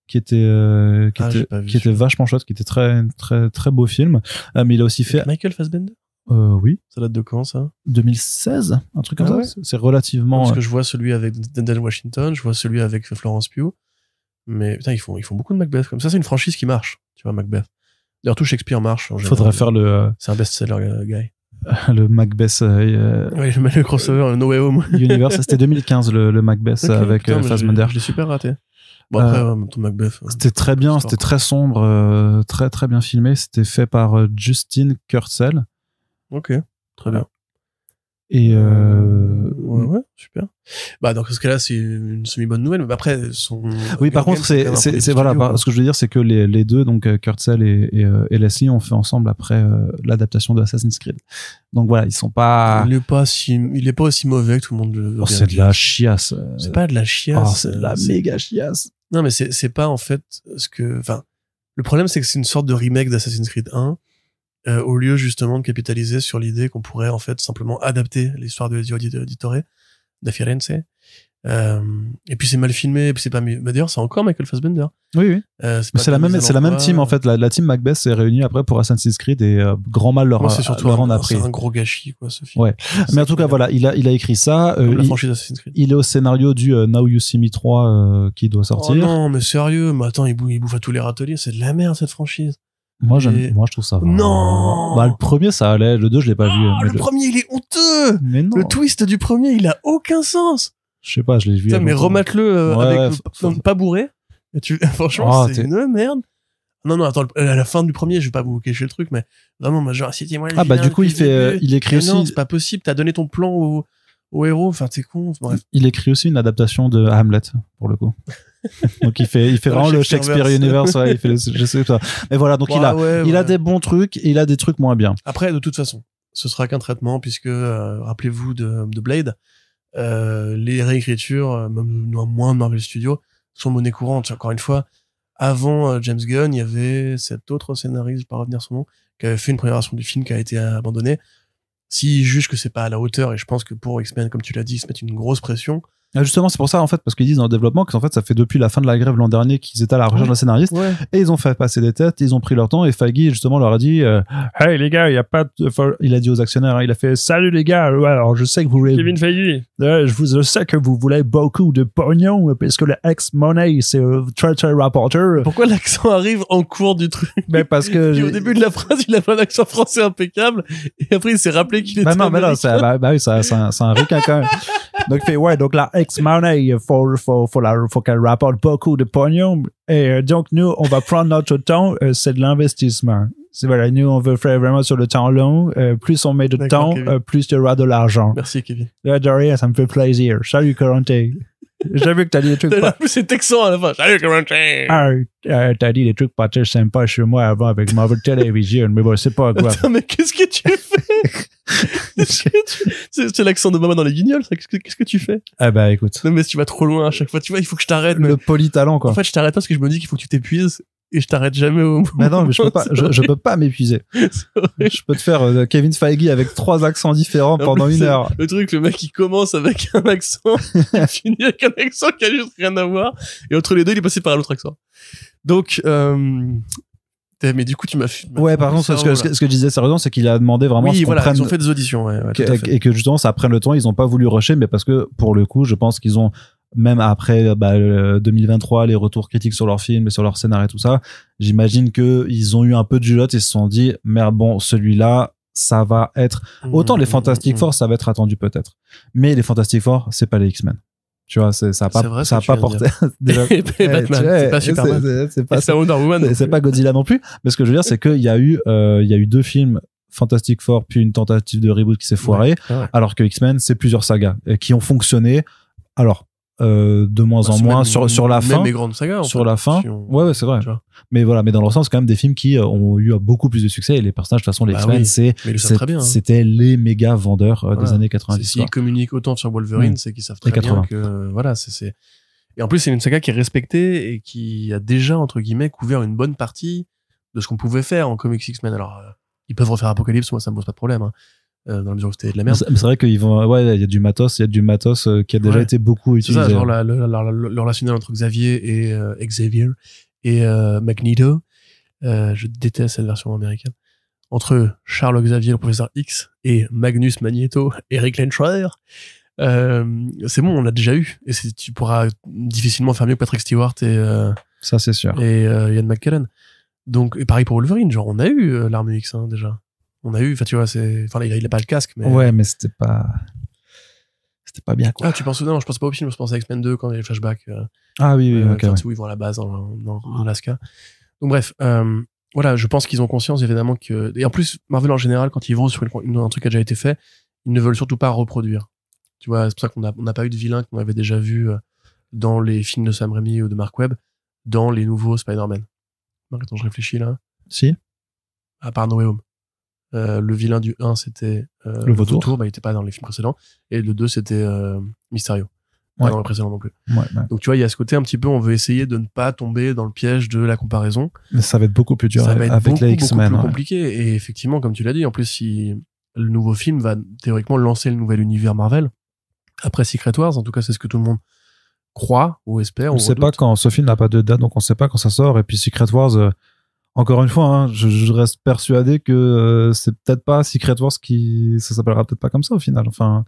qui était ah, qui, était, qui était vachement chouette qui était très très très beau film mais il a aussi fait Michael Fassbender euh, oui. Ça date de quand ça 2016, un truc comme ah ça. C'est relativement. Parce euh, que je vois celui avec Denzel Washington, je vois celui avec Florence Pugh, mais putain ils font ils font beaucoup de Macbeth comme ça. C'est une franchise qui marche, tu vois Macbeth. D'ailleurs tout Shakespeare marche. il Faudrait faire le. Euh, c'est un best-seller euh, guy. le Macbeth. oui, le crossover, le No Way Home. c'était 2015 le, Macbeth avec putain, Je l'ai super raté. Bon, après, ton Macbeth. C'était très bien, c'était très sombre, très très bien filmé. C'était fait par Justin Kurzel, Ok, très bien. Et euh... ouais, ouais, super. Bah dans ce cas-là, c'est une semi-bonne nouvelle. Mais après, sont... oui, par contre, c'est voilà. ce que je veux dire, c'est que les, deux, donc euh, Kurtzel euh, et, Leslie, ont fait ensemble après euh, l'adaptation de Assassin's Creed. Donc voilà, ils sont pas. Il est pas il est pas aussi mauvais que tout le monde. Oh, c'est de la chiasse. C'est pas de la chiasse. Oh, c'est de la méga chiasse. Non, mais c'est c'est pas en fait ce que enfin. Le problème, c'est que c'est une sorte de remake d'Assassin's Creed 1 euh, au lieu justement de capitaliser sur l'idée qu'on pourrait en fait simplement adapter l'histoire de Ezio Auditore Euh, et puis c'est mal filmé, c'est pas mieux. Bah, d'ailleurs, c'est encore Michael Fassbender. Oui, oui. Euh, c'est la même, c'est la même team en euh. fait. La, team Macbeth s'est réunie après pour Assassin's Creed et grand mal leur, surtout un, en a pris. C'est un gros gâchis quoi, ce film. Ouais. Mais en tout cas, voilà, il a, il a écrit ça. la franchise Assassin's Creed. Il est au scénario du Now You See Me 3 qui doit oh sortir. non, mais sérieux, mais attends, il, il bouffe à tous les râteliers, c'est de la merde cette franchise. Moi, moi, je trouve ça. Non bah, Le premier, ça allait. Le 2, je l'ai pas ah, vu. Hein, le, premier, il est honteux mais non. Le twist du premier, il a aucun sens Je sais pas, je l'ai vu. mais hein. remate-le euh, avec. pas bourré. Et tu... Franchement, ah, c'est une merde. Non, non, attends, euh, à la fin du premier, je vais pas vous cacher le truc, mais vraiment, moi, genre, moi Ah, bah, du coup, il fait, euh, il écrit aussi. Non, c'est pas possible, t'as donné ton plan au, au héros, enfin, t'es con. Bref. Il écrit aussi une adaptation de Hamlet, pour le coup. donc il fait, il fait vraiment le Shakespeare Universe. il fait je sais pas. Mais voilà, donc il a, des bons trucs et il a des trucs moins bien. Après, de toute façon, ce sera qu'un traitement puisque euh, rappelez-vous de, Blade, euh, les réécritures, euh, même moins de Marvel Studios, sont monnaie courante. Encore une fois, avant James Gunn, il y avait cet autre scénariste, je pas revenir son nom, qui avait fait une première version du film qui a été abandonnée. si juge que c'est pas à la hauteur, et je pense que pour X-Men, comme tu l'as dit, ils se mettent une grosse pression, ah, justement, c'est pour ça, en fait, parce qu'ils disent dans le développement que fait, ça fait depuis la fin de la grève l'an dernier qu'ils étaient à la recherche d'un scénariste. Et ils ont fait passer des têtes, ils ont pris leur temps. Et Faggy, justement, leur a dit euh, Hey les gars, il y a pas. De... Il a dit aux actionnaires hein, il a fait Salut les gars, alors je sais que vous voulez. Kevin Faggy. je, vous, sais que vous voulez beaucoup de pognon, parce que le ex-money, c'est euh, très reporter Rapporteur. Pourquoi l'accent arrive en cours du truc Mais ben, parce que. au début de la phrase, il avait un accent français impeccable. Et après, il s'est rappelé qu'il ben non, mais c'est un, Donc, il fait Ouais, donc là, il faut, qu'elle rapporte beaucoup de pognon. Et euh, donc, nous, on va prendre notre temps, euh, c'est de l'investissement. C'est vrai, nous, on veut faire vraiment sur le temps long. Euh, plus on met de temps, plus tu auras de l'argent. Merci, Kevin. La ça me fait plaisir. Salut, Karante. J'ai vu que t'as dit des trucs pas... C'est texan à la fin. Salut, Ah, t'as dit des trucs pas très sympas chez moi avant avec ma télévision, mais bon, c'est pas grave. Attends, mais qu'est-ce que tu fais? c'est l'accent de maman dans les guignols, ça. Qu'est-ce que, que tu fais Ah bah écoute. Non, mais si tu vas trop loin à chaque fois, tu vois, il faut que je t'arrête. Le polytalent, quoi. En fait, je t'arrête parce que je me dis qu'il faut que tu t'épuises et je t'arrête jamais au moment. Bah non, mais je peux pas, je, peux pas m'épuiser. Je peux te faire euh, Kevin Feige avec trois accents différents pendant une heure. Le truc, le mec, il commence avec un accent, il finit avec un accent qui a juste rien à voir, et entre les deux, il est passé par l'autre accent. Donc, euh, mais du coup, tu m'as. Ouais, par contre, ce que, je disais sérieusement, c'est qu'il a demandé vraiment. ils ont fait des auditions. Et que justement, ça prenne le temps. Ils n'ont pas voulu rusher, mais parce que pour le coup, je pense qu'ils ont même après 2023, bah, les retours critiques sur leurs films et sur leur scénario et tout ça, j'imagine que ils ont eu un peu de julotte et se sont dit merde bon celui-là ça va être autant les mmh, mmh, Fantastic mmh, Four ça va être attendu peut-être, mais les Fantastic Four c'est pas les X-Men. Tu vois, ça n'a pas, ça pas porté. Déjà... Eh, c'est pas C'est Wonder Woman. C'est pas Godzilla non plus. Mais ce que je veux dire, c'est qu'il y a eu, euh, il y a eu deux films Fantastic Four, puis une tentative de reboot qui s'est foirée. Ah alors que X-Men, c'est plusieurs sagas qui ont fonctionné. Alors, euh, de moins bah, en moins sur sur la fin les grandes sagas, sur la fin ouais, ouais c'est vrai mais voilà mais dans le sens quand même des films qui euh, ont eu beaucoup plus de succès et les personnages de toute façon les bah X-Men c'est hein. c'était les méga vendeurs euh, des années 90 s'ils communiquent autant sur Wolverine mm. c'est qu'ils savent très bien que voilà c'est et en plus c'est une saga qui est respectée et qui a déjà entre guillemets couvert une bonne partie de ce qu'on pouvait faire en comics X-Men alors ils peuvent refaire Apocalypse moi ça me pose pas de problème hein. Euh, dans la mesure où c'était de la merde. C'est vrai qu'ils vont, ouais, il y a du matos, il y a du matos euh, qui a déjà été beaucoup utilisé. genre le relationnel entre Xavier et euh, Xavier et Magneto. je déteste cette version américaine. Entre Charles Xavier, le professeur X, et Magnus Magneto, Eric Lenschreier. c'est bon, on l'a déjà eu. Et tu pourras difficilement faire mieux que Patrick Stewart et. ça, c'est sûr. Et Ian McKellen. Donc, et pareil pour Wolverine, genre, on a eu l'arme X hein, déjà on a eu, enfin, tu vois, c'est, enfin, il a pas le casque, mais. Ouais, mais c'était pas. C'était pas bien, quoi. Ah, tu penses, non, je pense pas au film, je pense à X-Men 2 quand il y a les flashbacks. Euh, ah oui, oui, euh, où ils vont à la base en, en, Alaska. Donc, bref, euh, voilà, je pense qu'ils ont conscience, évidemment, que. Et en plus, Marvel en général, quand ils vont sur une, un truc qui a déjà été fait, ils ne veulent surtout pas reproduire. Tu vois, c'est pour ça qu'on n'a pas eu de vilain qu'on avait déjà vu dans les films de Sam Raimi ou de Mark Webb, dans les nouveaux Spider-Man. Attends, je réfléchis là. Si. À part No Way Home. Euh, le vilain du 1, c'était euh, le vautour. vautour il n'était pas dans les films précédents. Et le 2, c'était euh, Mysterio. Pas dans le précédent non plus. Donc tu vois, il y a ce côté un petit peu, on veut essayer de ne pas tomber dans le piège de la comparaison. Mais ça va être beaucoup plus dur ça avec beaucoup, les X-Men. plus compliqué. Et effectivement, comme tu l'as dit, en plus, si le nouveau film va théoriquement lancer le nouvel univers Marvel, après Secret Wars, en tout cas, c'est ce que tout le monde croit ou espère. On ne sait pas quand ce film n'a pas de date, donc on ne sait pas quand ça sort. Et puis Secret Wars, encore une fois, hein, je, reste persuadé que euh, c'est peut-être pas Secret Wars qui ça s'appellera peut-être pas comme ça au final. Enfin,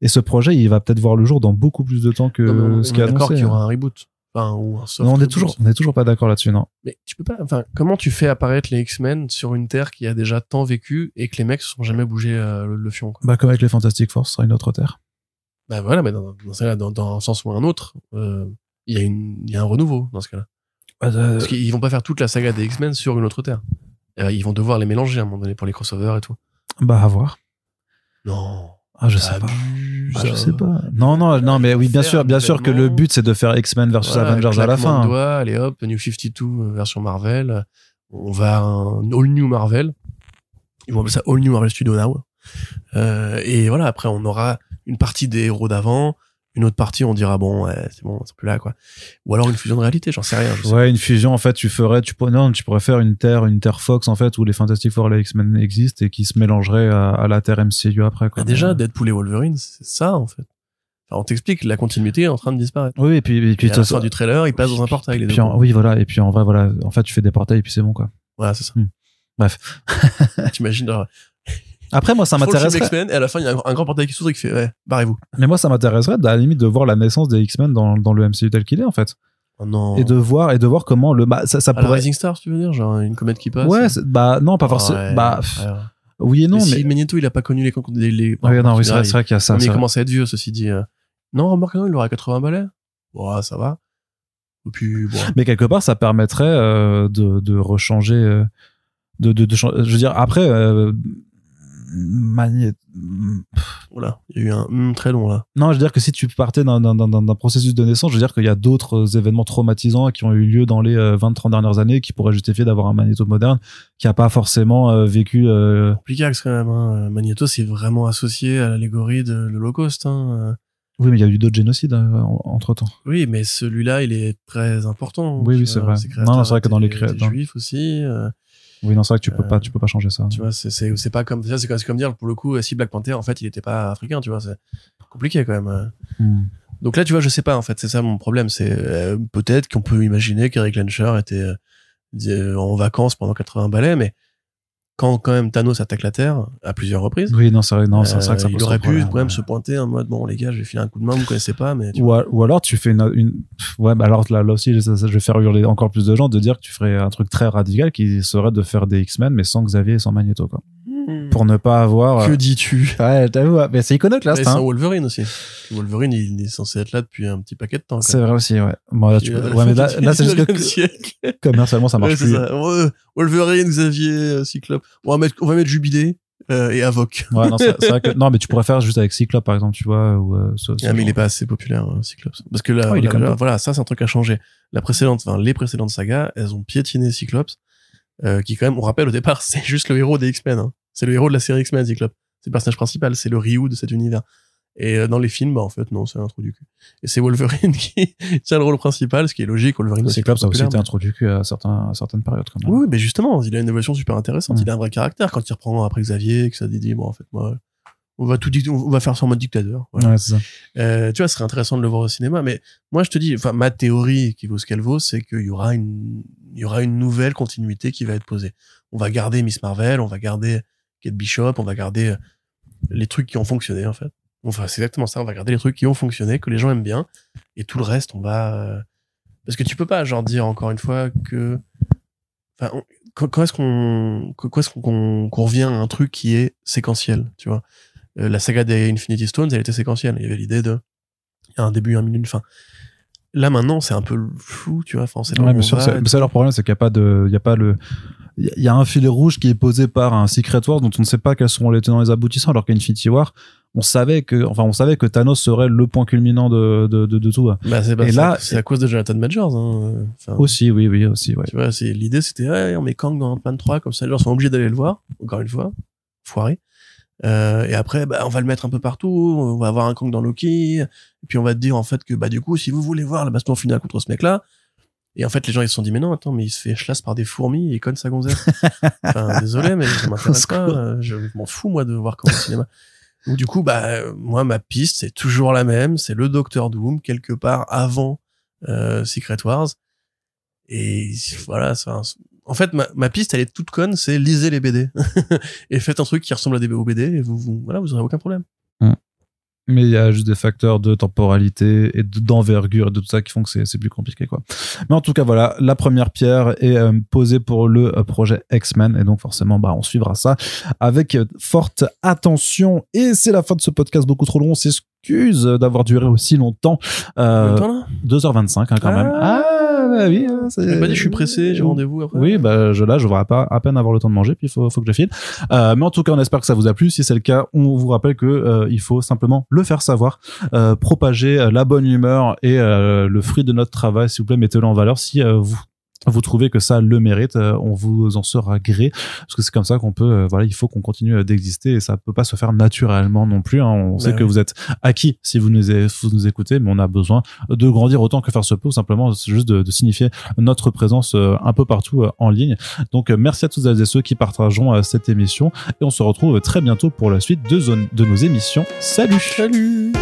et ce projet, il va peut-être voir le jour dans beaucoup plus de temps que ce qui est annoncé. D'accord y hein. aura un reboot. on n'est est toujours, on toujours pas d'accord là-dessus, non. Mais tu peux pas. Enfin, comment tu fais apparaître les X-Men sur une Terre qui a déjà tant vécu et que les mecs se sont jamais bougés euh, le, fion quoi. Bah, comme avec les Fantastic Four, sur une autre Terre. Bah voilà, mais dans, un sens ou un autre, euh, il y a un renouveau dans ce cas-là. Bah, euh, Parce qu'ils vont pas faire toute la saga des X-Men sur une autre Terre. Euh, ils vont devoir les mélanger à un moment donné pour les crossovers et tout. Bah, à voir. Non. Ah, je sais pas. Ah, je sais pas. Non, non, non, mais oui, bien sûr, bien sûr que le but c'est de faire X-Men versus Avengers à la fin. Hein. allez hop, New 52 version Marvel. On va à un All New Marvel. Ils vont appeler ça All New Marvel Studio Now. Euh, et voilà, après on aura une partie des héros d'avant, une autre partie, on dira bon, ouais, c'est bon, c'est plus là quoi. Ou alors une fusion de réalité, j'en sais rien. ouais, une fusion en fait, tu ferais, tu pourrais, non, tu pourrais faire une Terre, une Terre Fox en fait où les Fantastic Four les X-Men existent et qui se mélangeraient à, la Terre MCU après quoi. Bah, déjà, euh. Deadpool et Wolverine, c'est ça en fait. on t'explique, la continuité est en train de disparaître. Oui, et puis, et puis, et à du trailer, il passe dans un portail. oui, voilà, et puis en vrai, voilà, en fait, tu fais des portails et puis c'est bon quoi. Ouais, c'est ça. Hmm. Bref. T'imagines, après, moi, ça m'intéresserait. X-Men, et à la fin, il y a un, grand portail qui s'ouvre et qui fait, ouais, barrez-vous. Mais moi, ça m'intéresserait, à la limite, de voir la naissance des X-Men dans, dans le MCU tel qu'il est, en fait. Oh non. Et de voir et de voir comment le bah, ça, ça pourrait. Rising Star, tu veux dire, genre une comète qui passe. Ouais, bah non, pas oh, forcément. bah oui et non. Mais, Magneto, il a pas connu les. les, les... Ah, non, oui, c'est vrai, qu'il y a ça. Mais il commence à être vieux, ceci dit. Euh. Non, remarque non, il aura 80 balais. Ouais, ça va. Et puis, bon. Mais quelque part, ça permettrait euh, de, de rechanger. Euh, de, de, de, je veux dire, après, euh, magnéto Voilà, il y a eu un hmm très long là. Non, je veux dire que si tu partais d'un processus de naissance, je veux dire qu'il y a d'autres euh, événements traumatisants qui ont eu lieu dans les 20-30 euh, dernières années qui pourraient justifier d'avoir un magnéto moderne qui n'a pas forcément euh, vécu. Euh... c'est quand même. Hein. Magnéto, c'est vraiment associé à l'allégorie de l'Holocauste. Hein, oui, mais il y a eu d'autres génocides entre temps. Oui, mais celui-là, il est très important. Oui, oui, c'est vrai. Non, c'est vrai que dans les, juifs aussi. Oui, non, c'est vrai que tu peux pas, euh, tu peux pas changer ça. Tu vois, c'est, c'est, c'est pas comme, c'est, comme dire, pour le coup, si Black Panther, en fait, il était pas africain, tu vois, c'est compliqué quand même. Hein. Hmm. Donc là, tu vois, je sais pas, en fait, c'est ça mon problème, c'est euh, peut-être qu'on peut imaginer qu'Eric Lencher était euh, en vacances pendant 80 balais, mais quand quand même Thanos attaque la Terre à plusieurs reprises. Oui, non, c'est non, c'est que ça euh, Il aurait pu quand même se pointer en mode bon les gars, je vais filer un coup de main, vous connaissez pas, mais. ou, alors tu fais une, ouais, bah alors là, aussi, je, je, vais faire hurler encore plus de gens de dire que tu ferais un truc très radical qui serait de faire des X-Men mais sans Xavier et sans Magneto quoi. Hmm. pour ne pas avoir. Que euh, dis-tu Ouais, t'avoues, mais c'est iconoclaste. Mais C'est Wolverine aussi. Wolverine, il est censé être là depuis un petit paquet de temps. C'est vrai aussi, ouais. Bon, là, tu... ouais, mais là, c'est juste que commercialement, ça marche plus. Wolverine, Xavier, euh, Cyclope. On va mettre, on va mettre Jubilé. Euh, et Avoc. Ouais, non, c'est, vrai que, non, mais tu pourrais faire juste avec Cyclope, par exemple, tu vois. Ou, euh, ah, mais il est pas assez populaire, hein, Cyclope. Parce que là, voilà, ça, c'est un truc à changer. La précédente, enfin, les précédentes sagas, elles ont piétiné Cyclope, qui, quand même, on rappelle au départ, c'est juste le héros des X-Men. Hein. C'est le héros de la série X-Men, Zyklop. C'est le personnage principal, c'est le Ryu de cet univers. Et euh, dans les films, bah, en fait, non, c'est introduit. Et c'est Wolverine qui tient le rôle principal, ce qui est logique. Wolverine. Cyclope, ça a aussi été introduit à, certains, certaines périodes, Oui, mais justement, il a une évolution super intéressante. Mm. Il a un vrai caractère. Quand il reprend après Xavier, que ça dit, bon, en fait, moi, on va tout on va faire son mode dictateur. ça. Euh, tu vois, ce serait intéressant de le voir au cinéma, mais moi, je te dis, enfin, ma théorie qui vaut ce qu'elle vaut, c'est qu'il y aura une, il y aura une nouvelle continuité qui va être posée. On va garder Miss Marvel, on va garder de Bishop, on va garder euh, les trucs qui ont fonctionné en fait. Enfin, c'est exactement ça, on va garder les trucs qui ont fonctionné, que les gens aiment bien, et tout le reste, on va... Euh, parce que tu peux pas, genre, dire encore une fois que... Enfin, quand est-ce qu'on est-ce qu'on revient à un truc qui est séquentiel, tu vois euh, La saga des Infinity Stones, elle était séquentielle, il y avait l'idée de... Il y a un début, un milieu, une fin là maintenant c'est un peu flou tu vois enfin c'est leur problème c'est qu'il n'y a pas de il y a pas le il y a un filet rouge qui est posé par un Secret Wars dont on ne sait pas quels seront les tenants et les aboutissants, alors qu'Infinity War, on savait que, enfin, on savait que Thanos serait le point culminant de, de, de, tout. Bah, c'est, là, c'est à cause de Jonathan Majors. Hein. aussi, oui, oui, aussi. Ouais. Tu vois, c'est, l'idée, c'était, on met Kang dans pan 3, comme ça, les sont obligés d'aller le voir, encore une fois, foiré. Euh, et après, bah, on va le mettre un peu partout, on va avoir un Kang dans Loki, et puis on va te dire, en fait, que, bah, du coup, si vous voulez voir le baston final contre ce mec-là, et en fait, les gens, ils se sont dit, mais non, attends, mais il se fait chlasse par des fourmis et conne sa gonzesse. enfin, désolé, mais m'intéresse pas. Euh, je m'en fous, moi, de voir comment le cinéma. du coup, bah, moi, ma piste, c'est toujours la même. C'est le Docteur Doom, quelque part avant euh, Secret Wars. Et voilà, en fait, ma, piste, elle est toute conne, c'est lisez les BD. et faites un truc qui ressemble à des BD et vous, voilà, vous aurez aucun problème. Mm mais il y a juste des facteurs de temporalité et d'envergure et de tout ça qui font que c'est plus compliqué quoi. Mais en tout cas voilà, la première pierre est euh, posée pour le euh, projet X-Men et donc forcément bah on suivra ça avec euh, forte attention et c'est la fin de ce podcast beaucoup trop long, on s'excuse d'avoir duré aussi longtemps. Euh, 2h25 hein, quand même. Ah bah hein, oui. je suis pressé, j'ai rendez-vous après. Oui, bah je, là, je vais pas à peine avoir le temps de manger, puis il faut, faut que je file. Euh, mais en tout cas, on espère que ça vous a plu. Si c'est le cas, on vous rappelle que euh, il faut simplement le faire savoir, euh, propager euh, la bonne humeur et euh, le fruit de notre travail. S'il vous plaît, mettez-le en valeur. Si vous vous trouvez que ça le mérite, euh, on vous en sera gré, parce que c'est comme ça qu'on peut, euh, voilà, il faut qu'on continue euh, d'exister et ça peut pas se faire naturellement non plus. Hein. On bah sait que vous êtes acquis si vous nous, écoutez, mais on a besoin de grandir autant que faire se peut, simplement c'est juste de, signifier notre présence un peu partout en ligne. Donc merci à tous et ceux qui partageront cette émission et on se retrouve très bientôt pour la suite de, zones de nos émissions. Salut. Salut.